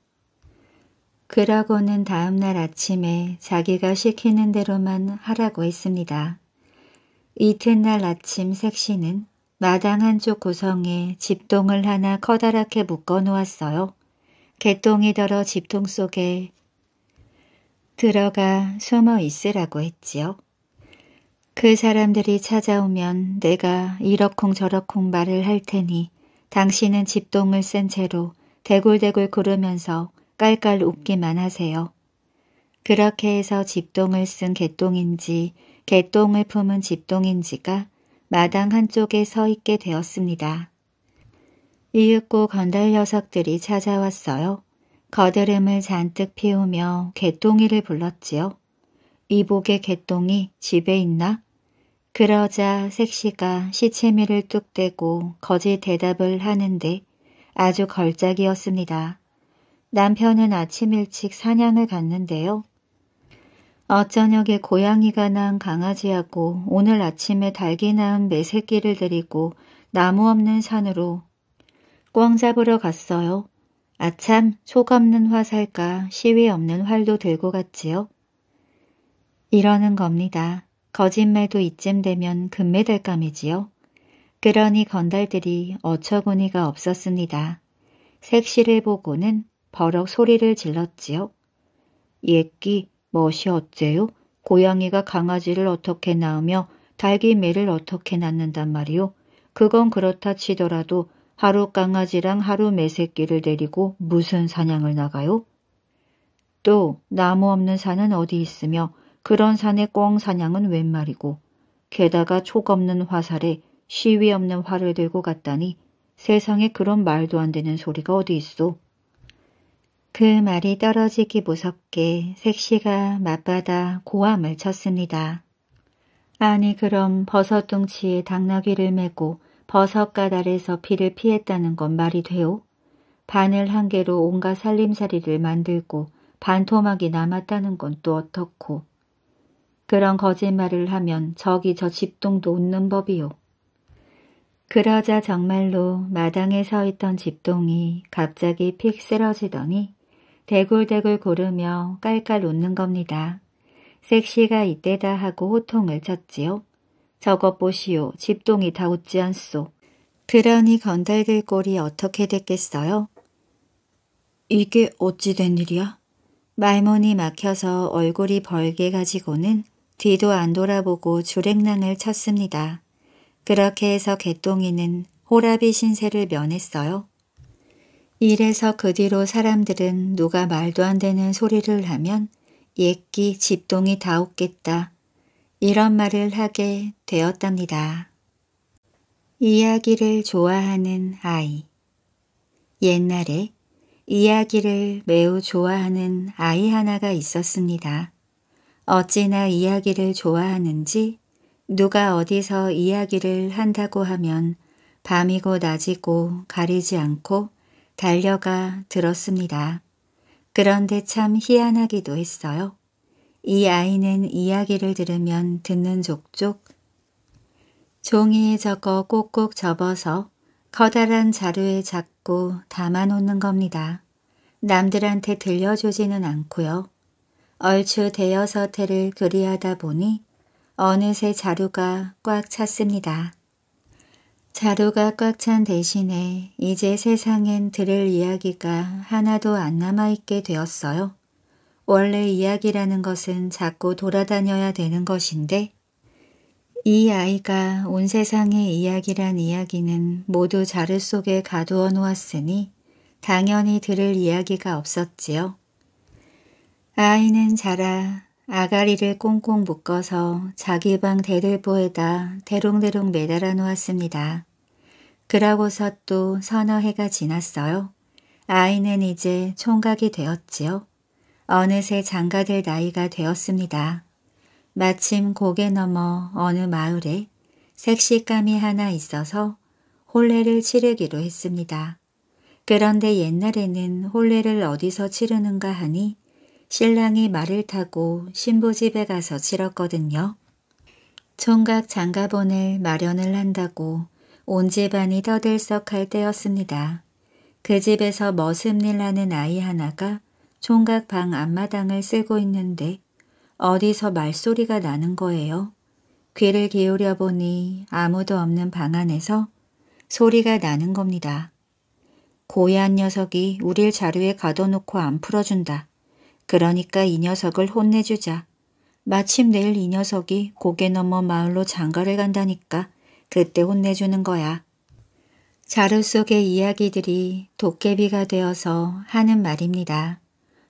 그러고는 다음날 아침에 자기가 시키는 대로만 하라고 했습니다. 이튿날 아침 색시는 마당 한쪽 구성에 집동을 하나 커다랗게 묶어 놓았어요. 개똥이 더러 집통 속에 들어가 숨어 있으라고 했지요. 그 사람들이 찾아오면 내가 이러쿵저러쿵 말을 할 테니 당신은 집동을 쓴 채로 대굴대굴 구르면서 깔깔 웃기만 하세요. 그렇게 해서 집동을 쓴 개똥인지 개똥을 품은 집동인지가 마당 한쪽에 서 있게 되었습니다. 이윽고 건달 녀석들이 찾아왔어요. 거드름을 잔뜩 피우며 개똥이를 불렀지요. 이복의 개똥이 집에 있나? 그러자 색시가 시체미를뚝 떼고 거지 대답을 하는데 아주 걸작이었습니다. 남편은 아침 일찍 사냥을 갔는데요. 어저녁에 고양이가 난 강아지하고 오늘 아침에 달기 낳은 매새끼를 데리고 나무 없는 산으로 꽝 잡으러 갔어요. 아참, 속 없는 화살과 시위 없는 활도 들고 갔지요. 이러는 겁니다. 거짓말도 이쯤 되면 금메달감이지요. 그러니 건달들이 어처구니가 없었습니다. 색시를 보고는 버럭 소리를 질렀지요. 옛기, 멋이 어째요? 고양이가 강아지를 어떻게 낳으며 달기매를 어떻게 낳는단 말이요? 그건 그렇다 치더라도 하루 강아지랑 하루 매새끼를 데리고 무슨 사냥을 나가요? 또 나무 없는 산은 어디 있으며 그런 산에 꿩 사냥은 웬 말이고 게다가 촉 없는 화살에 시위 없는 화를 들고 갔다니 세상에 그런 말도 안 되는 소리가 어디 있어그 말이 떨어지기 무섭게 색시가 맞바다 고함을 쳤습니다. 아니 그럼 버섯둥치에 당나귀를 메고 버섯가달에서 피를 피했다는 건 말이 돼요? 바늘 한 개로 온갖 살림살이를 만들고 반토막이 남았다는 건 또 어떻고 그런 거짓말을 하면 저기 저 집동도 웃는 법이요. 그러자 정말로 마당에 서 있던 집동이 갑자기 픽 쓰러지더니 대굴대굴 고르며 깔깔 웃는 겁니다. 섹시가 이때다 하고 호통을 쳤지요. 저것 보시오. 집동이 다 웃지 않소. 그러니 건달들 꼴이 어떻게 됐겠어요? 이게 어찌 된 일이야? 말문이 막혀서 얼굴이 벌게 가지고는 뒤도 안 돌아보고 주랭랑을 쳤습니다. 그렇게 해서 개똥이는 호라비 신세를 면했어요. 이래서 그 뒤로 사람들은 누가 말도 안 되는 소리를 하면 옛기 집동이 다 웃겠다 이런 말을 하게 되었답니다. 이야기를 좋아하는 아이 옛날에 이야기를 매우 좋아하는 아이 하나가 있었습니다. 어찌나 이야기를 좋아하는지 누가 어디서 이야기를 한다고 하면 밤이고 낮이고 가리지 않고 달려가 들었습니다. 그런데 참 희한하기도 했어요. 이 아이는 이야기를 들으면 듣는 족족 종이에 적어 꼭꼭 접어서 커다란 자루에 잡고 담아놓는 겁니다. 남들한테 들려주지는 않고요. 얼추 대여섯 해를 그리하다 보니 어느새 자루가 꽉 찼습니다. 자루가 꽉 찬 대신에 이제 세상엔 들을 이야기가 하나도 안 남아있게 되었어요. 원래 이야기라는 것은 자꾸 돌아다녀야 되는 것인데 이 아이가 온 세상의 이야기란 이야기는 모두 자루 속에 가두어 놓았으니 당연히 들을 이야기가 없었지요. 아이는 자라 아가리를 꽁꽁 묶어서 자기 방 대들보에다 대롱대롱 매달아 놓았습니다. 그러고서 또 서너 해가 지났어요. 아이는 이제 총각이 되었지요. 어느새 장가들 나이가 되었습니다. 마침 고개 넘어 어느 마을에 색시감이 하나 있어서 홀례를 치르기로 했습니다. 그런데 옛날에는 홀례를 어디서 치르는가 하니 신랑이 말을 타고 신부집에 가서 치렀거든요. 총각 장가본을 마련을 한다고 온 집안이 떠들썩할 때였습니다. 그 집에서 머슴릴라는 아이 하나가 총각 방 앞마당을 쓰고 있는데 어디서 말소리가 나는 거예요. 귀를 기울여 보니 아무도 없는 방 안에서 소리가 나는 겁니다. 고야한 녀석이 우릴 자루에 가둬놓고 안 풀어준다. 그러니까 이 녀석을 혼내주자. 마침 내일 이 녀석이 고개 넘어 마을로 장가를 간다니까 그때 혼내주는 거야. 자루 속의 이야기들이 도깨비가 되어서 하는 말입니다.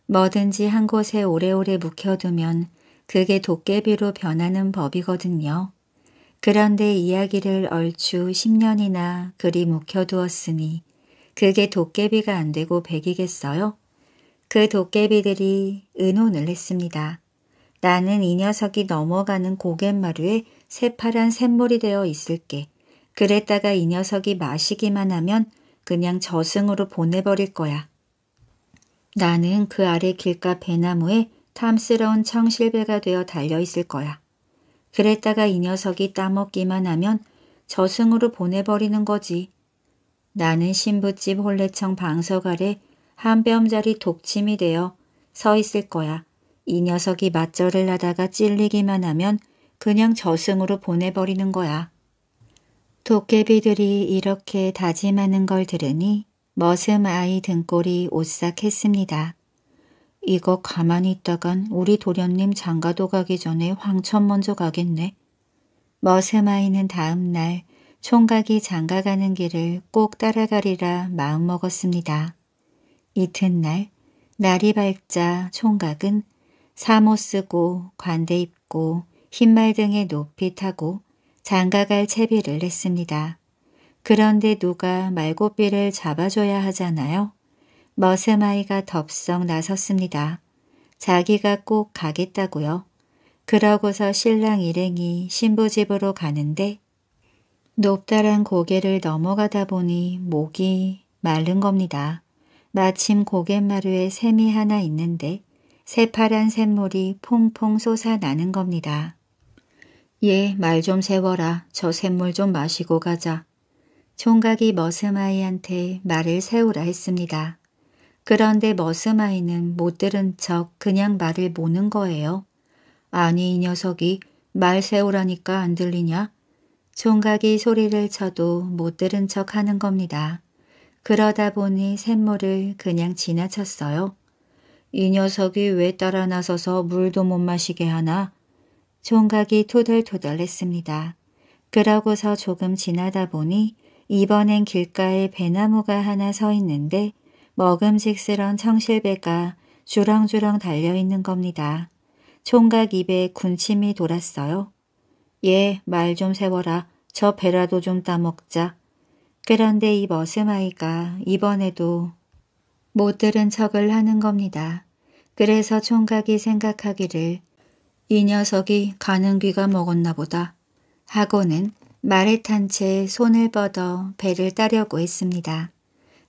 뭐든지 한 곳에 오래오래 묵혀두면 그게 도깨비로 변하는 법이거든요. 그런데 이야기를 얼추 10년이나 그리 묵혀두었으니 그게 도깨비가 안 되고 백이겠어요? 그 도깨비들이 의논을 했습니다. 나는 이 녀석이 넘어가는 고갯마루에 새파란 샘물이 되어 있을게. 그랬다가 이 녀석이 마시기만 하면 그냥 저승으로 보내버릴 거야. 나는 그 아래 길가 배나무에 탐스러운 청실배가 되어 달려있을 거야. 그랬다가 이 녀석이 따먹기만 하면 저승으로 보내버리는 거지. 나는 신부집 홀레청 방석 아래 한 뼘짜리 독침이 되어 서 있을 거야. 이 녀석이 맞절을 하다가 찔리기만 하면 그냥 저승으로 보내버리는 거야. 도깨비들이 이렇게 다짐하는 걸 들으니 머슴 아이 등골이 오싹했습니다. 이거 가만히 있다간 우리 도련님 장가도 가기 전에 황천 먼저 가겠네. 머슴 아이는 다음 날 총각이 장가가는 길을 꼭 따라가리라 마음먹었습니다. 이튿날 날이 밝자 총각은 사모 쓰고 관대 입고 흰말 등에 높이 타고 장가갈 채비를 했습니다. 그런데 누가 말고삐를 잡아줘야 하잖아요. 머슴아이가 덥석 나섰습니다. 자기가 꼭 가겠다고요. 그러고서 신랑 일행이 신부집으로 가는데 높다란 고개를 넘어가다 보니 목이 마른 겁니다. 마침 고갯마루에 샘이 하나 있는데 새파란 샘물이 퐁퐁 솟아나는 겁니다. 예, 말 좀 세워라. 저 샘물 좀 마시고 가자. 총각이 머슴아이한테 말을 세우라 했습니다. 그런데 머슴아이는못 들은 척 그냥 말을 모는 거예요. 아니 이 녀석이 말 세우라니까 안 들리냐? 총각이 소리를 쳐도 못 들은 척 하는 겁니다. 그러다 보니 샘물을 그냥 지나쳤어요. 이 녀석이 왜 따라 나서서 물도 못 마시게 하나? 총각이 토덜토덜했습니다. 그러고서 조금 지나다 보니 이번엔 길가에 배나무가 하나 서 있는데 먹음직스런 청실배가 주렁주렁 달려있는 겁니다. 총각 입에 군침이 돌았어요. 예, 말 좀 세워라. 저 배라도 좀 따먹자. 그런데 이 머슴아이가 이번에도 못 들은 척을 하는 겁니다. 그래서 총각이 생각하기를 이 녀석이 가는 귀가 먹었나 보다 하고는 말에 탄 채 손을 뻗어 배를 따려고 했습니다.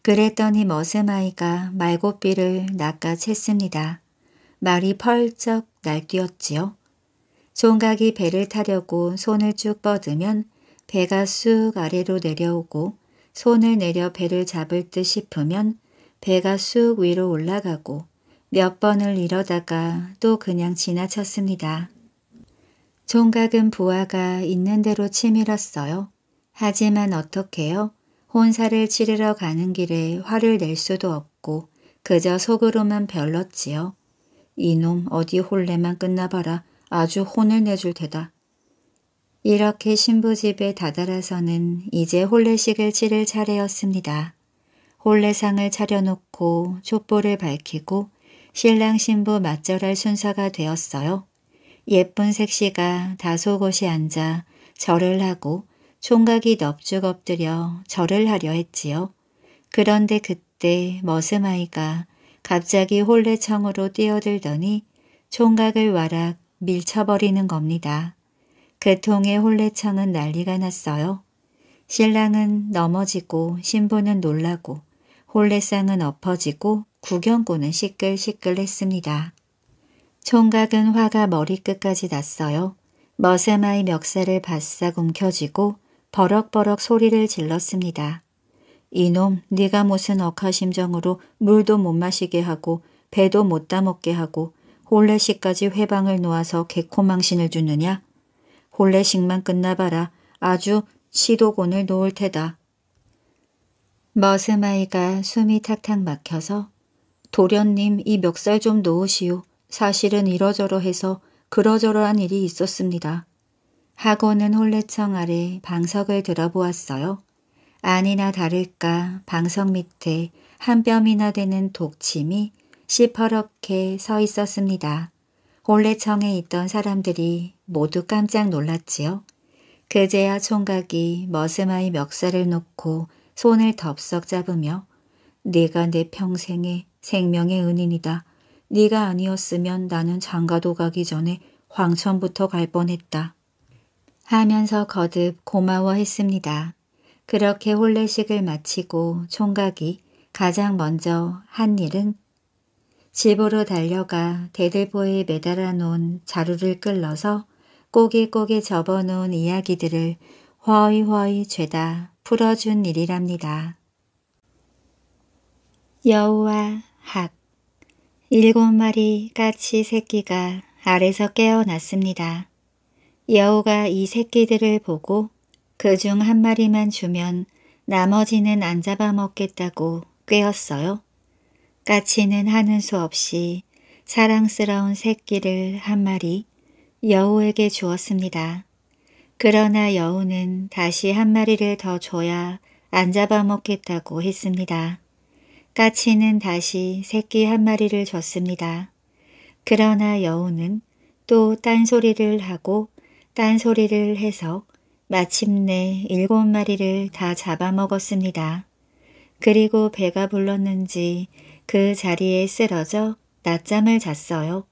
그랬더니 머슴아이가 말고삐를 낚아챘습니다. 말이 펄쩍 날뛰었지요. 총각이 배를 타려고 손을 쭉 뻗으면 배가 쑥 아래로 내려오고 손을 내려 배를 잡을 듯 싶으면 배가 쑥 위로 올라가고 몇 번을 이러다가 또 그냥 지나쳤습니다. 종각은 부하가 있는 대로 치밀었어요. 하지만 어떻게요? 혼사를 치르러 가는 길에 화를 낼 수도 없고 그저 속으로만 별렀지요. 이놈 어디 홀레만 끝나봐라 아주 혼을 내줄 테다. 이렇게 신부 집에 다다라서는 이제 홀례식을 치를 차례였습니다. 홀례상을 차려놓고 촛불을 밝히고 신랑 신부 맞절할 순서가 되었어요. 예쁜 색시가 다소 곳이 앉아 절을 하고 총각이 넙죽 엎드려 절을 하려 했지요. 그런데 그때 머슴아이가 갑자기 홀례청으로 뛰어들더니 총각을 와락 밀쳐버리는 겁니다. 그통의 홀레청은 난리가 났어요. 신랑은 넘어지고 신부는 놀라고 홀레상은 엎어지고 구경꾼은 시끌시끌했습니다. 총각은 화가 머리끝까지 났어요. 머세마의 멱살을 바싹 움켜쥐고 버럭버럭 소리를 질렀습니다. 이놈 네가 무슨 억하심정으로 물도 못 마시게 하고 배도 못 따먹게 하고 홀레시까지 회방을 놓아서 개코망신을 주느냐? 혼래식만 끝나봐라. 아주 시도곤을 놓을 테다. 머슴아이가 숨이 탁탁 막혀서 도련님 이 멱살 좀 놓으시오. 사실은 이러저러 해서 그러저러한 일이 있었습니다. 하고는 홀레청 아래 방석을 들어보았어요. 아니나 다를까 방석 밑에 한 뼘이나 되는 독침이 시퍼렇게 서 있었습니다. 원래 청에 있던 사람들이 모두 깜짝 놀랐지요. 그제야 총각이 머스마의 멱살을 놓고 손을 덥석 잡으며 네가 내 평생의 생명의 은인이다. 네가 아니었으면 나는 장가도 가기 전에 황천부터 갈 뻔했다. 하면서 거듭 고마워했습니다. 그렇게 혼례식을 마치고 총각이 가장 먼저 한 일은 집으로 달려가 대들보에 매달아 놓은 자루를 끌러서 꼬기꼬기 접어놓은 이야기들을 허이허이 죄다 풀어준 일이랍니다. 여우와 학 일곱 마리 까치 새끼가 알에서 깨어났습니다. 여우가 이 새끼들을 보고 그 중 한 마리만 주면 나머지는 안 잡아먹겠다고 꿰었어요. 까치는 하는 수 없이 사랑스러운 새끼를 한 마리 여우에게 주었습니다. 그러나 여우는 다시 한 마리를 더 줘야 안 잡아먹겠다고 했습니다. 까치는 다시 새끼 한 마리를 줬습니다. 그러나 여우는 또 딴소리를 하고 딴소리를 해서 마침내 일곱 마리를 다 잡아먹었습니다. 그리고 배가 불렀는지 그 자리에 쓰러져 낮잠을 잤어요.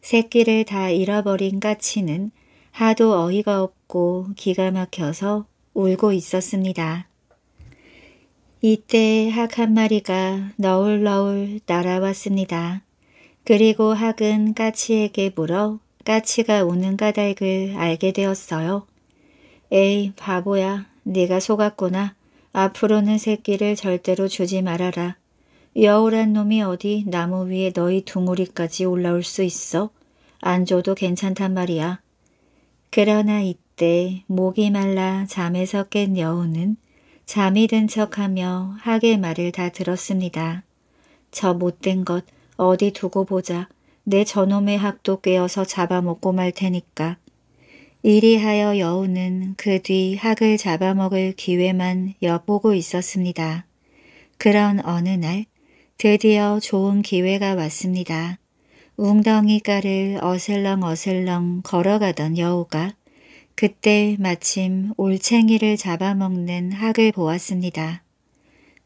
새끼를 다 잃어버린 까치는 하도 어이가 없고 기가 막혀서 울고 있었습니다. 이때 학 한 마리가 너울너울 날아왔습니다. 그리고 학은 까치에게 물어 까치가 우는 까닭을 알게 되었어요. 에이 바보야 네가 속았구나. 앞으로는 새끼를 절대로 주지 말아라. 여우란 놈이 어디 나무 위에 너희 둥우리까지 올라올 수 있어? 안 줘도 괜찮단 말이야. 그러나 이때 목이 말라 잠에서 깬 여우는 잠이 든 척하며 하의 말을 다 들었습니다. 저 못된 것 어디 두고 보자. 내 저놈의 학도 깨어서 잡아먹고 말 테니까. 이리하여 여우는 그 뒤 학을 잡아먹을 기회만 엿보고 있었습니다. 그런 어느 날 드디어 좋은 기회가 왔습니다. 웅덩이가를 어슬렁어슬렁 걸어가던 여우가 그때 마침 올챙이를 잡아먹는 학을 보았습니다.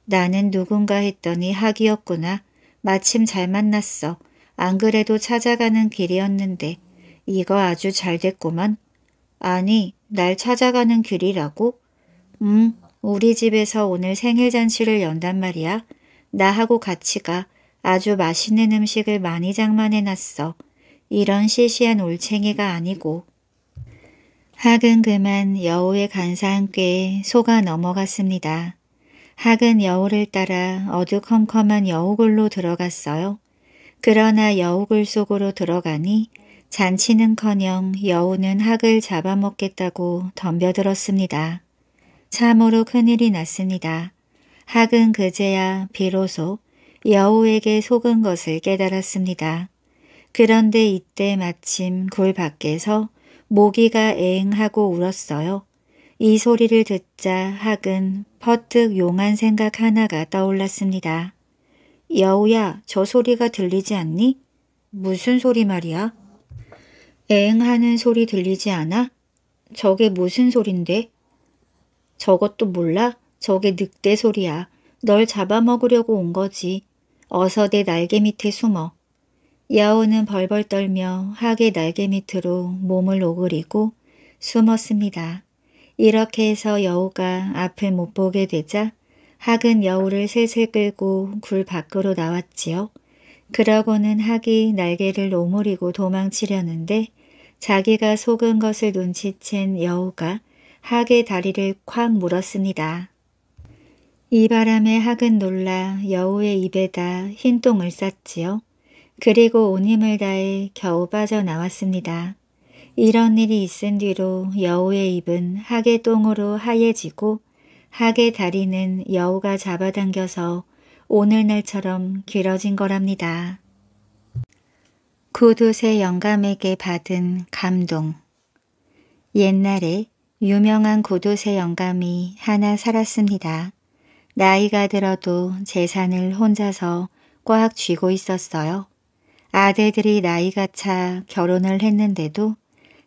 나는 누군가 했더니 학이었구나. 마침 잘 만났어. 안 그래도 찾아가는 길이었는데 이거 아주 잘 됐구만. 아니, 날 찾아가는 길이라고? 응, 우리 집에서 오늘 생일 잔치를 연단 말이야. 나하고 같이 가 아주 맛있는 음식을 많이 장만해놨어. 이런 시시한 올챙이가 아니고. 학은 그만 여우의 간사한 꾀에 속아 넘어갔습니다. 학은 여우를 따라 어두컴컴한 여우굴로 들어갔어요. 그러나 여우굴 속으로 들어가니 잔치는커녕 여우는 학을 잡아먹겠다고 덤벼들었습니다. 참으로 큰일이 났습니다. 학은 그제야 비로소 여우에게 속은 것을 깨달았습니다. 그런데 이때 마침 굴 밖에서 모기가 애응하고 울었어요. 이 소리를 듣자 학은 퍼뜩 용한 생각 하나가 떠올랐습니다. 여우야, 저 소리가 들리지 않니? 무슨 소리 말이야? 애응하는 소리 들리지 않아? 저게 무슨 소린데? 저것도 몰라? 저게 늑대 소리야. 널 잡아먹으려고 온 거지. 어서 내 날개 밑에 숨어. 야오는 벌벌 떨며 하계 날개 밑으로 몸을 오그리고 숨었습니다. 이렇게 해서 여우가 앞을 못 보게 되자 학은 여우를 슬슬 끌고 굴 밖으로 나왔지요. 그러고는 학이 날개를 오므리고 도망치려는데 자기가 속은 것을 눈치챈 여우가 학의 다리를 콱 물었습니다. 이 바람에 학은 놀라 여우의 입에다 흰 똥을 쌌지요. 그리고 온 힘을 다해 겨우 빠져나왔습니다. 이런 일이 있은 뒤로 여우의 입은 학의 똥으로 하얘지고 학의 다리는 여우가 잡아당겨서 오늘날처럼 길어진 거랍니다. 구두쇠 영감에게 받은 감동 옛날에 유명한 구두쇠 영감이 하나 살았습니다. 나이가 들어도 재산을 혼자서 꽉 쥐고 있었어요. 아들들이 나이가 차 결혼을 했는데도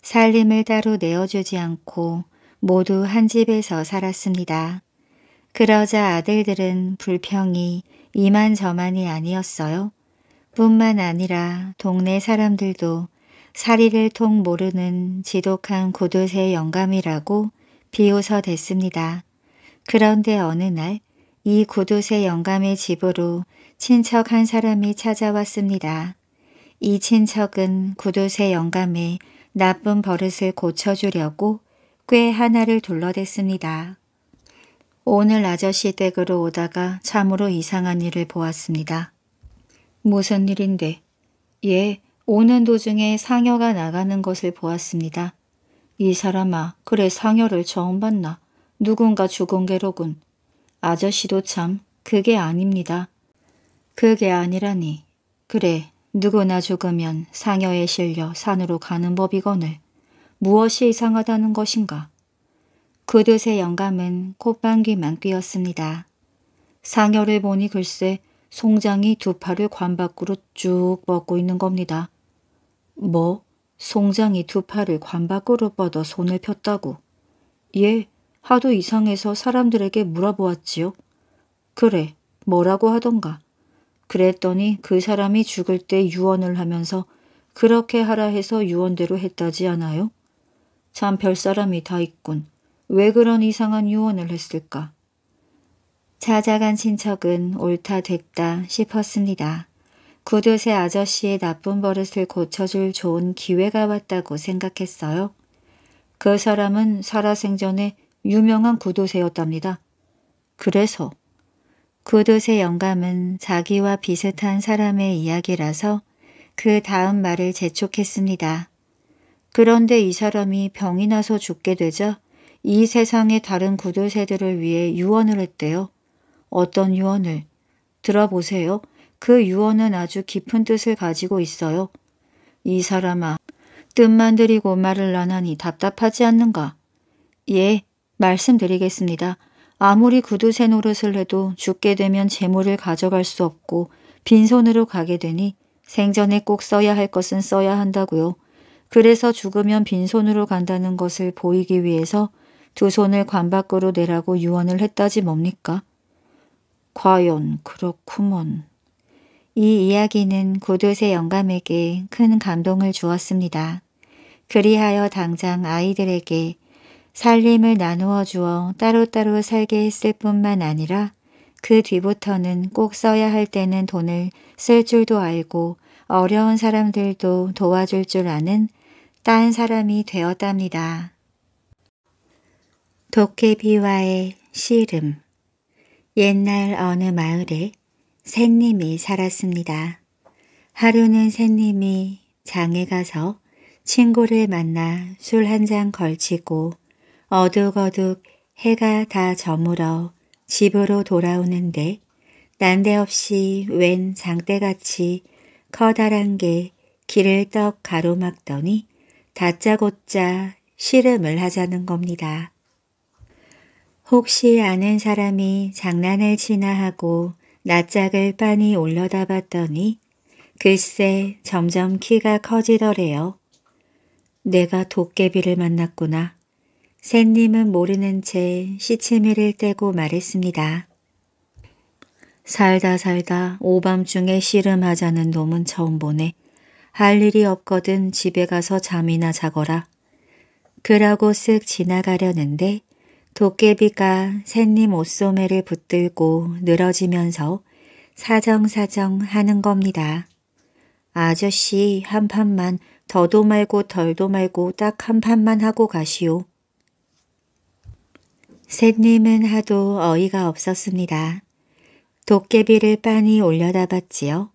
살림을 따로 내어주지 않고 모두 한 집에서 살았습니다. 그러자 아들들은 불평이 이만저만이 아니었어요. 뿐만 아니라 동네 사람들도 사리를 통 모르는 지독한 구두쇠 영감이라고 비웃어 댔습니다. 그런데 어느 날이 구두쇠 영감의 집으로 친척 한 사람이 찾아왔습니다. 이 친척은 구두쇠 영감의 나쁜 버릇을 고쳐주려고 꽤 하나를 둘러댔습니다. 오늘 아저씨 댁으로 오다가 참으로 이상한 일을 보았습니다. 무슨 일인데? 예, 오는 도중에 상여가 나가는 것을 보았습니다. 이 사람아, 그래 상여를 처음 봤나? 누군가 죽은 게로군. 아저씨도 참 그게 아닙니다. 그게 아니라니. 그래 누구나 죽으면 상여에 실려 산으로 가는 법이거늘 무엇이 이상하다는 것인가. 그듯의 영감은 콧방귀만 뀌었습니다. 상여를 보니 글쎄 송장이 두 팔을 관 밖으로 쭉 뻗고 있는 겁니다. 뭐? 송장이 두 팔을 관 밖으로 뻗어 손을 폈다고? 예, 하도 이상해서 사람들에게 물어보았지요. 그래, 뭐라고 하던가. 그랬더니 그 사람이 죽을 때 유언을 하면서 그렇게 하라 해서 유언대로 했다지 않아요? 참 별 사람이 다 있군. 왜 그런 이상한 유언을 했을까? 찾아간 친척은 옳다 됐다 싶었습니다. 굳으세 아저씨의 나쁜 버릇을 고쳐줄 좋은 기회가 왔다고 생각했어요. 그 사람은 살아생전에 유명한 구도새였답니다. 그래서 구도새 영감은 자기와 비슷한 사람의 이야기라서 그 다음 말을 재촉했습니다. 그런데 이 사람이 병이 나서 죽게 되자 이 세상의 다른 구도새들을 위해 유언을 했대요. 어떤 유언을? 들어보세요. 그 유언은 아주 깊은 뜻을 가지고 있어요. 이 사람아, 뜻만 들이고 말을 나하니 답답하지 않는가? 예, 말씀드리겠습니다. 아무리 구두쇠 노릇을 해도 죽게 되면 재물을 가져갈 수 없고 빈손으로 가게 되니 생전에 꼭 써야 할 것은 써야 한다고요. 그래서 죽으면 빈손으로 간다는 것을 보이기 위해서 두 손을 관 밖으로 내라고 유언을 했다지 뭡니까? 과연 그렇구먼. 이 이야기는 구두쇠 영감에게 큰 감동을 주었습니다. 그리하여 당장 아이들에게 살림을 나누어 주어 따로따로 살게 했을 뿐만 아니라 그 뒤부터는 꼭 써야 할 때는 돈을 쓸 줄도 알고 어려운 사람들도 도와줄 줄 아는 딴 사람이 되었답니다. 도깨비와의 씨름 옛날 어느 마을에 샌님이 살았습니다. 하루는 샌님이 장에 가서 친구를 만나 술 한 잔 걸치고 어둑어둑 해가 다 저물어 집으로 돌아오는데 난데없이 웬 장대같이 커다란 게 길을 떡 가로막더니 다짜고짜 씨름을 하자는 겁니다. 혹시 아는 사람이 장난을 치나 하고 낯짝을 빤히 올려다 봤더니 글쎄 점점 키가 커지더래요. 내가 도깨비를 만났구나. 샌님은 모르는 채 시치미를 떼고 말했습니다. 살다 살다 오밤중에 씨름하자는 놈은 처음 보네. 할 일이 없거든 집에 가서 잠이나 자거라. 그러고 쓱 지나가려는데 도깨비가 샌님 옷소매를 붙들고 늘어지면서 사정사정 하는 겁니다. 아저씨 한 판만 더도 말고 덜도 말고 딱 한 판만 하고 가시오. 셋님은 하도 어이가 없었습니다. 도깨비를 빤히 올려다 봤지요.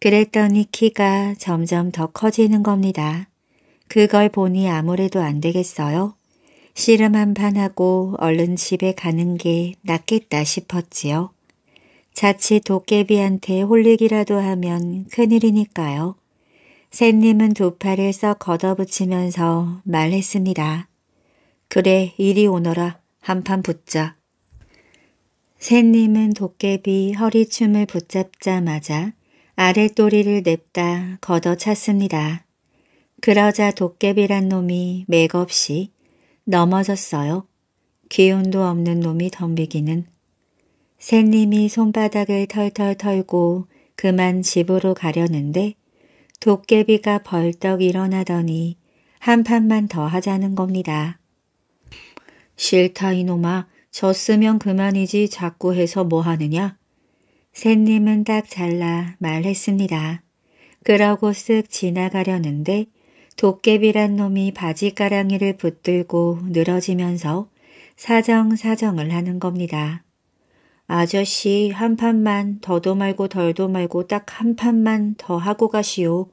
그랬더니 키가 점점 더 커지는 겁니다. 그걸 보니 아무래도 안 되겠어요. 씨름 한판 하고 얼른 집에 가는 게 낫겠다 싶었지요. 자칫 도깨비한테 홀리기라도 하면 큰일이니까요. 샘님은 두 팔을 썩 걷어붙이면서 말했습니다. 그래 이리 오너라. 한판 붙자. 새님은 도깨비 허리춤을 붙잡자마자 아랫도리를 냅다 걷어찼습니다. 그러자 도깨비란 놈이 맥없이 넘어졌어요. 기운도 없는 놈이 덤비기는. 새님이 손바닥을 털털 털고 그만 집으로 가려는데 도깨비가 벌떡 일어나더니 한 판만 더 하자는 겁니다. 싫다 이놈아. 졌으면 그만이지 자꾸 해서 뭐하느냐. 샌님은딱 잘라 말했습니다. 그러고 쓱 지나가려는데 도깨비란 놈이 바지가랑이를 붙들고 늘어지면서 사정사정을 하는 겁니다. 아저씨 한 판만 더도 말고 덜도 말고 딱 한 판만 더 하고 가시오.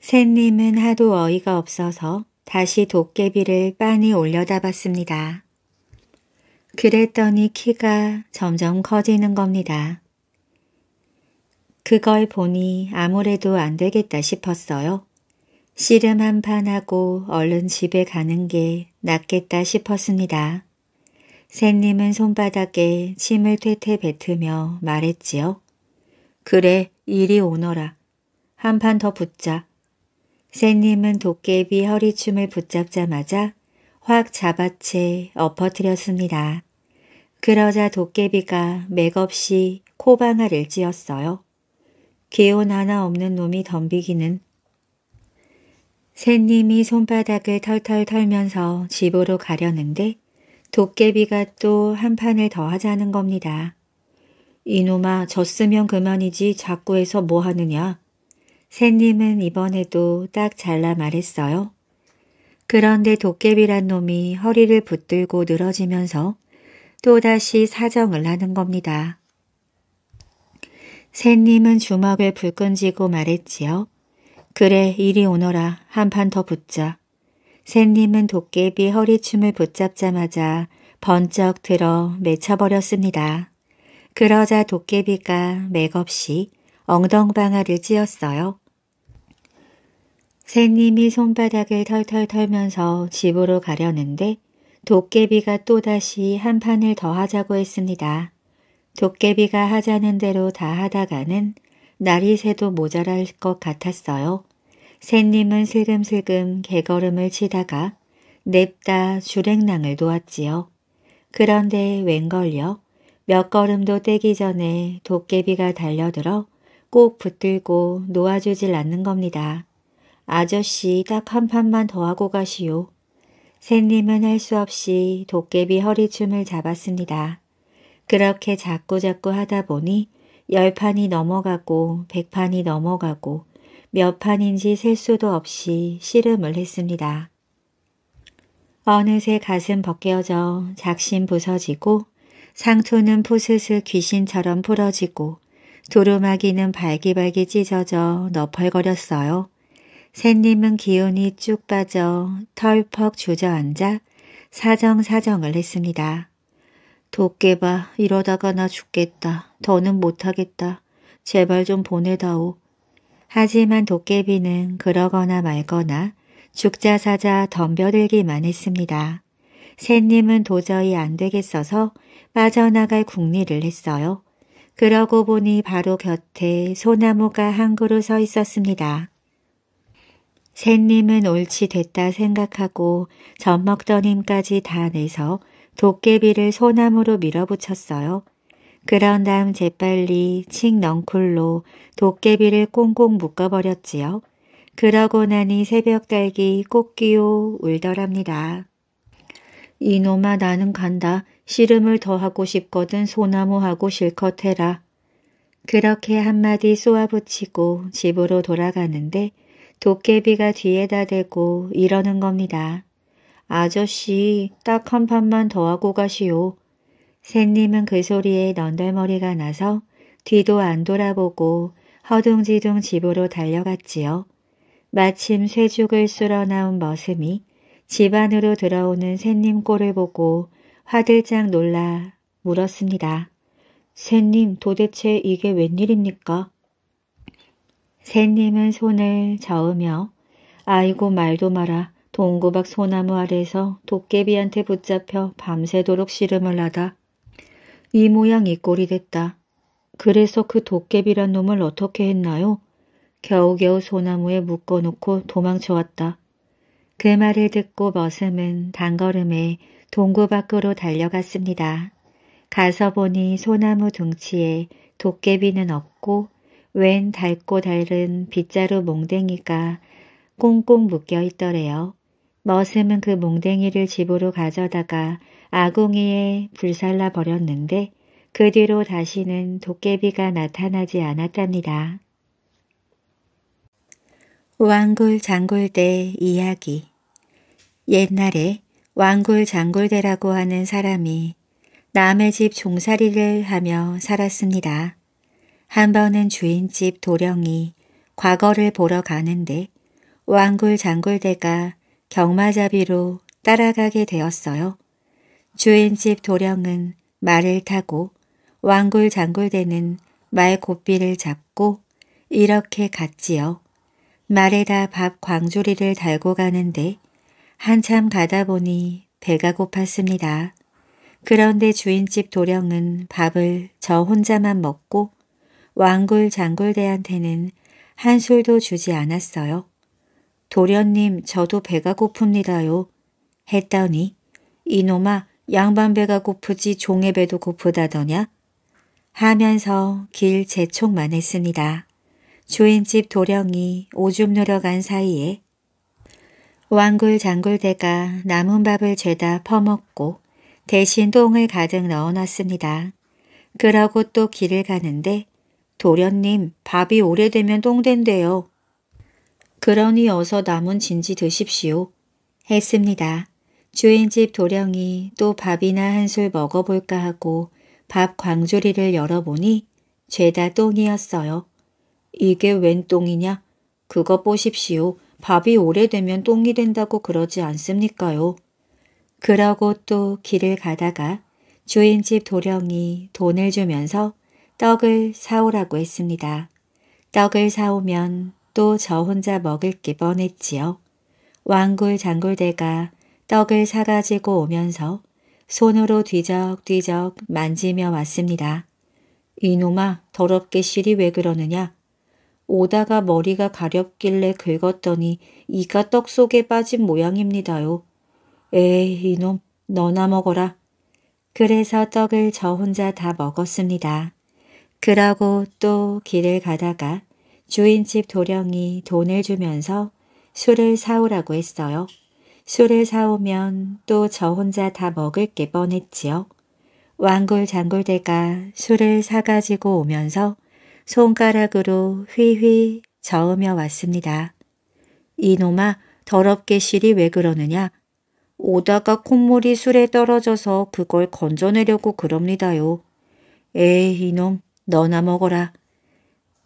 샌님은 하도 어이가 없어서 다시 도깨비를 빤히 올려다봤습니다. 그랬더니 키가 점점 커지는 겁니다. 그걸 보니 아무래도 안 되겠다 싶었어요. 씨름 한 판 하고 얼른 집에 가는 게 낫겠다 싶었습니다. 샌님은 손바닥에 침을 퇴퇴 뱉으며 말했지요. 그래, 일이 오너라. 한 판 더 붙자. 샌님은 도깨비 허리춤을 붙잡자마자 확 잡아채 엎어뜨렸습니다. 그러자 도깨비가 맥없이 코방아를 찧었어요. 개운 하나 없는 놈이 덤비기는 샌님이 손바닥을 털털 털면서 집으로 가려는데 도깨비가 또 한 판을 더 하자는 겁니다. 이놈아 졌으면 그만이지 자꾸 해서 뭐 하느냐. 새님은 이번에도 딱 잘라 말했어요. 그런데 도깨비란 놈이 허리를 붙들고 늘어지면서 또다시 사정을 하는 겁니다. 새님은 주먹을 불끈지고 말했지요. 그래 이리 오너라 한 판 더 붙자. 새님은 도깨비 허리춤을 붙잡자마자 번쩍 들어 맺혀버렸습니다. 그러자 도깨비가 맥없이 엉덩방아를 찧었어요. 새님이 손바닥을 털털 털면서 집으로 가려는데 도깨비가 또다시 한 판을 더 하자고 했습니다. 도깨비가 하자는 대로 다 하다가는 날이 새도 모자랄 것 같았어요. 새님은 슬금슬금 개걸음을 치다가 냅다 주랭낭을 놓았지요. 그런데 웬걸요? 몇 걸음도 떼기 전에 도깨비가 달려들어 꼭 붙들고 놓아주질 않는 겁니다. 아저씨 딱 한 판만 더 하고 가시오. 샌님은할 수 없이 도깨비 허리춤을 잡았습니다. 그렇게 자꾸자꾸 하다 보니 열판이 넘어가고 백판이 넘어가고 몇 판인지 셀 수도 없이 씨름을 했습니다. 어느새 가슴 벗겨져 작심 부서지고 상투는 푸스스 귀신처럼 풀어지고 도루마기는 발기발기 찢어져 너펄거렸어요. 샌님은 기운이 쭉 빠져 털퍽 주저앉아 사정사정을 했습니다. 도깨봐 이러다가 나 죽겠다. 더는 못하겠다. 제발 좀 보내다오. 하지만 도깨비는 그러거나 말거나 죽자 사자 덤벼들기만 했습니다. 샌님은 도저히 안 되겠어서 빠져나갈 궁리를 했어요. 그러고 보니 바로 곁에 소나무가 한 그루 서 있었습니다. 샌님은 옳지 됐다 생각하고 젖 먹던 힘까지 다 내서 도깨비를 소나무로 밀어붙였어요. 그런 다음 재빨리 칡넝쿨로 도깨비를 꽁꽁 묶어버렸지요. 그러고 나니 새벽 달기 꽃기요 울더랍니다. 이놈아 나는 간다. 씨름을 더하고 싶거든 소나무하고 실컷 해라. 그렇게 한마디 쏘아붙이고 집으로 돌아가는데 도깨비가 뒤에다 대고 이러는 겁니다. 아저씨 딱 한 판만 더 하고 가시오. 샌님은 그 소리에 넌덜머리가 나서 뒤도 안 돌아보고 허둥지둥 집으로 달려갔지요. 마침 쇠죽을 쓸어 나온 머슴이 집 안으로 들어오는 샌님 꼴을 보고 화들짝 놀라 물었습니다. 새님 도대체 이게 웬일입니까? 새님은 손을 저으며 아이고 말도 마라 동구박 소나무 아래에서 도깨비한테 붙잡혀 밤새도록 씨름을 하다 이 모양 이 꼴이 됐다. 그래서 그 도깨비란 놈을 어떻게 했나요? 겨우겨우 소나무에 묶어놓고 도망쳐왔다. 그 말을 듣고 머슴은 단걸음에 동구 밖으로 달려갔습니다. 가서 보니 소나무 둥치에 도깨비는 없고 웬닳고 달은 빗자루 몽댕이가 꽁꽁 묶여 있더래요. 머슴은 그 몽댕이를 집으로 가져다가 아궁이에 불살라 버렸는데 그 뒤로 다시는 도깨비가 나타나지 않았답니다. 왕굴장굴대 이야기 옛날에 왕굴장굴대라고 하는 사람이 남의 집 종살이를 하며 살았습니다. 한 번은 주인집 도령이 과거를 보러 가는데 왕굴장굴대가 경마잡이로 따라가게 되었어요. 주인집 도령은 말을 타고 왕굴장굴대는말 고삐를 잡고 이렇게 갔지요. 말에다 밥 광주리를 달고 가는데 한참 가다 보니 배가 고팠습니다. 그런데 주인집 도령은 밥을 저 혼자만 먹고 왕굴 장굴대한테는 한 술도 주지 않았어요. 도련님 저도 배가 고픕니다요. 했더니 이놈아 양반 배가 고프지 종의 배도 고프다더냐? 하면서 길 재촉만 했습니다. 주인집 도령이 오줌 누러 간 사이에 왕굴 장굴대가 남은 밥을 죄다 퍼먹고 대신 똥을 가득 넣어놨습니다. 그러고 또 길을 가는데 도련님 밥이 오래되면 똥된대요. 그러니 어서 남은 진지 드십시오. 했습니다. 주인집 도령이 또 밥이나 한 술 먹어볼까 하고 밥 광주리를 열어보니 죄다 똥이었어요. 이게 웬 똥이냐? 그거 보십시오. 밥이 오래되면 똥이 된다고 그러지 않습니까요? 그러고 또 길을 가다가 주인집 도령이 돈을 주면서 떡을 사오라고 했습니다. 떡을 사오면 또 저 혼자 먹을 게 뻔했지요. 왕굴 장굴대가 떡을 사가지고 오면서 손으로 뒤적뒤적 만지며 왔습니다. 이놈아 더럽게 실이 왜 그러느냐? 오다가 머리가 가렵길래 긁었더니 이가 떡 속에 빠진 모양입니다요. 에이 이놈 너나 먹어라. 그래서 떡을 저 혼자 다 먹었습니다. 그러고 또 길을 가다가 주인집 도령이 돈을 주면서 술을 사오라고 했어요. 술을 사오면 또 저 혼자 다 먹을 게 뻔했지요. 왕굴 장굴대가 술을 사가지고 오면서 손가락으로 휘휘 저으며 왔습니다. 이놈아 더럽게 실이 왜 그러느냐. 오다가 콧물이 술에 떨어져서 그걸 건져내려고 그럽니다요. 에이 이놈 너나 먹어라.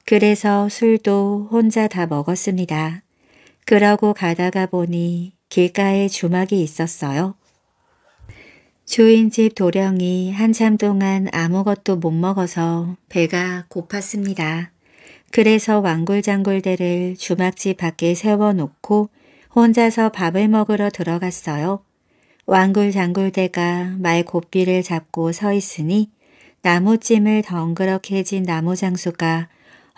그래서 술도 혼자 다 먹었습니다. 그러고 가다가 보니 길가에 주막이 있었어요. 주인집 도령이 한참 동안 아무것도 못 먹어서 배가 고팠습니다. 그래서 왕굴장굴대를 주막집 밖에 세워놓고 혼자서 밥을 먹으러 들어갔어요. 왕굴장굴대가 말고삐를 잡고 서 있으니 나무찜을 덩그렇게 진 나무장수가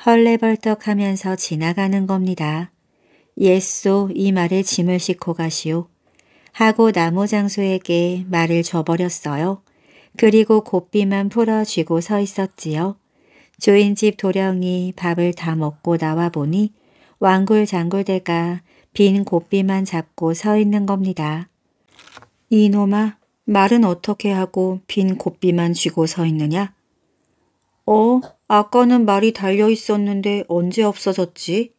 헐레벌떡하면서 지나가는 겁니다. 예소이 말에 짐을 싣고 가시오. 하고 나무 장수에게 말을 줘버렸어요. 그리고 곱비만 풀어쥐고 서 있었지요. 주인집 도령이 밥을 다 먹고 나와 보니 왕굴장굴대가 빈 곱비만 잡고 서 있는 겁니다. 이놈아, 말은 어떻게 하고 빈 곱비만 쥐고 서 있느냐? 어, 아까는 말이 달려 있었는데 언제 없어졌지?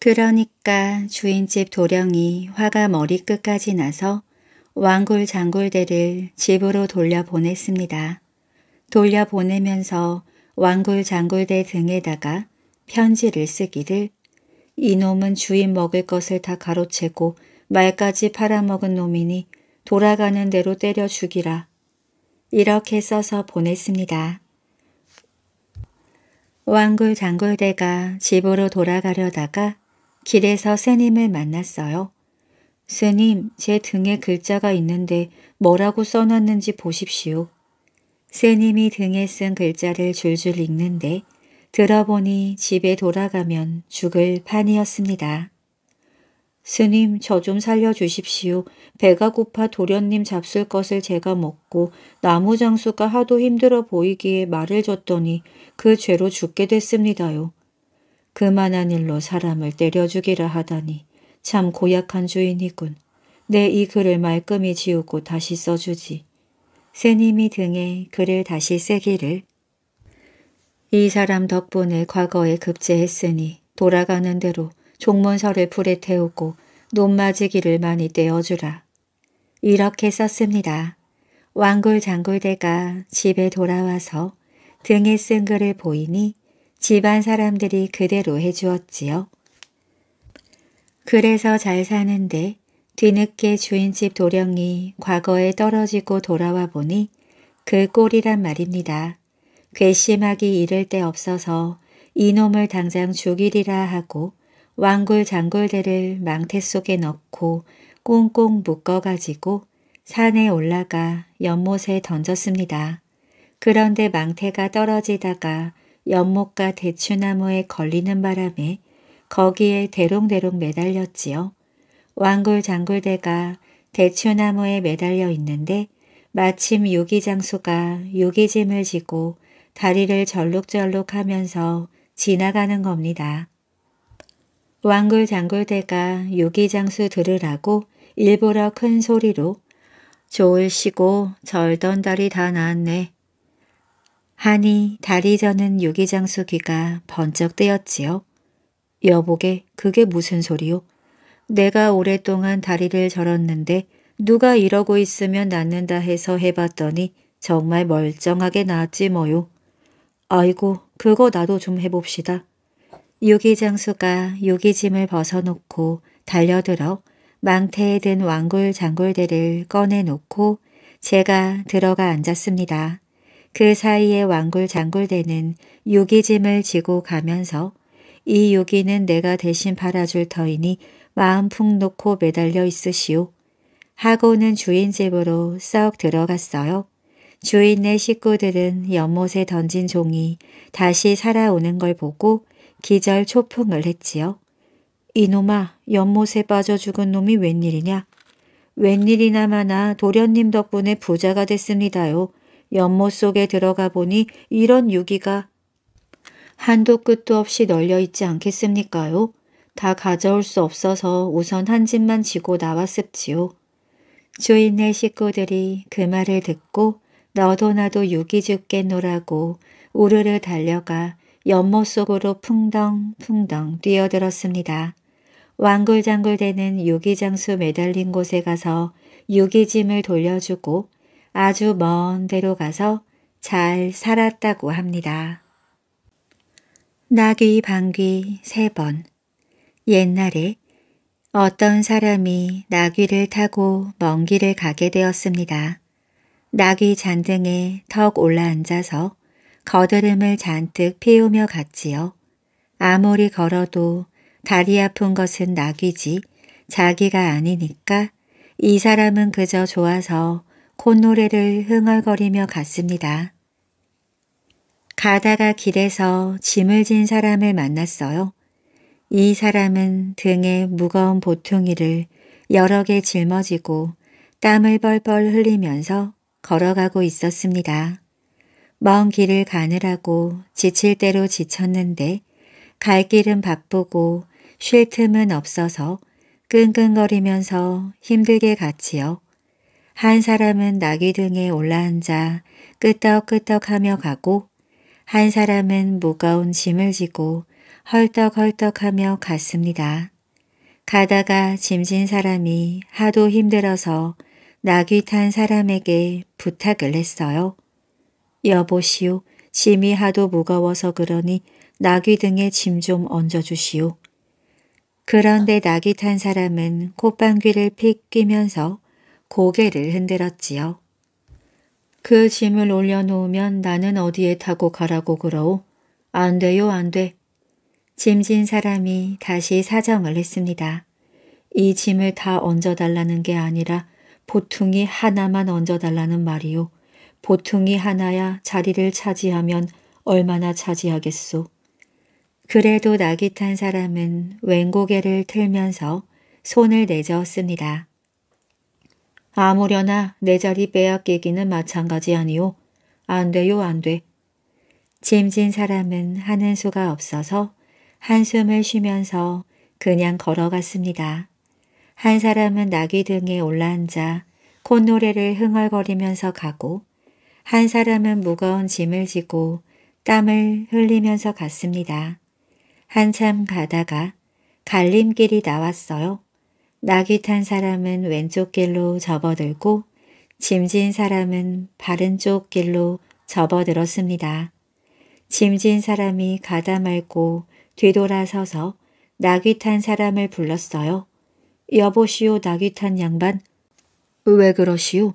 그러니까 주인집 도령이 화가 머리끝까지 나서 왕굴장굴대를 집으로 돌려보냈습니다. 돌려보내면서 왕굴장굴대 등에다가 편지를 쓰기를 이놈은 주인 먹을 것을 다 가로채고 말까지 팔아먹은 놈이니 돌아가는 대로 때려 죽이라. 이렇게 써서 보냈습니다. 왕굴장굴대가 집으로 돌아가려다가 길에서 스님을 만났어요. 스님, 제 등에 글자가 있는데 뭐라고 써놨는지 보십시오. 스님이 등에 쓴 글자를 줄줄 읽는데 들어보니 집에 돌아가면 죽을 판이었습니다. 스님, 저 좀 살려주십시오. 배가 고파 도련님 잡술 것을 제가 먹고 나무 장수가 하도 힘들어 보이기에 말을 줬더니 그 죄로 죽게 됐습니다요. 그만한 일로 사람을 때려 죽이라 하다니 참 고약한 주인이군. 내 이 글을 말끔히 지우고 다시 써주지. 새님이 등에 글을 다시 쓰기를. 이 사람 덕분에 과거에 급제했으니 돌아가는 대로 종문서를 불에 태우고 논맞이기를 많이 떼어주라. 이렇게 썼습니다. 왕굴 장굴대가 집에 돌아와서 등에 쓴 글을 보이니 집안 사람들이 그대로 해주었지요. 그래서 잘 사는데 뒤늦게 주인집 도령이 과거에 떨어지고 돌아와 보니 그 꼴이란 말입니다. 괘씸하기 이를 데 없어서 이놈을 당장 죽이리라 하고 왕굴장굴대를 망태 속에 넣고 꽁꽁 묶어가지고 산에 올라가 연못에 던졌습니다. 그런데 망태가 떨어지다가 연못과 대추나무에 걸리는 바람에 거기에 대롱대롱 매달렸지요. 왕굴장굴대가 대추나무에 매달려 있는데 마침 유기장수가 유기짐을 지고 다리를 절룩절룩 하면서 지나가는 겁니다. 왕굴장굴대가 유기장수 들으라고 일부러 큰 소리로 좋으 시고 절던 달이 다 나왔네. 하니 다리 저는 유기장수 귀가 번쩍 뜨였지요. 여보게 그게 무슨 소리요? 내가 오랫동안 다리를 절었는데 누가 이러고 있으면 낫는다 해서 해봤더니 정말 멀쩡하게 나았지 뭐요. 아이고 그거 나도 좀 해봅시다. 유기장수가 유기짐을 벗어놓고 달려들어 망태에 든 왕굴 장굴대를 꺼내놓고 제가 들어가 앉았습니다. 그 사이에 왕굴장굴대는 요기짐을 지고 가면서 이 요기는 내가 대신 팔아줄 터이니 마음 풍 놓고 매달려 있으시오. 하고는 주인 집으로 썩 들어갔어요. 주인네 식구들은 연못에 던진 종이 다시 살아오는 걸 보고 기절 초풍을 했지요. 이놈아 연못에 빠져 죽은 놈이 웬일이냐. 웬일이나마나 도련님 덕분에 부자가 됐습니다요. 연못 속에 들어가 보니 이런 유기가 한도 끝도 없이 널려 있지 않겠습니까요? 다 가져올 수 없어서 우선 한 집만 지고 나왔습지요. 주인네 식구들이 그 말을 듣고 너도 나도 유기 죽겠노라고 우르르 달려가 연못 속으로 풍덩풍덩 뛰어들었습니다. 왕글장글대는 유기장수 매달린 곳에 가서 유기짐을 돌려주고 아주 먼 데로 가서 잘 살았다고 합니다. 나귀 방귀 세 번 옛날에 어떤 사람이 나귀를 타고 먼 길을 가게 되었습니다. 나귀 잔등에 턱 올라앉아서 거드름을 잔뜩 피우며 갔지요. 아무리 걸어도 다리 아픈 것은 나귀지 자기가 아니니까 이 사람은 그저 좋아서 콧노래를 흥얼거리며 갔습니다. 가다가 길에서 짐을 진 사람을 만났어요. 이 사람은 등에 무거운 보통이를 여러 개 짊어지고 땀을 벌벌 흘리면서 걸어가고 있었습니다. 먼 길을 가느라고 지칠 대로 지쳤는데 갈 길은 바쁘고 쉴 틈은 없어서 끙끙거리면서 힘들게 갔지요. 한 사람은 나귀 등에 올라앉아 끄떡끄떡하며 가고 한 사람은 무거운 짐을 지고 헐떡헐떡하며 갔습니다. 가다가 짐진 사람이 하도 힘들어서 나귀 탄 사람에게 부탁을 했어요. 여보시오, 짐이 하도 무거워서 그러니 나귀 등에 짐 좀 얹어주시오. 그런데 나귀 탄 사람은 콧방귀를 픽 끼면서 고개를 흔들었지요. 그 짐을 올려놓으면 나는 어디에 타고 가라고 그러오? 안 돼요, 안 돼. 짐진 사람이 다시 사정을 했습니다. 이 짐을 다 얹어달라는 게 아니라 보퉁이 하나만 얹어달라는 말이오 보퉁이 하나야 자리를 차지하면 얼마나 차지하겠소. 그래도 낙이 탄 사람은 왼고개를 틀면서 손을 내저었습니다. 아무려나 내 자리 빼앗기기는 마찬가지 아니오. 안 돼요 안 돼. 짐진 사람은 하는 수가 없어서 한숨을 쉬면서 그냥 걸어갔습니다. 한 사람은 나귀 등에 올라앉아 콧노래를 흥얼거리면서 가고 한 사람은 무거운 짐을 지고 땀을 흘리면서 갔습니다. 한참 가다가 갈림길이 나왔어요. 낙이 탄 사람은 왼쪽 길로 접어들고 짐진 사람은 바른쪽 길로 접어들었습니다. 짐진 사람이 가다 말고 뒤돌아서서 낙이 탄 사람을 불렀어요. 여보시오 낙이 탄 양반. 왜 그러시오?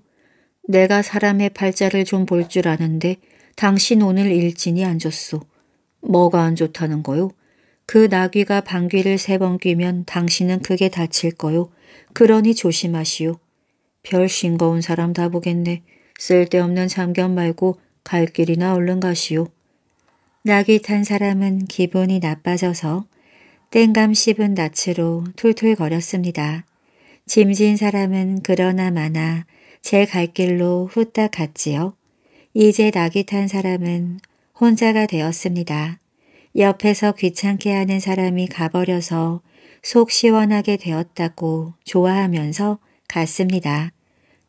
내가 사람의 팔자를 좀 볼 줄 아는데 당신 오늘 일진이 안 좋소. 뭐가 안 좋다는 거요? 그 나귀가 방귀를 세 번 뀌면 당신은 크게 다칠 거요. 그러니 조심하시오. 별 싱거운 사람 다 보겠네. 쓸데없는 참견 말고 갈 길이나 얼른 가시오. 낙이 탄 사람은 기분이 나빠져서 땡감 씹은 낯으로 툴툴거렸습니다. 짐진 사람은 그러나 마나 제갈 길로 후딱 갔지요. 이제 낙이 탄 사람은 혼자가 되었습니다. 옆에서 귀찮게 하는 사람이 가버려서 속 시원하게 되었다고 좋아하면서 갔습니다.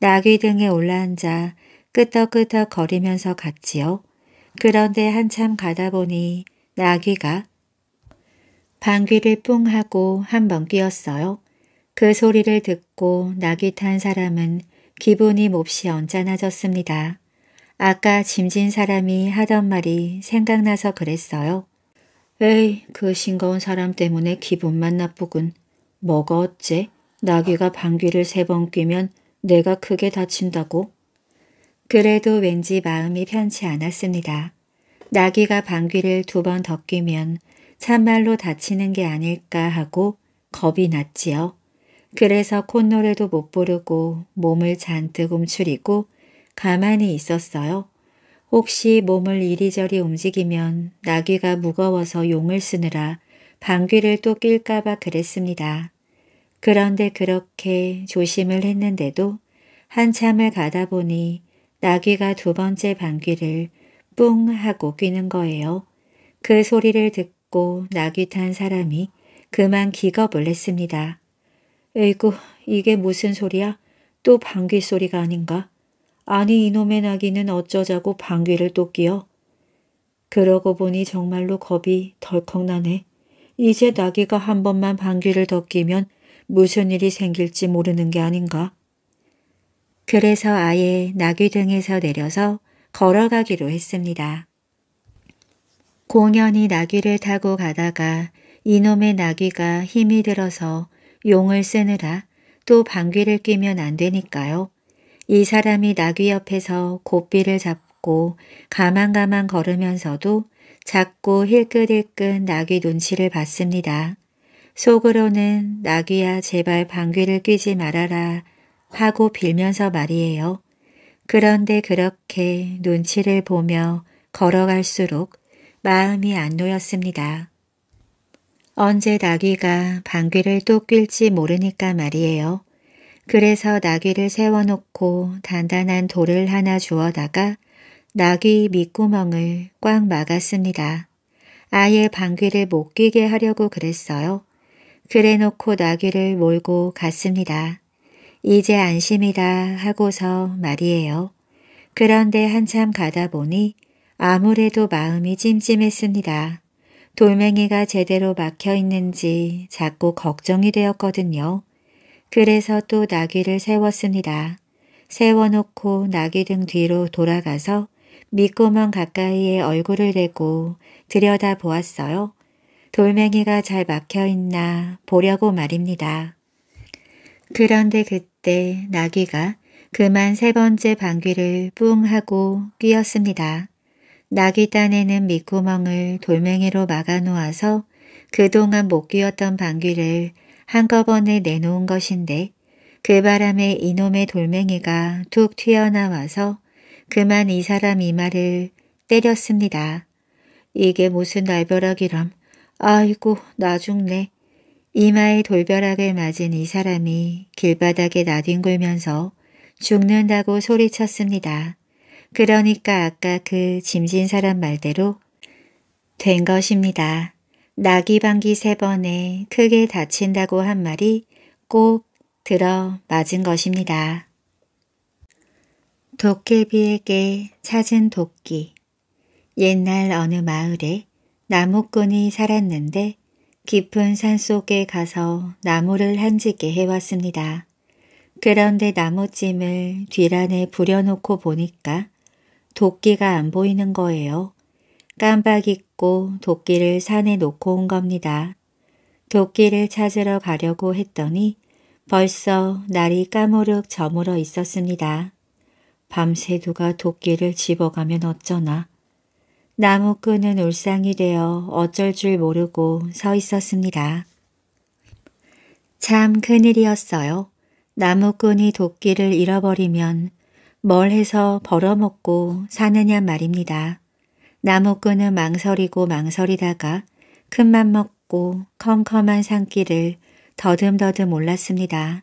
나귀 등에 올라앉아 끄떡끄떡 거리면서 갔지요. 그런데 한참 가다 보니 나귀가 방귀를 뿡 하고 한번 끼었어요. 그 소리를 듣고 나귀 탄 사람은 기분이 몹시 언짢아졌습니다. 아까 짐진 사람이 하던 말이 생각나서 그랬어요. 에이, 그 싱거운 사람 때문에 기분만 나쁘군. 뭐가 어째? 나귀가 방귀를 세 번 뀌면 내가 크게 다친다고? 그래도 왠지 마음이 편치 않았습니다. 나귀가 방귀를 두 번 더 뀌면 참말로 다치는 게 아닐까 하고 겁이 났지요. 그래서 콧노래도 못 부르고 몸을 잔뜩 움츠리고 가만히 있었어요. 혹시 몸을 이리저리 움직이면 나귀가 무거워서 용을 쓰느라 방귀를 또 낄까봐 그랬습니다. 그런데 그렇게 조심을 했는데도 한참을 가다 보니 나귀가 두 번째 방귀를 뿡 하고 뀌는 거예요. 그 소리를 듣고 나귀 탄 사람이 그만 기겁을 했습니다. 에이구 이게 무슨 소리야? 또 방귀 소리가 아닌가? 아니 이놈의 나귀는 어쩌자고 방귀를 또 끼어. 그러고 보니 정말로 겁이 덜컥 나네. 이제 나귀가 한 번만 방귀를 더 끼면 무슨 일이 생길지 모르는 게 아닌가. 그래서 아예 나귀 등에서 내려서 걸어가기로 했습니다. 공연히 나귀를 타고 가다가 이놈의 나귀가 힘이 들어서 용을 쓰느라 또 방귀를 끼면 안 되니까요. 이 사람이 나귀 옆에서 고삐를 잡고 가만가만 걸으면서도 자고 힐끗힐끗 나귀 눈치를 봤습니다. 속으로는 나귀야 제발 방귀를 뀌지 말아라 하고 빌면서 말이에요. 그런데 그렇게 눈치를 보며 걸어갈수록 마음이 안 놓였습니다. 언제 나귀가 방귀를 또뀔지 모르니까 말이에요. 그래서 나귀를 세워놓고 단단한 돌을 하나 주워다가 나귀 밑구멍을 꽉 막았습니다. 아예 방귀를 못 끼게 하려고 그랬어요. 그래놓고 나귀를 몰고 갔습니다. 이제 안심이다 하고서 말이에요. 그런데 한참 가다 보니 아무래도 마음이 찜찜했습니다. 돌멩이가 제대로 막혀 있는지 자꾸 걱정이 되었거든요. 그래서 또 나귀를 세웠습니다. 세워놓고 나귀 등 뒤로 돌아가서 미꼬멍 가까이에 얼굴을 대고 들여다보았어요. 돌멩이가 잘 막혀있나 보려고 말입니다. 그런데 그때 나귀가 그만 세 번째 방귀를 뿡 하고 뀌었습니다. 나귀 단에는미구멍을 돌멩이로 막아놓아서 그동안 못 끼었던 방귀를 한꺼번에 내놓은 것인데 그 바람에 이놈의 돌멩이가 툭 튀어나와서 그만 이 사람 이마를 때렸습니다. 이게 무슨 날벼락이람. 아이고 나 죽네. 이마에 돌벼락을 맞은 이 사람이 길바닥에 나뒹굴면서 죽는다고 소리쳤습니다. 그러니까 아까 그 짐진 사람 말대로 된 것입니다. 낙이 방귀 세 번에 크게 다친다고 한 말이 꼭 들어 맞은 것입니다. 도깨비에게 찾은 도끼 옛날 어느 마을에 나무꾼이 살았는데 깊은 산속에 가서 나무를 한지게 해왔습니다. 그런데 나무찜을 뒤란에 부려놓고 보니까 도끼가 안 보이는 거예요. 깜빡 잊고 도끼를 산에 놓고 온 겁니다. 도끼를 찾으러 가려고 했더니 벌써 날이 까무룩 저물어 있었습니다. 밤새 누가 도끼를 집어가면 어쩌나. 나무끈은 울상이 되어 어쩔 줄 모르고 서 있었습니다. 참 큰일이었어요. 나무꾼이 도끼를 잃어버리면 뭘 해서 벌어먹고 사느냐 말입니다. 나무꾼은 망설이고 망설이다가 큰맘 먹고 컴컴한 산길을 더듬더듬 올랐습니다.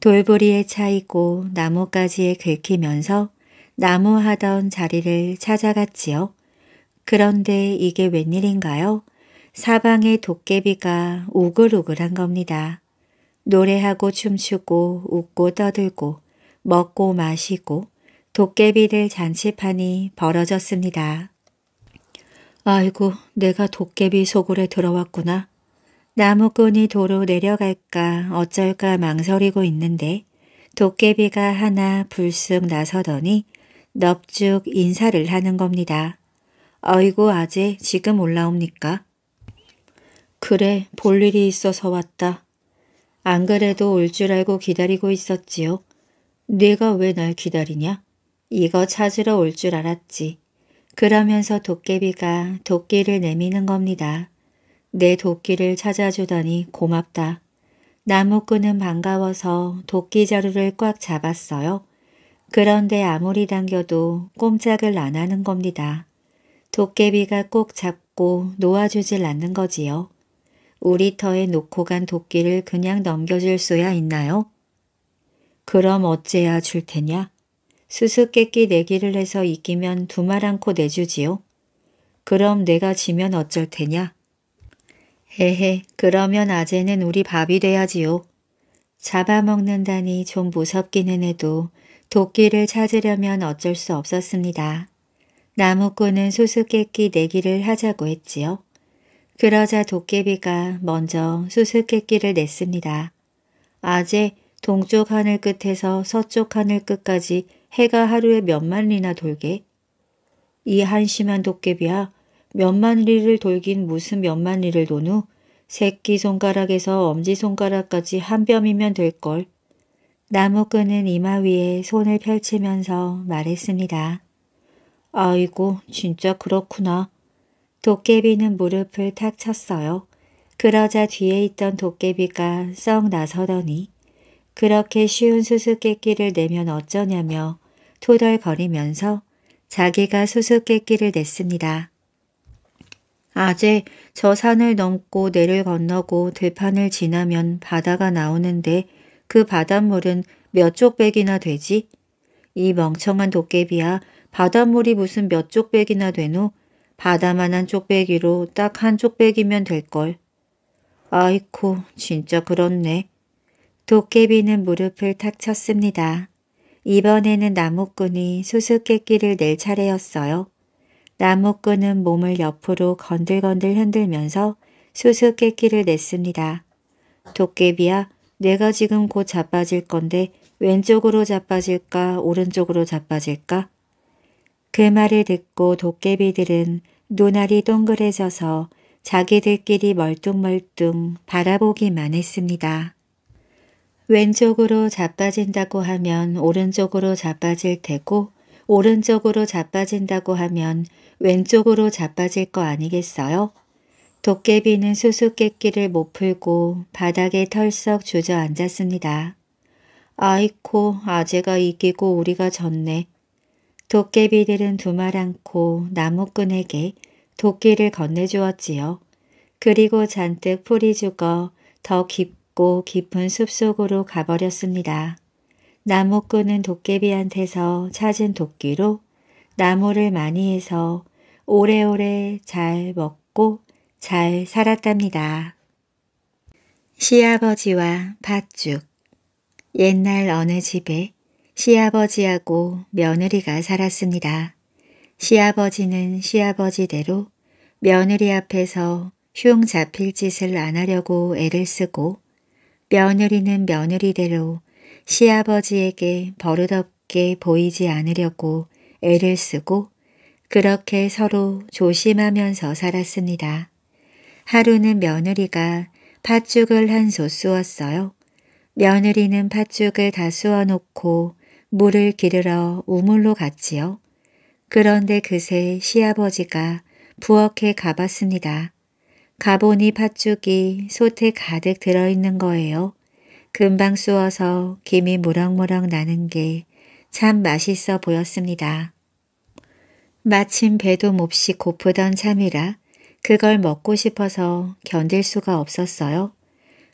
돌부리에 차이고 나뭇가지에 긁히면서 나무하던 자리를 찾아갔지요. 그런데 이게 웬일인가요? 사방의 도깨비가 우글우글한 겁니다. 노래하고 춤추고 웃고 떠들고 먹고 마시고 도깨비들 잔치판이 벌어졌습니다. 아이고 내가 도깨비 소굴에 들어왔구나. 나무꾼이 도로 내려갈까 어쩔까 망설이고 있는데 도깨비가 하나 불쑥 나서더니 넙죽 인사를 하는 겁니다. 아이고 아재 지금 올라옵니까? 그래 볼 일이 있어서 왔다. 안 그래도 올 줄 알고 기다리고 있었지요. 네가 왜 날 기다리냐? 이거 찾으러 올 줄 알았지. 그러면서 도깨비가 도끼를 내미는 겁니다. 내 도끼를 찾아주더니 고맙다. 나무꾼은 반가워서 도끼 자루를 꽉 잡았어요. 그런데 아무리 당겨도 꼼짝을 안 하는 겁니다. 도깨비가 꼭 잡고 놓아주질 않는 거지요. 우리 터에 놓고 간 도끼를 그냥 넘겨줄 수야 있나요? 그럼 어째야 줄 테냐? 수수께끼 내기를 해서 이기면 두말 않고 내주지요. 그럼 내가 지면 어쩔 테냐? 에헤 그러면 아재는 우리 밥이 돼야지요. 잡아먹는다니 좀 무섭기는 해도 도끼를 찾으려면 어쩔 수 없었습니다. 나무꾼은 수수께끼 내기를 하자고 했지요. 그러자 도깨비가 먼저 수수께끼를 냈습니다. 아재 동쪽 하늘 끝에서 서쪽 하늘 끝까지 해가 하루에 몇 마리나 돌게? 이 한심한 도깨비야 몇 마리를 돌긴 무슨 몇 마리를 도누? 새끼 손가락에서 엄지손가락까지 한 뼘이면 될걸. 나무끈은 이마 위에 손을 펼치면서 말했습니다. 아이고 진짜 그렇구나. 도깨비는 무릎을 탁 쳤어요. 그러자 뒤에 있던 도깨비가 썩 나서더니 그렇게 쉬운 수수께끼를 내면 어쩌냐며 토덜거리면서 자기가 수수께끼를 냈습니다. 아재 저 산을 넘고 내를 건너고 들판을 지나면 바다가 나오는데 그 바닷물은 몇 쪽백이나 되지? 이 멍청한 도깨비야 바닷물이 무슨 몇 쪽백이나 되노? 바다만한 쪽배기로 딱 한 쪽배기면 될걸. 아이코 진짜 그렇네. 도깨비는 무릎을 탁 쳤습니다. 이번에는 나무꾼이 수수께끼를 낼 차례였어요. 나무꾼은 몸을 옆으로 건들건들 흔들면서 수수께끼를 냈습니다. 도깨비야, 내가 지금 곧 자빠질 건데 왼쪽으로 자빠질까 오른쪽으로 자빠질까? 그 말을 듣고 도깨비들은 눈알이 동그래져서 자기들끼리 멀뚱멀뚱 바라보기만 했습니다. 왼쪽으로 자빠진다고 하면 오른쪽으로 자빠질 테고 오른쪽으로 자빠진다고 하면 왼쪽으로 자빠질 거 아니겠어요? 도깨비는 수수께끼를 못 풀고 바닥에 털썩 주저앉았습니다. 아이코 아재가 이기고 우리가 졌네. 도깨비들은 두말않고 나무꾼에게 도끼를 건네주었지요. 그리고 잔뜩 풀이 죽어 더깊 낮고 깊은 숲속으로 가버렸습니다. 나무 끄는 도깨비한테서 찾은 도끼로 나무를 많이 해서 오래오래 잘 먹고 잘 살았답니다. 시아버지와 팥죽 옛날 어느 집에 시아버지하고 며느리가 살았습니다. 시아버지는 시아버지대로 며느리 앞에서 흉 잡힐 짓을 안 하려고 애를 쓰고 며느리는 며느리대로 시아버지에게 버릇없게 보이지 않으려고 애를 쓰고 그렇게 서로 조심하면서 살았습니다. 하루는 며느리가 팥죽을 한소 쑤었어요. 며느리는 팥죽을 다 쑤어놓고 물을 기르러 우물로 갔지요. 그런데 그새 시아버지가 부엌에 가봤습니다. 가보니 팥죽이 솥에 가득 들어있는 거예요. 금방 쑤어서 김이 무럭무럭 나는 게 참 맛있어 보였습니다. 마침 배도 몹시 고프던 참이라 그걸 먹고 싶어서 견딜 수가 없었어요.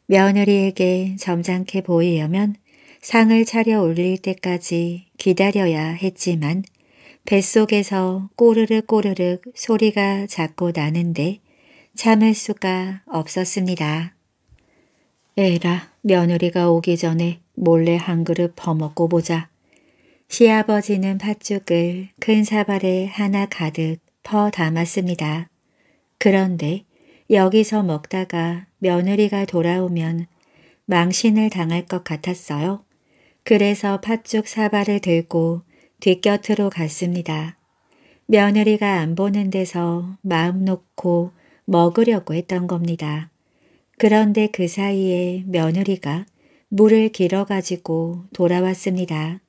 며느리에게 점잖게 보이려면 상을 차려 올릴 때까지 기다려야 했지만 뱃속에서 꼬르륵 꼬르륵 소리가 자꾸 나는데 참을 수가 없었습니다. 에라 며느리가 오기 전에 몰래 한 그릇 퍼먹고 보자. 시아버지는 팥죽을 큰 사발에 하나 가득 퍼 담았습니다. 그런데 여기서 먹다가 며느리가 돌아오면 망신을 당할 것 같았어요. 그래서 팥죽 사발을 들고 뒷곁으로 갔습니다. 며느리가 안 보는 데서 마음 놓고 먹으려고 했던 겁니다. 그런데 그 사이에 며느리가 물을 길어가지고 돌아왔습니다.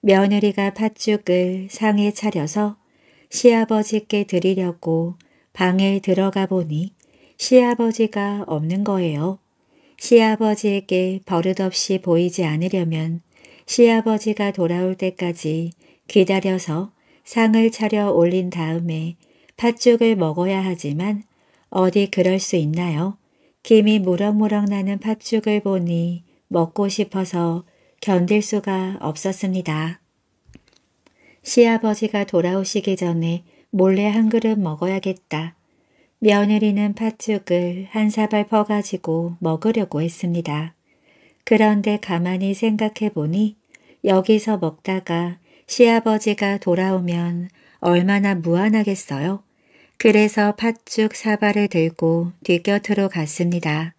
며느리가 팥죽을 상에 차려서 시아버지께 드리려고 방에 들어가 보니 시아버지가 없는 거예요. 시아버지에게 버릇없이 보이지 않으려면 시아버지가 돌아올 때까지 기다려서 상을 차려 올린 다음에 팥죽을 먹어야 하지만 어디 그럴 수 있나요? 김이 무럭무럭 나는 팥죽을 보니 먹고 싶어서 견딜 수가 없었습니다. 시아버지가 돌아오시기 전에 몰래 한 그릇 먹어야겠다. 며느리는 팥죽을 한 사발 퍼가지고 먹으려고 했습니다. 그런데 가만히 생각해보니 여기서 먹다가 시아버지가 돌아오면 얼마나 무안하겠어요? 그래서 팥죽 사발을 들고 뒷곁으로 갔습니다.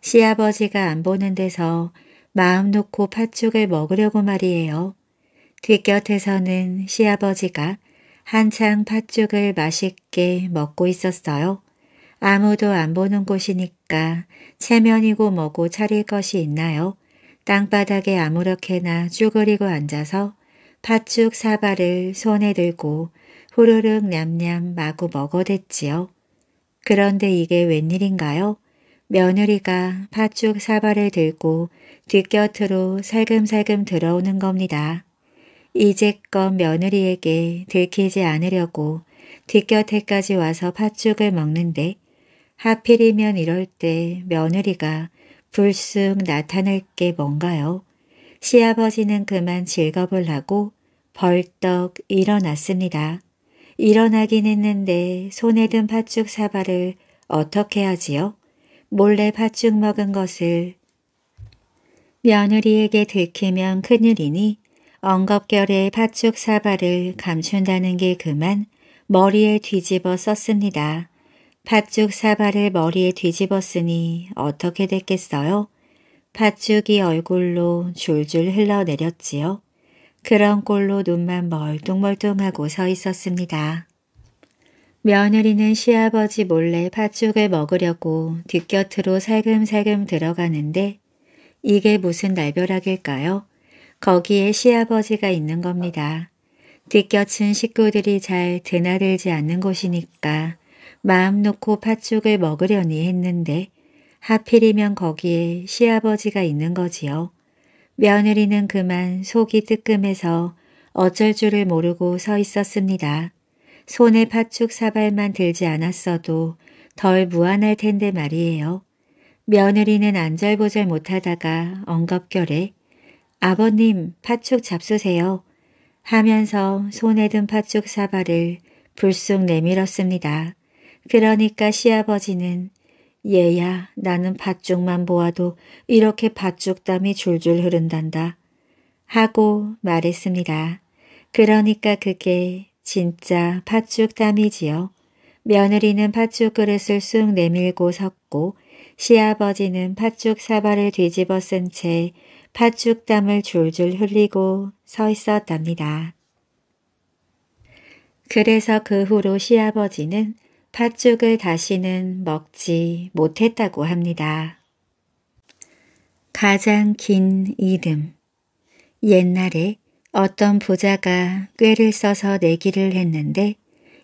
시아버지가 안 보는 데서 마음 놓고 팥죽을 먹으려고 말이에요. 뒷곁에서는 시아버지가 한창 팥죽을 맛있게 먹고 있었어요. 아무도 안 보는 곳이니까 체면이고 뭐고 차릴 것이 있나요? 땅바닥에 아무렇게나 쭈그리고 앉아서 팥죽 사발을 손에 들고 호로록 냠냠 마구 먹어댔지요. 그런데 이게 웬일인가요? 며느리가 팥죽 사발을 들고 뒷곁으로 살금살금 들어오는 겁니다. 이제껏 며느리에게 들키지 않으려고 뒷곁에까지 와서 팥죽을 먹는데 하필이면 이럴 때 며느리가 불쑥 나타날 게 뭔가요? 시아버지는 그만 즐겁을 하고 벌떡 일어났습니다. 일어나긴 했는데 손에 든 팥죽 사발을 어떻게 하지요? 몰래 팥죽 먹은 것을 며느리에게 들키면 큰일이니 엉겁결에 팥죽 사발을 감춘다는 게 그만 머리에 뒤집어 썼습니다. 팥죽 사발을 머리에 뒤집었으니 어떻게 됐겠어요? 팥죽이 얼굴로 줄줄 흘러내렸지요. 그런 꼴로 눈만 멀뚱멀뚱하고 서 있었습니다. 며느리는 시아버지 몰래 팥죽을 먹으려고 뒷곁으로 살금살금 들어가는데 이게 무슨 날벼락일까요? 거기에 시아버지가 있는 겁니다. 뒷곁은 식구들이 잘 드나들지 않는 곳이니까 마음 놓고 팥죽을 먹으려니 했는데 하필이면 거기에 시아버지가 있는 거지요. 며느리는 그만 속이 뜨끔해서 어쩔 줄을 모르고 서 있었습니다. 손에 파축 사발만 들지 않았어도 덜 무안할 텐데 말이에요. 며느리는 안절보절 못하다가 엉겁결에 아버님 파축 잡수세요 하면서 손에 든 파축 사발을 불쑥 내밀었습니다. 그러니까 시아버지는 얘야 나는 팥죽만 보아도 이렇게 팥죽땀이 줄줄 흐른단다. 하고 말했습니다. 그러니까 그게 진짜 팥죽땀이지요. 며느리는 팥죽 그릇을 쑥 내밀고 섰고 시아버지는 팥죽 사발을 뒤집어 쓴채 팥죽땀을 줄줄 흘리고 서 있었답니다. 그래서 그 후로 시아버지는 팥죽을 다시는 먹지 못했다고 합니다. 가장 긴 이름 옛날에 어떤 부자가 꾀를 써서 내기를 했는데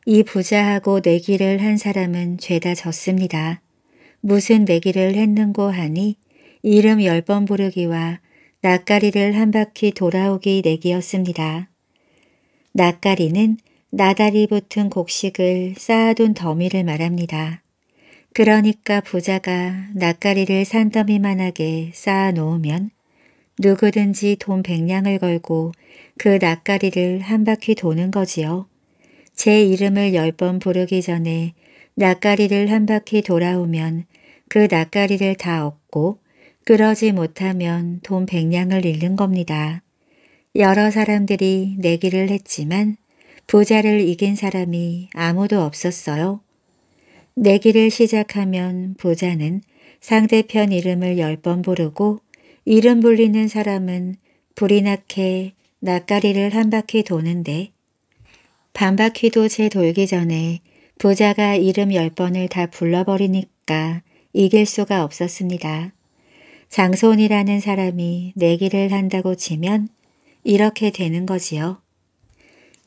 이 부자하고 내기를 한 사람은 죄다 졌습니다. 무슨 내기를 했는고 하니 이름 열 번 부르기와 낯가리를 한 바퀴 돌아오기 내기였습니다. 낯가리는 나다리 붙은 곡식을 쌓아둔 더미를 말합니다. 그러니까 부자가 낯가리를 산더미만하게 쌓아놓으면 누구든지 돈 백냥을 걸고 그 낯가리를 한 바퀴 도는 거지요. 제 이름을 열 번 부르기 전에 낯가리를 한 바퀴 돌아오면 그 낯가리를 다 얻고 그러지 못하면 돈 백냥을 잃는 겁니다. 여러 사람들이 내기를 했지만 부자를 이긴 사람이 아무도 없었어요. 내기를 시작하면 부자는 상대편 이름을 열 번 부르고 이름 불리는 사람은 불이 나게 낯가리를 한 바퀴 도는데 반바퀴도 채 돌기 전에 부자가 이름 열번을다 불러버리니까 이길 수가 없었습니다. 장손이라는 사람이 내기를 한다고 치면 이렇게 되는 거지요.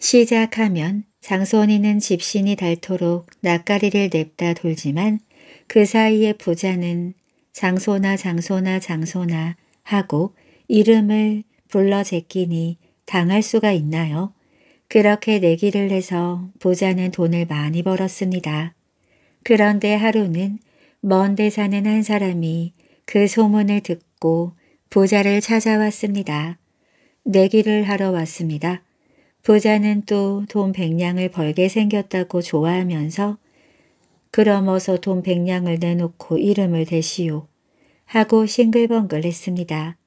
시작하면 장손이는 집신이 닳도록 낯가리를 냅다 돌지만 그 사이에 부자는 장소나 장소나 장소나 하고 이름을 불러 제끼니 당할 수가 있나요? 그렇게 내기를 해서 부자는 돈을 많이 벌었습니다. 그런데 하루는 먼데 사는 한 사람이 그 소문을 듣고 부자를 찾아왔습니다. 내기를 하러 왔습니다. 부자는 또 돈 백냥을 벌게 생겼다고 좋아하면서 그러어서 돈 백냥을 내놓고 이름을 대시오 하고 싱글벙글했습니다.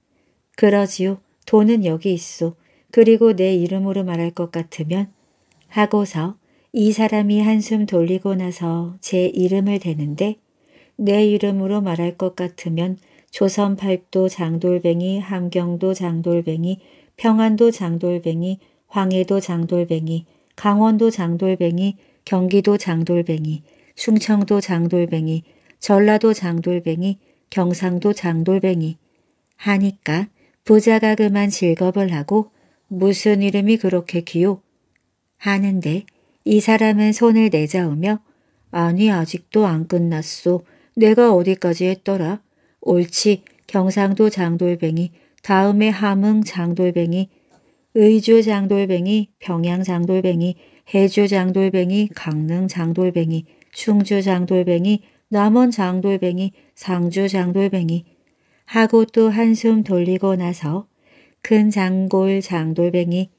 그러지요. 돈은 여기 있어. 그리고 내 이름으로 말할 것 같으면 하고서 이 사람이 한숨 돌리고 나서 제 이름을 대는데 내 이름으로 말할 것 같으면 조선팔도 장돌뱅이, 함경도 장돌뱅이, 평안도 장돌뱅이, 황해도 장돌뱅이, 강원도 장돌뱅이, 경기도 장돌뱅이, 충청도 장돌뱅이, 전라도 장돌뱅이, 경상도 장돌뱅이 하니까 부자가 그만 즐겁을 하고 무슨 이름이 그렇게 귀요? 하는데 이 사람은 손을 내저으며 아니 아직도 안 끝났소. 내가 어디까지 했더라? 옳지 경상도 장돌뱅이, 다음에 함흥 장돌뱅이, 의주 장돌뱅이, 평양 장돌뱅이, 해주 장돌뱅이, 강릉 장돌뱅이, 충주 장돌뱅이, 남원 장돌뱅이, 상주 장돌뱅이 하고 또 한숨 돌리고 나서 큰 장골 장돌뱅이,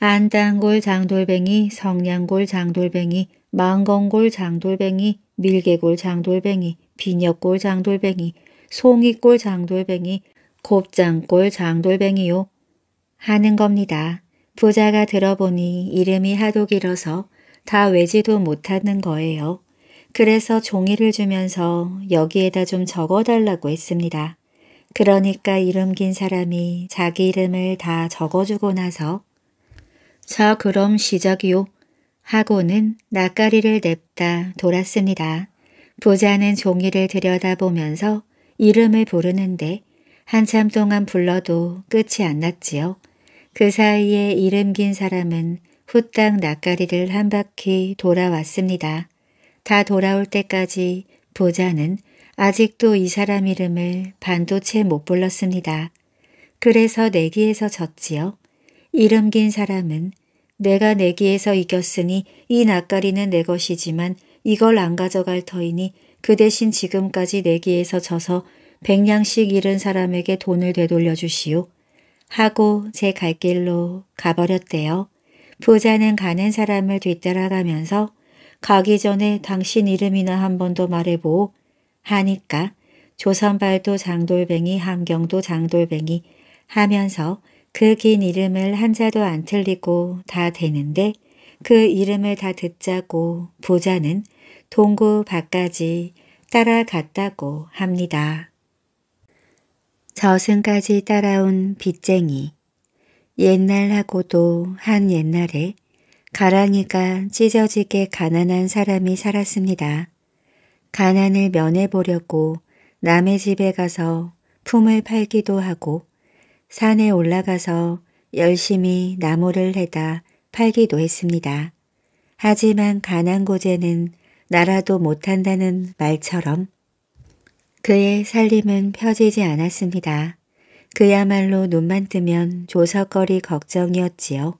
안단골 장돌뱅이, 성냥골 장돌뱅이, 망건골 장돌뱅이, 밀개골 장돌뱅이, 비녀골 장돌뱅이, 송이골 장돌뱅이, 곱장골 장돌뱅이요. 하는 겁니다. 부자가 들어보니 이름이 하도 길어서 다 외지도 못하는 거예요. 그래서 종이를 주면서 여기에다 좀 적어달라고 했습니다. 그러니까 이름 긴 사람이 자기 이름을 다 적어주고 나서 자 그럼 시작이요 하고는 낯가리를 냅다 돌았습니다. 부자는 종이를 들여다보면서 이름을 부르는데 한참 동안 불러도 끝이 안 났지요. 그 사이에 이름 긴 사람은 후딱 낯가리를 한 바퀴 돌아왔습니다. 다 돌아올 때까지 보자는 아직도 이 사람 이름을 반도체 못 불렀습니다. 그래서 내기에서 졌지요. 이름 긴 사람은 내가 내기에서 이겼으니 이 낯가리는 내 것이지만 이걸 안 가져갈 터이니 그 대신 지금까지 내기에서 져서 백냥씩 잃은 사람에게 돈을 되돌려 주시오. 하고 제 갈 길로 가버렸대요. 부자는 가는 사람을 뒤따라가면서 가기 전에 당신 이름이나 한번도 말해보 오 하니까 조선발도 장돌뱅이 함경도 장돌뱅이 하면서 그 긴 이름을 한자도 안 틀리고 다 되는데 그 이름을 다 듣자고 부자는 동구 밖까지 따라갔다고 합니다. 저승까지 따라온 빚쟁이 옛날하고도 한 옛날에 가랑이가 찢어지게 가난한 사람이 살았습니다. 가난을 면해보려고 남의 집에 가서 품을 팔기도 하고 산에 올라가서 열심히 나무를 해다 팔기도 했습니다. 하지만 가난고제는 나라도 못한다는 말처럼 그의 살림은 펴지지 않았습니다. 그야말로 눈만 뜨면 조석거리 걱정이었지요.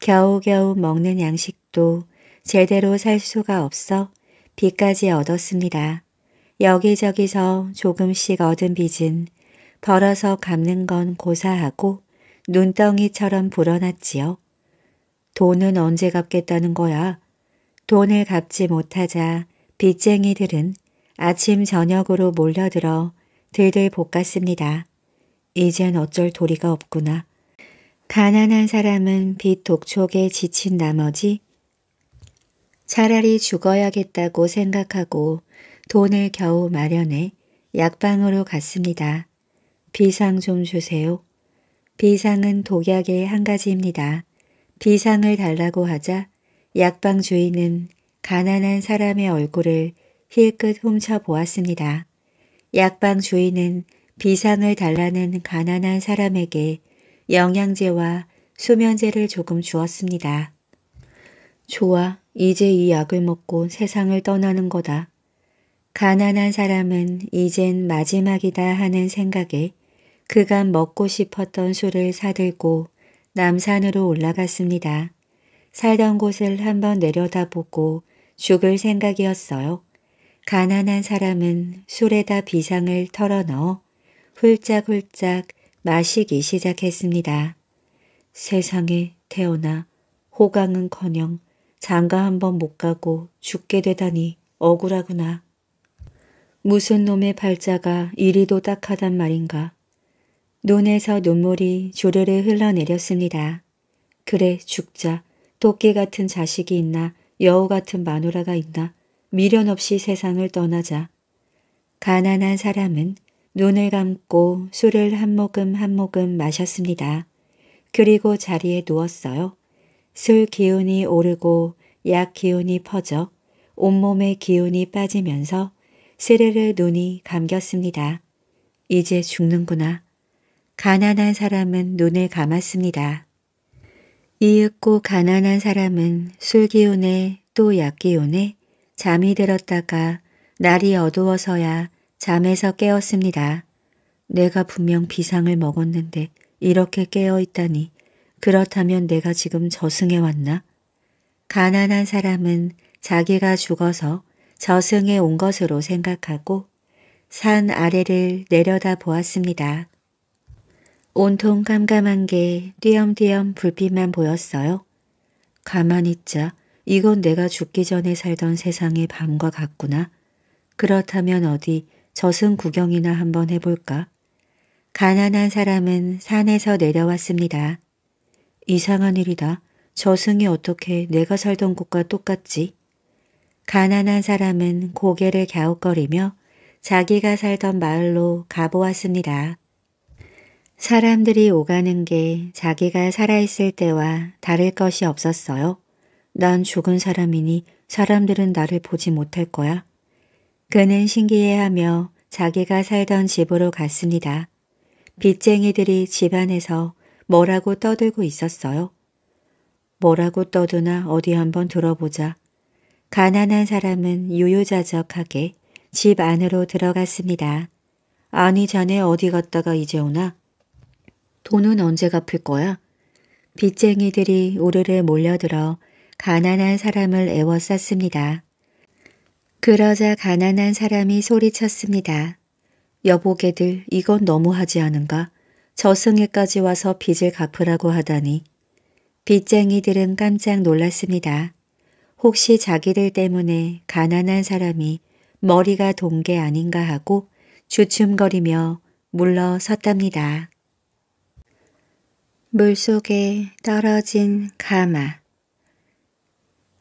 겨우겨우 먹는 양식도 제대로 살 수가 없어 빚까지 얻었습니다. 여기저기서 조금씩 얻은 빚은 벌어서 갚는 건 고사하고 눈덩이처럼 불어났지요. 돈은 언제 갚겠다는 거야? 돈을 갚지 못하자 빚쟁이들은 아침 저녁으로 몰려들어 들들 볶았습니다. 이젠 어쩔 도리가 없구나. 가난한 사람은 빚 독촉에 지친 나머지 차라리 죽어야겠다고 생각하고 돈을 겨우 마련해 약방으로 갔습니다. 비상 좀 주세요. 비상은 독약의 한 가지입니다. 비상을 달라고 하자 약방 주인은 가난한 사람의 얼굴을 힐끗 훔쳐보았습니다. 약방 주인은 비상을 달라는 가난한 사람에게 영양제와 수면제를 조금 주었습니다. 좋아, 이제 이 약을 먹고 세상을 떠나는 거다. 가난한 사람은 이젠 마지막이다 하는 생각에 그간 먹고 싶었던 술을 사들고 남산으로 올라갔습니다. 살던 곳을 한번 내려다보고 죽을 생각이었어요. 가난한 사람은 술에다 비상을 털어넣어 훌짝훌짝 마시기 시작했습니다. 세상에 태어나 호강은커녕 장가 한번 못 가고 죽게 되다니 억울하구나. 무슨 놈의 발자가 이리도 딱하단 말인가. 눈에서 눈물이 주르르 흘러내렸습니다. 그래 죽자. 도끼 같은 자식이 있나 여우 같은 마누라가 있나 미련 없이 세상을 떠나자 가난한 사람은 눈을 감고 술을 한 모금 한 모금 마셨습니다. 그리고 자리에 누웠어요. 술 기운이 오르고 약 기운이 퍼져 온몸에 기운이 빠지면서 스르르 눈이 감겼습니다. 이제 죽는구나. 가난한 사람은 눈을 감았습니다. 이윽고 가난한 사람은 술 기운에 또 약 기운에 잠이 들었다가 날이 어두워서야 잠에서 깨었습니다. 내가 분명 비상을 먹었는데 이렇게 깨어 있다니 그렇다면 내가 지금 저승에 왔나? 가난한 사람은 자기가 죽어서 저승에 온 것으로 생각하고 산 아래를 내려다 보았습니다. 온통 깜깜한 게 띄엄띄엄 불빛만 보였어요. 가만히 있자 이건 내가 죽기 전에 살던 세상의 밤과 같구나. 그렇다면 어디 저승 구경이나 한번 해볼까? 가난한 사람은 산에서 내려왔습니다. 이상한 일이다. 저승이 어떻게 내가 살던 곳과 똑같지? 가난한 사람은 고개를 갸웃거리며 자기가 살던 마을로 가보았습니다. 사람들이 오가는 게 자기가 살아있을 때와 다를 것이 없었어요. 난 죽은 사람이니 사람들은 나를 보지 못할 거야. 그는 신기해하며 자기가 살던 집으로 갔습니다. 빚쟁이들이 집안에서 뭐라고 떠들고 있었어요. 뭐라고 떠드나 어디 한번 들어보자. 가난한 사람은 유유자적하게 집 안으로 들어갔습니다. 아니 자네 어디 갔다가 이제 오나? 돈은 언제 갚을 거야? 빚쟁이들이 우르르 몰려들어 가난한 사람을 애워쌌습니다. 그러자 가난한 사람이 소리쳤습니다. 여보게들 이건 너무하지 않은가? 저승에까지 와서 빚을 갚으라고 하다니. 빚쟁이들은 깜짝 놀랐습니다. 혹시 자기들 때문에 가난한 사람이 머리가 돈 게 아닌가 하고 주춤거리며 물러섰답니다. 물속에 떨어진 가마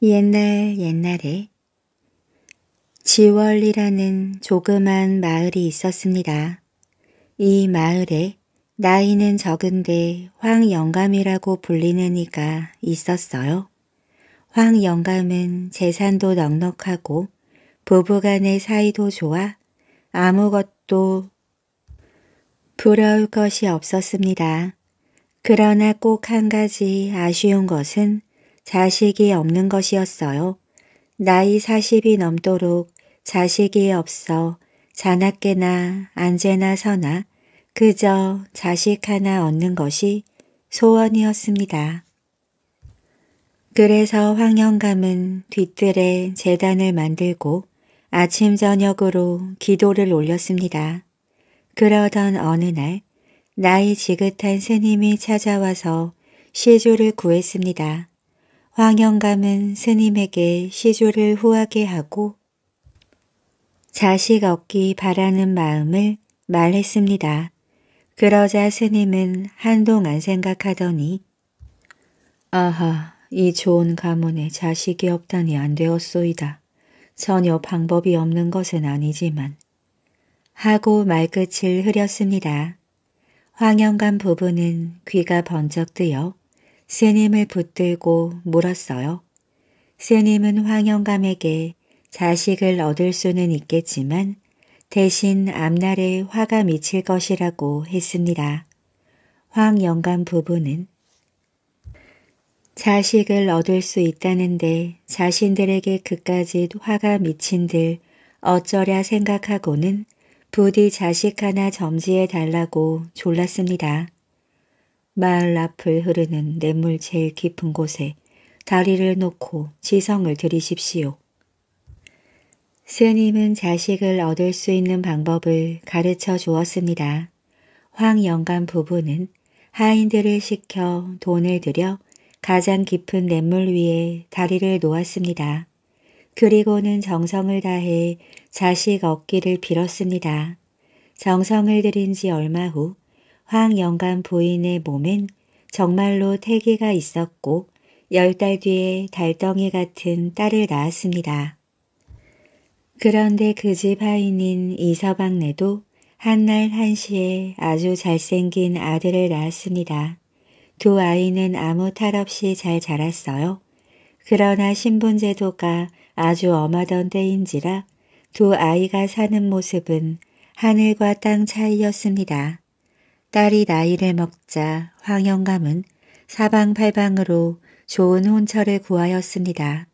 옛날 옛날에 지월리라는 조그만 마을이 있었습니다. 이 마을에 나이는 적은데 황영감이라고 불리는 이가 있었어요. 황영감은 재산도 넉넉하고 부부간의 사이도 좋아 아무것도 부러울 것이 없었습니다. 그러나 꼭 한 가지 아쉬운 것은 자식이 없는 것이었어요. 나이 40이 넘도록 자식이 없어 자나깨나 안재나 서나 그저 자식 하나 얻는 것이 소원이었습니다. 그래서 황영감은 뒤뜰에 재단을 만들고 아침 저녁으로 기도를 올렸습니다. 그러던 어느 날 나이 지긋한 스님이 찾아와서 시주를 구했습니다. 황영감은 스님에게 시조를 후하게 하고 자식 얻기 바라는 마음을 말했습니다. 그러자 스님은 한동안 생각하더니 아하 이 좋은 가문에 자식이 없다니 안 되었소이다. 전혀 방법이 없는 것은 아니지만 하고 말끝을 흐렸습니다. 황영감 부부는 귀가 번쩍 뜨여 스님을 붙들고 물었어요. 스님은 황영감에게 자식을 얻을 수는 있겠지만 대신 앞날에 화가 미칠 것이라고 했습니다. 황영감 부부는 자식을 얻을 수 있다는데 자신들에게 그까지 화가 미친들 어쩌랴 생각하고는 부디 자식 하나 점지해 달라고 졸랐습니다. 마을 앞을 흐르는 냇물 제일 깊은 곳에 다리를 놓고 지성을 들이십시오. 스님은 자식을 얻을 수 있는 방법을 가르쳐 주었습니다. 황영감 부부는 하인들을 시켜 돈을 들여 가장 깊은 냇물 위에 다리를 놓았습니다. 그리고는 정성을 다해 자식 얻기를 빌었습니다. 정성을 들인 지 얼마 후 황영감 부인의 몸엔 정말로 태기가 있었고 열 달 뒤에 달덩이 같은 딸을 낳았습니다. 그런데 그 집 하인인 이서방네도 한날 한시에 아주 잘생긴 아들을 낳았습니다. 두 아이는 아무 탈 없이 잘 자랐어요. 그러나 신분제도가 아주 엄하던 때인지라 두 아이가 사는 모습은 하늘과 땅 차이였습니다. 딸이 나이를 먹자 황영감은 사방팔방으로 좋은 혼처를 구하였습니다.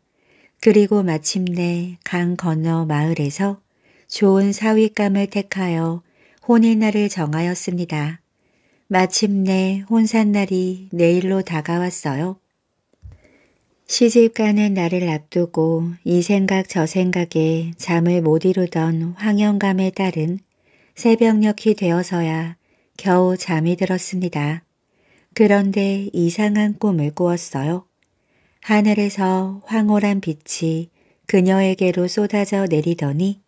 그리고 마침내 강 건너 마을에서 좋은 사위감을 택하여 혼인날을 정하였습니다. 마침내 혼산날이 내일로 다가왔어요. 시집 가는 날을 앞두고 이 생각 저 생각에 잠을 못 이루던 황영감의 딸은 새벽녘이 되어서야 겨우 잠이 들었습니다. 그런데 이상한 꿈을 꾸었어요. 하늘에서 황홀한 빛이 그녀에게로 쏟아져 내리더니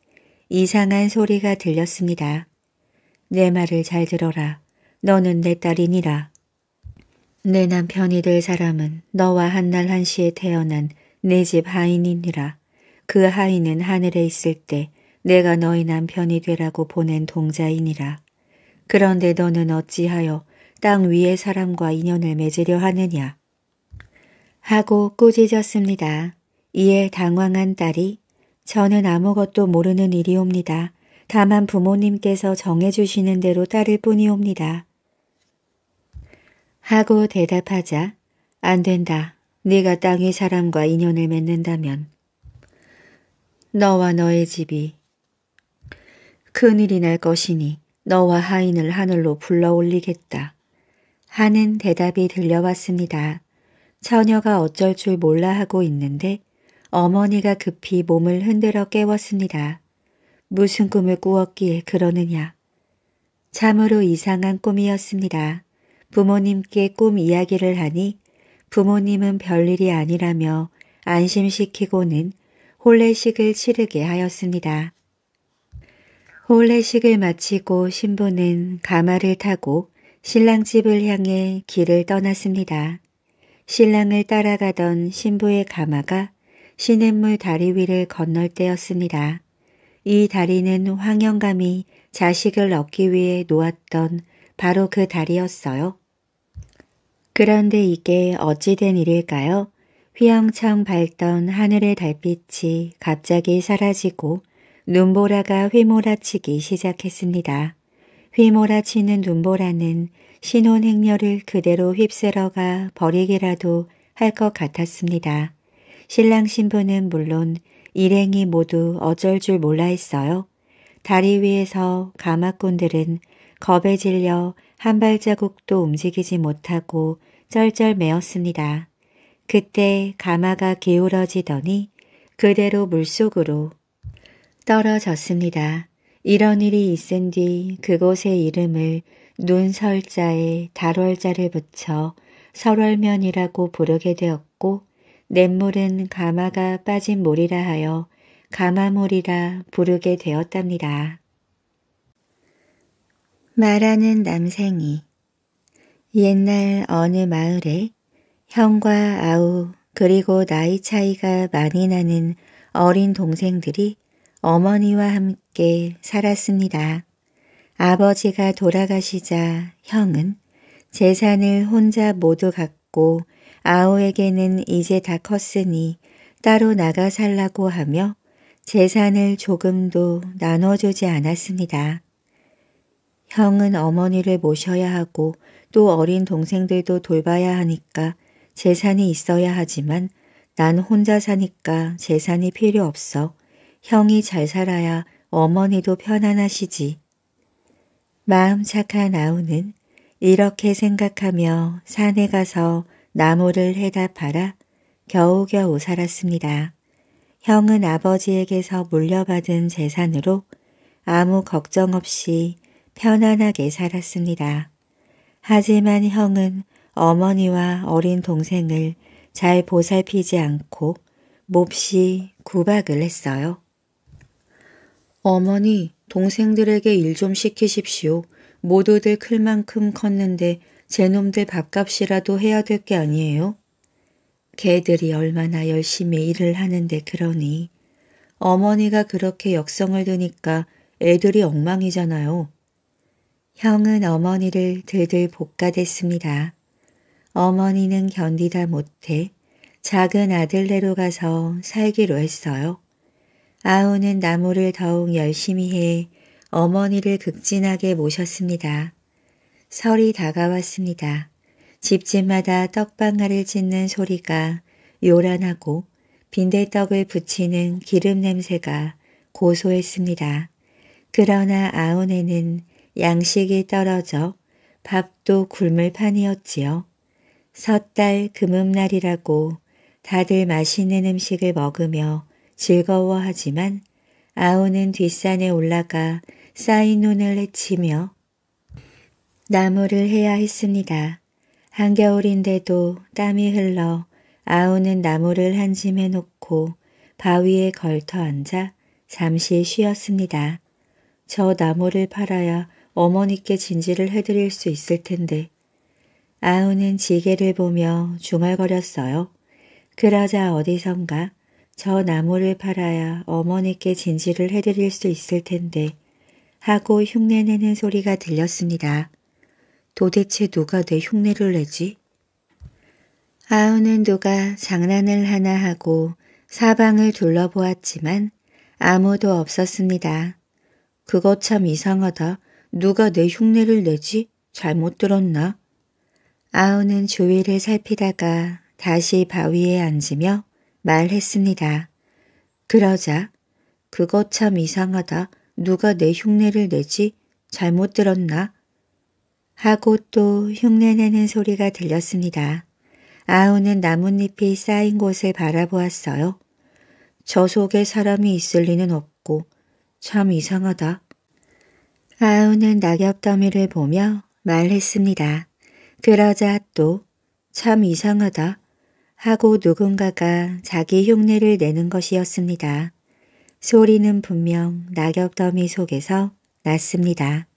이상한 소리가 들렸습니다. 내 말을 잘 들어라. 너는 내 딸이니라. 내 남편이 될 사람은 너와 한날 한시에 태어난 내 집 하인이니라. 그 하인은 하늘에 있을 때 내가 너희 남편이 되라고 보낸 동자이니라. 그런데 너는 어찌하여 땅 위의 사람과 인연을 맺으려 하느냐 하고 꾸짖었습니다. 이에 당황한 딸이 저는 아무것도 모르는 일이옵니다. 다만 부모님께서 정해주시는 대로 따를 뿐이옵니다. 하고 대답하자 안 된다. 네가 땅의 사람과 인연을 맺는다면 너와 너의 집이 큰일이 날 것이니 너와 하인을 하늘로 불러올리겠다. 하는 대답이 들려왔습니다. 처녀가 어쩔 줄 몰라 하고 있는데 어머니가 급히 몸을 흔들어 깨웠습니다. 무슨 꿈을 꾸었기에 그러느냐. 참으로 이상한 꿈이었습니다. 부모님께 꿈 이야기를 하니 부모님은 별일이 아니라며 안심시키고는 혼례식을 치르게 하였습니다. 혼례식을 마치고 신부는 가마를 타고 신랑집을 향해 길을 떠났습니다. 신랑을 따라가던 신부의 가마가 시냇물 다리 위를 건널 때였습니다. 이 다리는 황영감이 자식을 얻기 위해 놓았던 바로 그 다리였어요. 그런데 이게 어찌된 일일까요? 휘영청 밝던 하늘의 달빛이 갑자기 사라지고 눈보라가 휘몰아치기 시작했습니다. 휘몰아치는 눈보라는 신혼행렬을 그대로 휩쓸어가 버리기라도 할 것 같았습니다. 신랑 신부는 물론 일행이 모두 어쩔 줄 몰라 했어요. 다리 위에서 가마꾼들은 겁에 질려 한 발자국도 움직이지 못하고 쩔쩔매었습니다. 그때 가마가 기울어지더니 그대로 물속으로 떨어졌습니다. 이런 일이 있은 뒤 그곳의 이름을 눈설자에 달월자를 붙여 설월면이라고 부르게 되었고 냇물은 가마가 빠진 물이라 하여 가마물이라 부르게 되었답니다. 말하는 남생이 옛날 어느 마을에 형과 아우 그리고 나이 차이가 많이 나는 어린 동생들이 어머니와 함께 살았습니다. 아버지가 돌아가시자 형은 재산을 혼자 모두 갖고 아오에게는 이제 다 컸으니 따로 나가 살라고 하며 재산을 조금도 나눠주지 않았습니다. 형은 어머니를 모셔야 하고 또 어린 동생들도 돌봐야 하니까 재산이 있어야 하지만 난 혼자 사니까 재산이 필요 없어 형이 잘 살아야 어머니도 편안하시지. 마음 착한 아우는 이렇게 생각하며 산에 가서 나무를 해답하라 겨우겨우 살았습니다. 형은 아버지에게서 물려받은 재산으로 아무 걱정 없이 편안하게 살았습니다. 하지만 형은 어머니와 어린 동생을 잘 보살피지 않고 몹시 구박을 했어요. 어머니, 동생들에게 일 좀 시키십시오. 모두들 클 만큼 컸는데 제놈들 밥값이라도 해야 될 게 아니에요? 개들이 얼마나 열심히 일을 하는데 그러니. 어머니가 그렇게 역성을 드니까 애들이 엉망이잖아요. 형은 어머니를 들들 볶아댔습니다. 어머니는 견디다 못해 작은 아들네로 가서 살기로 했어요. 아우는 나무를 더욱 열심히 해 어머니를 극진하게 모셨습니다. 설이 다가왔습니다. 집집마다 떡방아를 짓는 소리가 요란하고 빈대떡을 붙이는 기름 냄새가 고소했습니다. 그러나 아우네는 양식이 떨어져 밥도 굶을 판이었지요. 섣달 금음날이라고 다들 맛있는 음식을 먹으며 즐거워하지만 아오는 뒷산에 올라가 쌓인눈을 헤치며 나무를 해야 했습니다. 한겨울인데도 땀이 흘러 아오는 나무를 한짐해 놓고 바위에 걸터 앉아 잠시 쉬었습니다. 저 나무를 팔아야 어머니께 진지를 해드릴 수 있을 텐데. 아우는 지게를 보며 중얼거렸어요. 그러자 어디선가 저 나무를 팔아야 어머니께 진실을 해드릴 수 있을 텐데 하고 흉내내는 소리가 들렸습니다. 도대체 누가 내 흉내를 내지? 아우는 누가 장난을 하나 하고 사방을 둘러보았지만 아무도 없었습니다. 그거 참 이상하다. 누가 내 흉내를 내지? 잘못 들었나? 아우는 주위를 살피다가 다시 바위에 앉으며 말했습니다. 그러자 그거 참 이상하다. 누가 내 흉내를 내지? 잘못 들었나? 하고 또 흉내내는 소리가 들렸습니다. 아우는 나뭇잎이 쌓인 곳을 바라보았어요. 저 속에 사람이 있을 리는 없고 참 이상하다. 아우는 낙엽더미를 보며 말했습니다. 그러자 또 참 이상하다. 하고 누군가가 자기 흉내를 내는 것이었습니다. 소리는 분명 낙엽 더미 속에서 났습니다.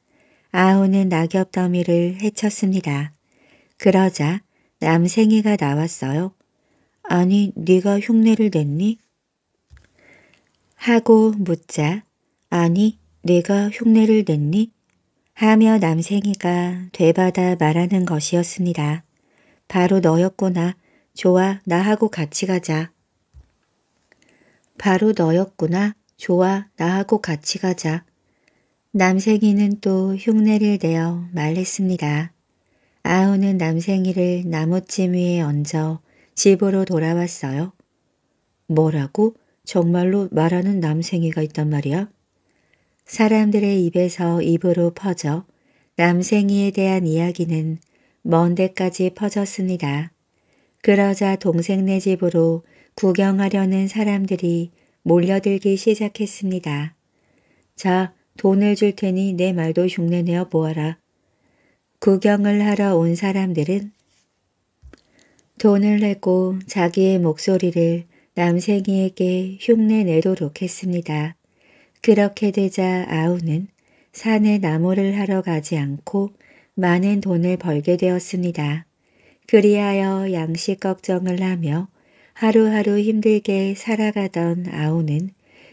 아우는 낙엽 더미를 헤쳤습니다. 그러자 남생이가 나왔어요. 아니 네가 흉내를 냈니? 하고 묻자 아니 네가 흉내를 냈니? 하며 남생이가 되받아 말하는 것이었습니다. 바로 너였구나. 좋아, 나하고 같이 가자. 바로 너였구나. 좋아, 나하고 같이 가자. 남생이는 또 흉내를 내어 말했습니다. 아우는 남생이를 나뭇짐 위에 얹어 집으로 돌아왔어요. 뭐라고? 정말로 말하는 남생이가 있단 말이야? 사람들의 입에서 입으로 퍼져 남생이에 대한 이야기는 먼 데까지 퍼졌습니다. 그러자 동생네 집으로 구경하려는 사람들이 몰려들기 시작했습니다. 자, 돈을 줄 테니 내 말도 흉내내어 보아라. 구경을 하러 온 사람들은 돈을 내고 자기의 목소리를 남생이에게 흉내내도록 했습니다. 그렇게 되자 아우는 산에 나무를 하러 가지 않고 많은 돈을 벌게 되었습니다. 그리하여 양식 걱정을 하며 하루하루 힘들게 살아가던 아우는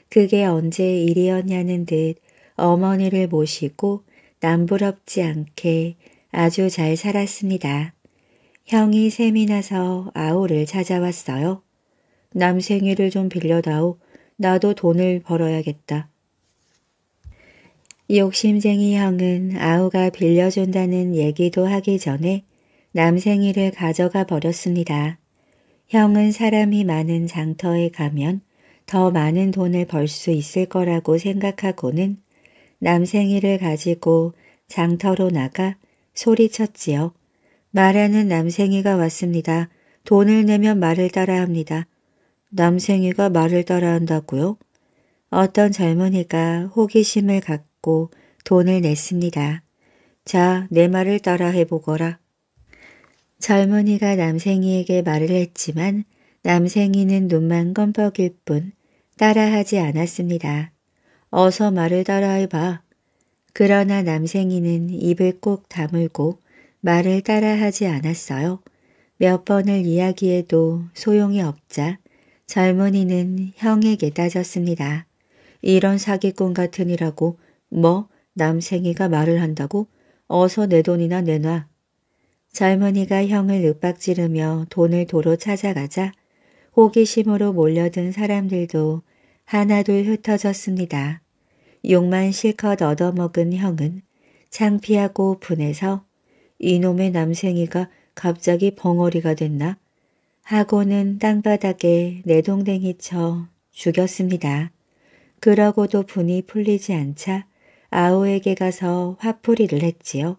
그게 언제 일이었냐는 듯 어머니를 모시고 남부럽지 않게 아주 잘 살았습니다. 형이 셈이 나서 아우를 찾아왔어요. 남생이를 좀 빌려다오. 나도 돈을 벌어야겠다. 욕심쟁이 형은 아우가 빌려준다는 얘기도 하기 전에 남생이를 가져가 버렸습니다. 형은 사람이 많은 장터에 가면 더 많은 돈을 벌 수 있을 거라고 생각하고는 남생이를 가지고 장터로 나가 소리쳤지요. 말하는 남생이가 왔습니다. 돈을 내면 말을 따라합니다. 남생이가 말을 따라한다고요? 어떤 젊은이가 호기심을 갖고 돈을 냈습니다. 자, 내 말을 따라해보거라. 젊은이가 남생이에게 말을 했지만 남생이는 눈만 껌뻑일 뿐 따라하지 않았습니다. 어서 말을 따라해봐. 그러나 남생이는 입을 꼭 다물고 말을 따라하지 않았어요. 몇 번을 이야기해도 소용이 없자 젊은이는 형에게 따졌습니다. 이런 사기꾼 같으니라고 뭐 남생이가 말을 한다고 어서 내 돈이나 내놔 젊은이가 형을 윽박지르며 돈을 도로 찾아가자 호기심으로 몰려든 사람들도 하나둘 흩어졌습니다. 욕만 실컷 얻어먹은 형은 창피하고 분해서 이놈의 남생이가 갑자기 벙어리가 됐나 하고는 땅바닥에 내동댕이 쳐 죽였습니다. 그러고도 분이 풀리지 않자 아오에게 가서 화풀이를 했지요.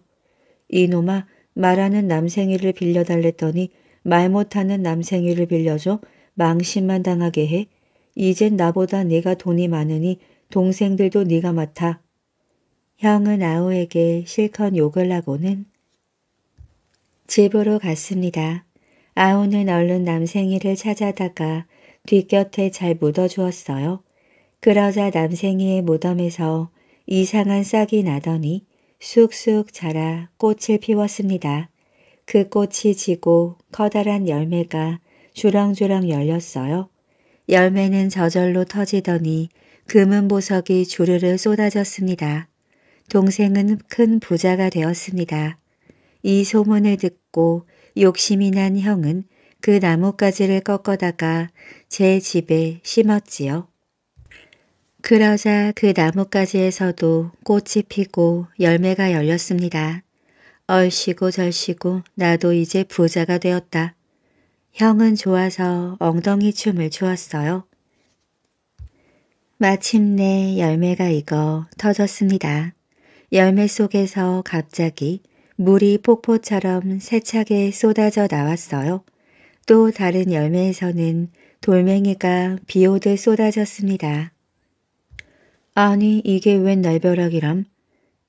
이놈아 말하는 남생이를 빌려달랬더니 말 못하는 남생이를 빌려줘 망신만 당하게 해. 이젠 나보다 네가 돈이 많으니 동생들도 네가 맡아. 형은 아우에게 실컷 욕을 하고는 집으로 갔습니다. 아우는 얼른 남생이를 찾아다가 뒤곁에잘 묻어주었어요. 그러자 남생이의 무덤에서 이상한 싹이 나더니 쑥쑥 자라 꽃을 피웠습니다. 그 꽃이 지고 커다란 열매가 주렁주렁 열렸어요. 열매는 저절로 터지더니 금은 보석이 주르르 쏟아졌습니다. 동생은 큰 부자가 되었습니다. 이 소문을 듣고 욕심이 난 형은 그 나뭇가지를 꺾어다가 제 집에 심었지요. 그러자 그 나뭇가지에서도 꽃이 피고 열매가 열렸습니다. 얼씨고 절씨고 나도 이제 부자가 되었다. 형은 좋아서 엉덩이 춤을 추었어요. 마침내 열매가 익어 터졌습니다. 열매 속에서 갑자기 물이 폭포처럼 세차게 쏟아져 나왔어요. 또 다른 열매에서는 돌멩이가 비오듯 쏟아졌습니다. 아니 이게 웬 날벼락이람.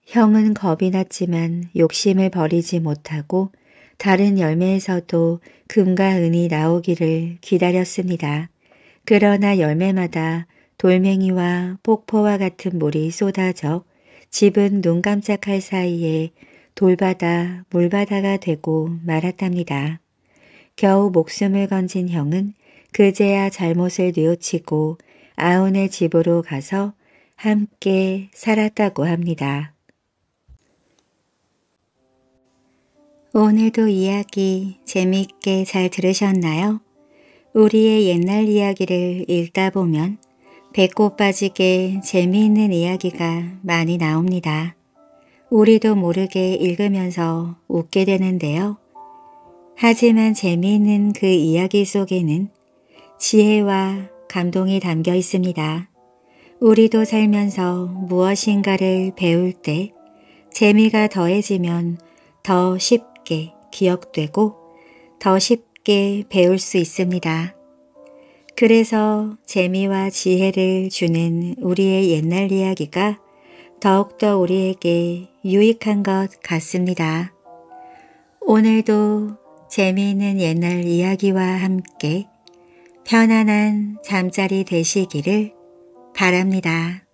형은 겁이 났지만 욕심을 버리지 못하고 다른 열매에서도 금과 은이 나오기를 기다렸습니다. 그러나 열매마다 돌멩이와 폭포와 같은 물이 쏟아져 집은 눈 깜짝할 사이에 돌바다 물바다가 되고 말았답니다. 겨우 목숨을 건진 형은 그제야 잘못을 뉘우치고 아온의 집으로 가서 함께 살았다고 합니다. 오늘도 이야기 재미있게 잘 들으셨나요? 우리의 옛날 이야기를 읽다 보면 배꼽 빠지게 재미있는 이야기가 많이 나옵니다. 우리도 모르게 읽으면서 웃게 되는데요. 하지만 재미있는 그 이야기 속에는 지혜와 감동이 담겨 있습니다. 우리도 살면서 무엇인가를 배울 때 재미가 더해지면 더 쉽게 기억되고 더 쉽게 배울 수 있습니다. 그래서 재미와 지혜를 주는 우리의 옛날 이야기가 더욱더 우리에게 유익한 것 같습니다. 오늘도 재미있는 옛날 이야기와 함께 편안한 잠자리 되시기를 바랍니다.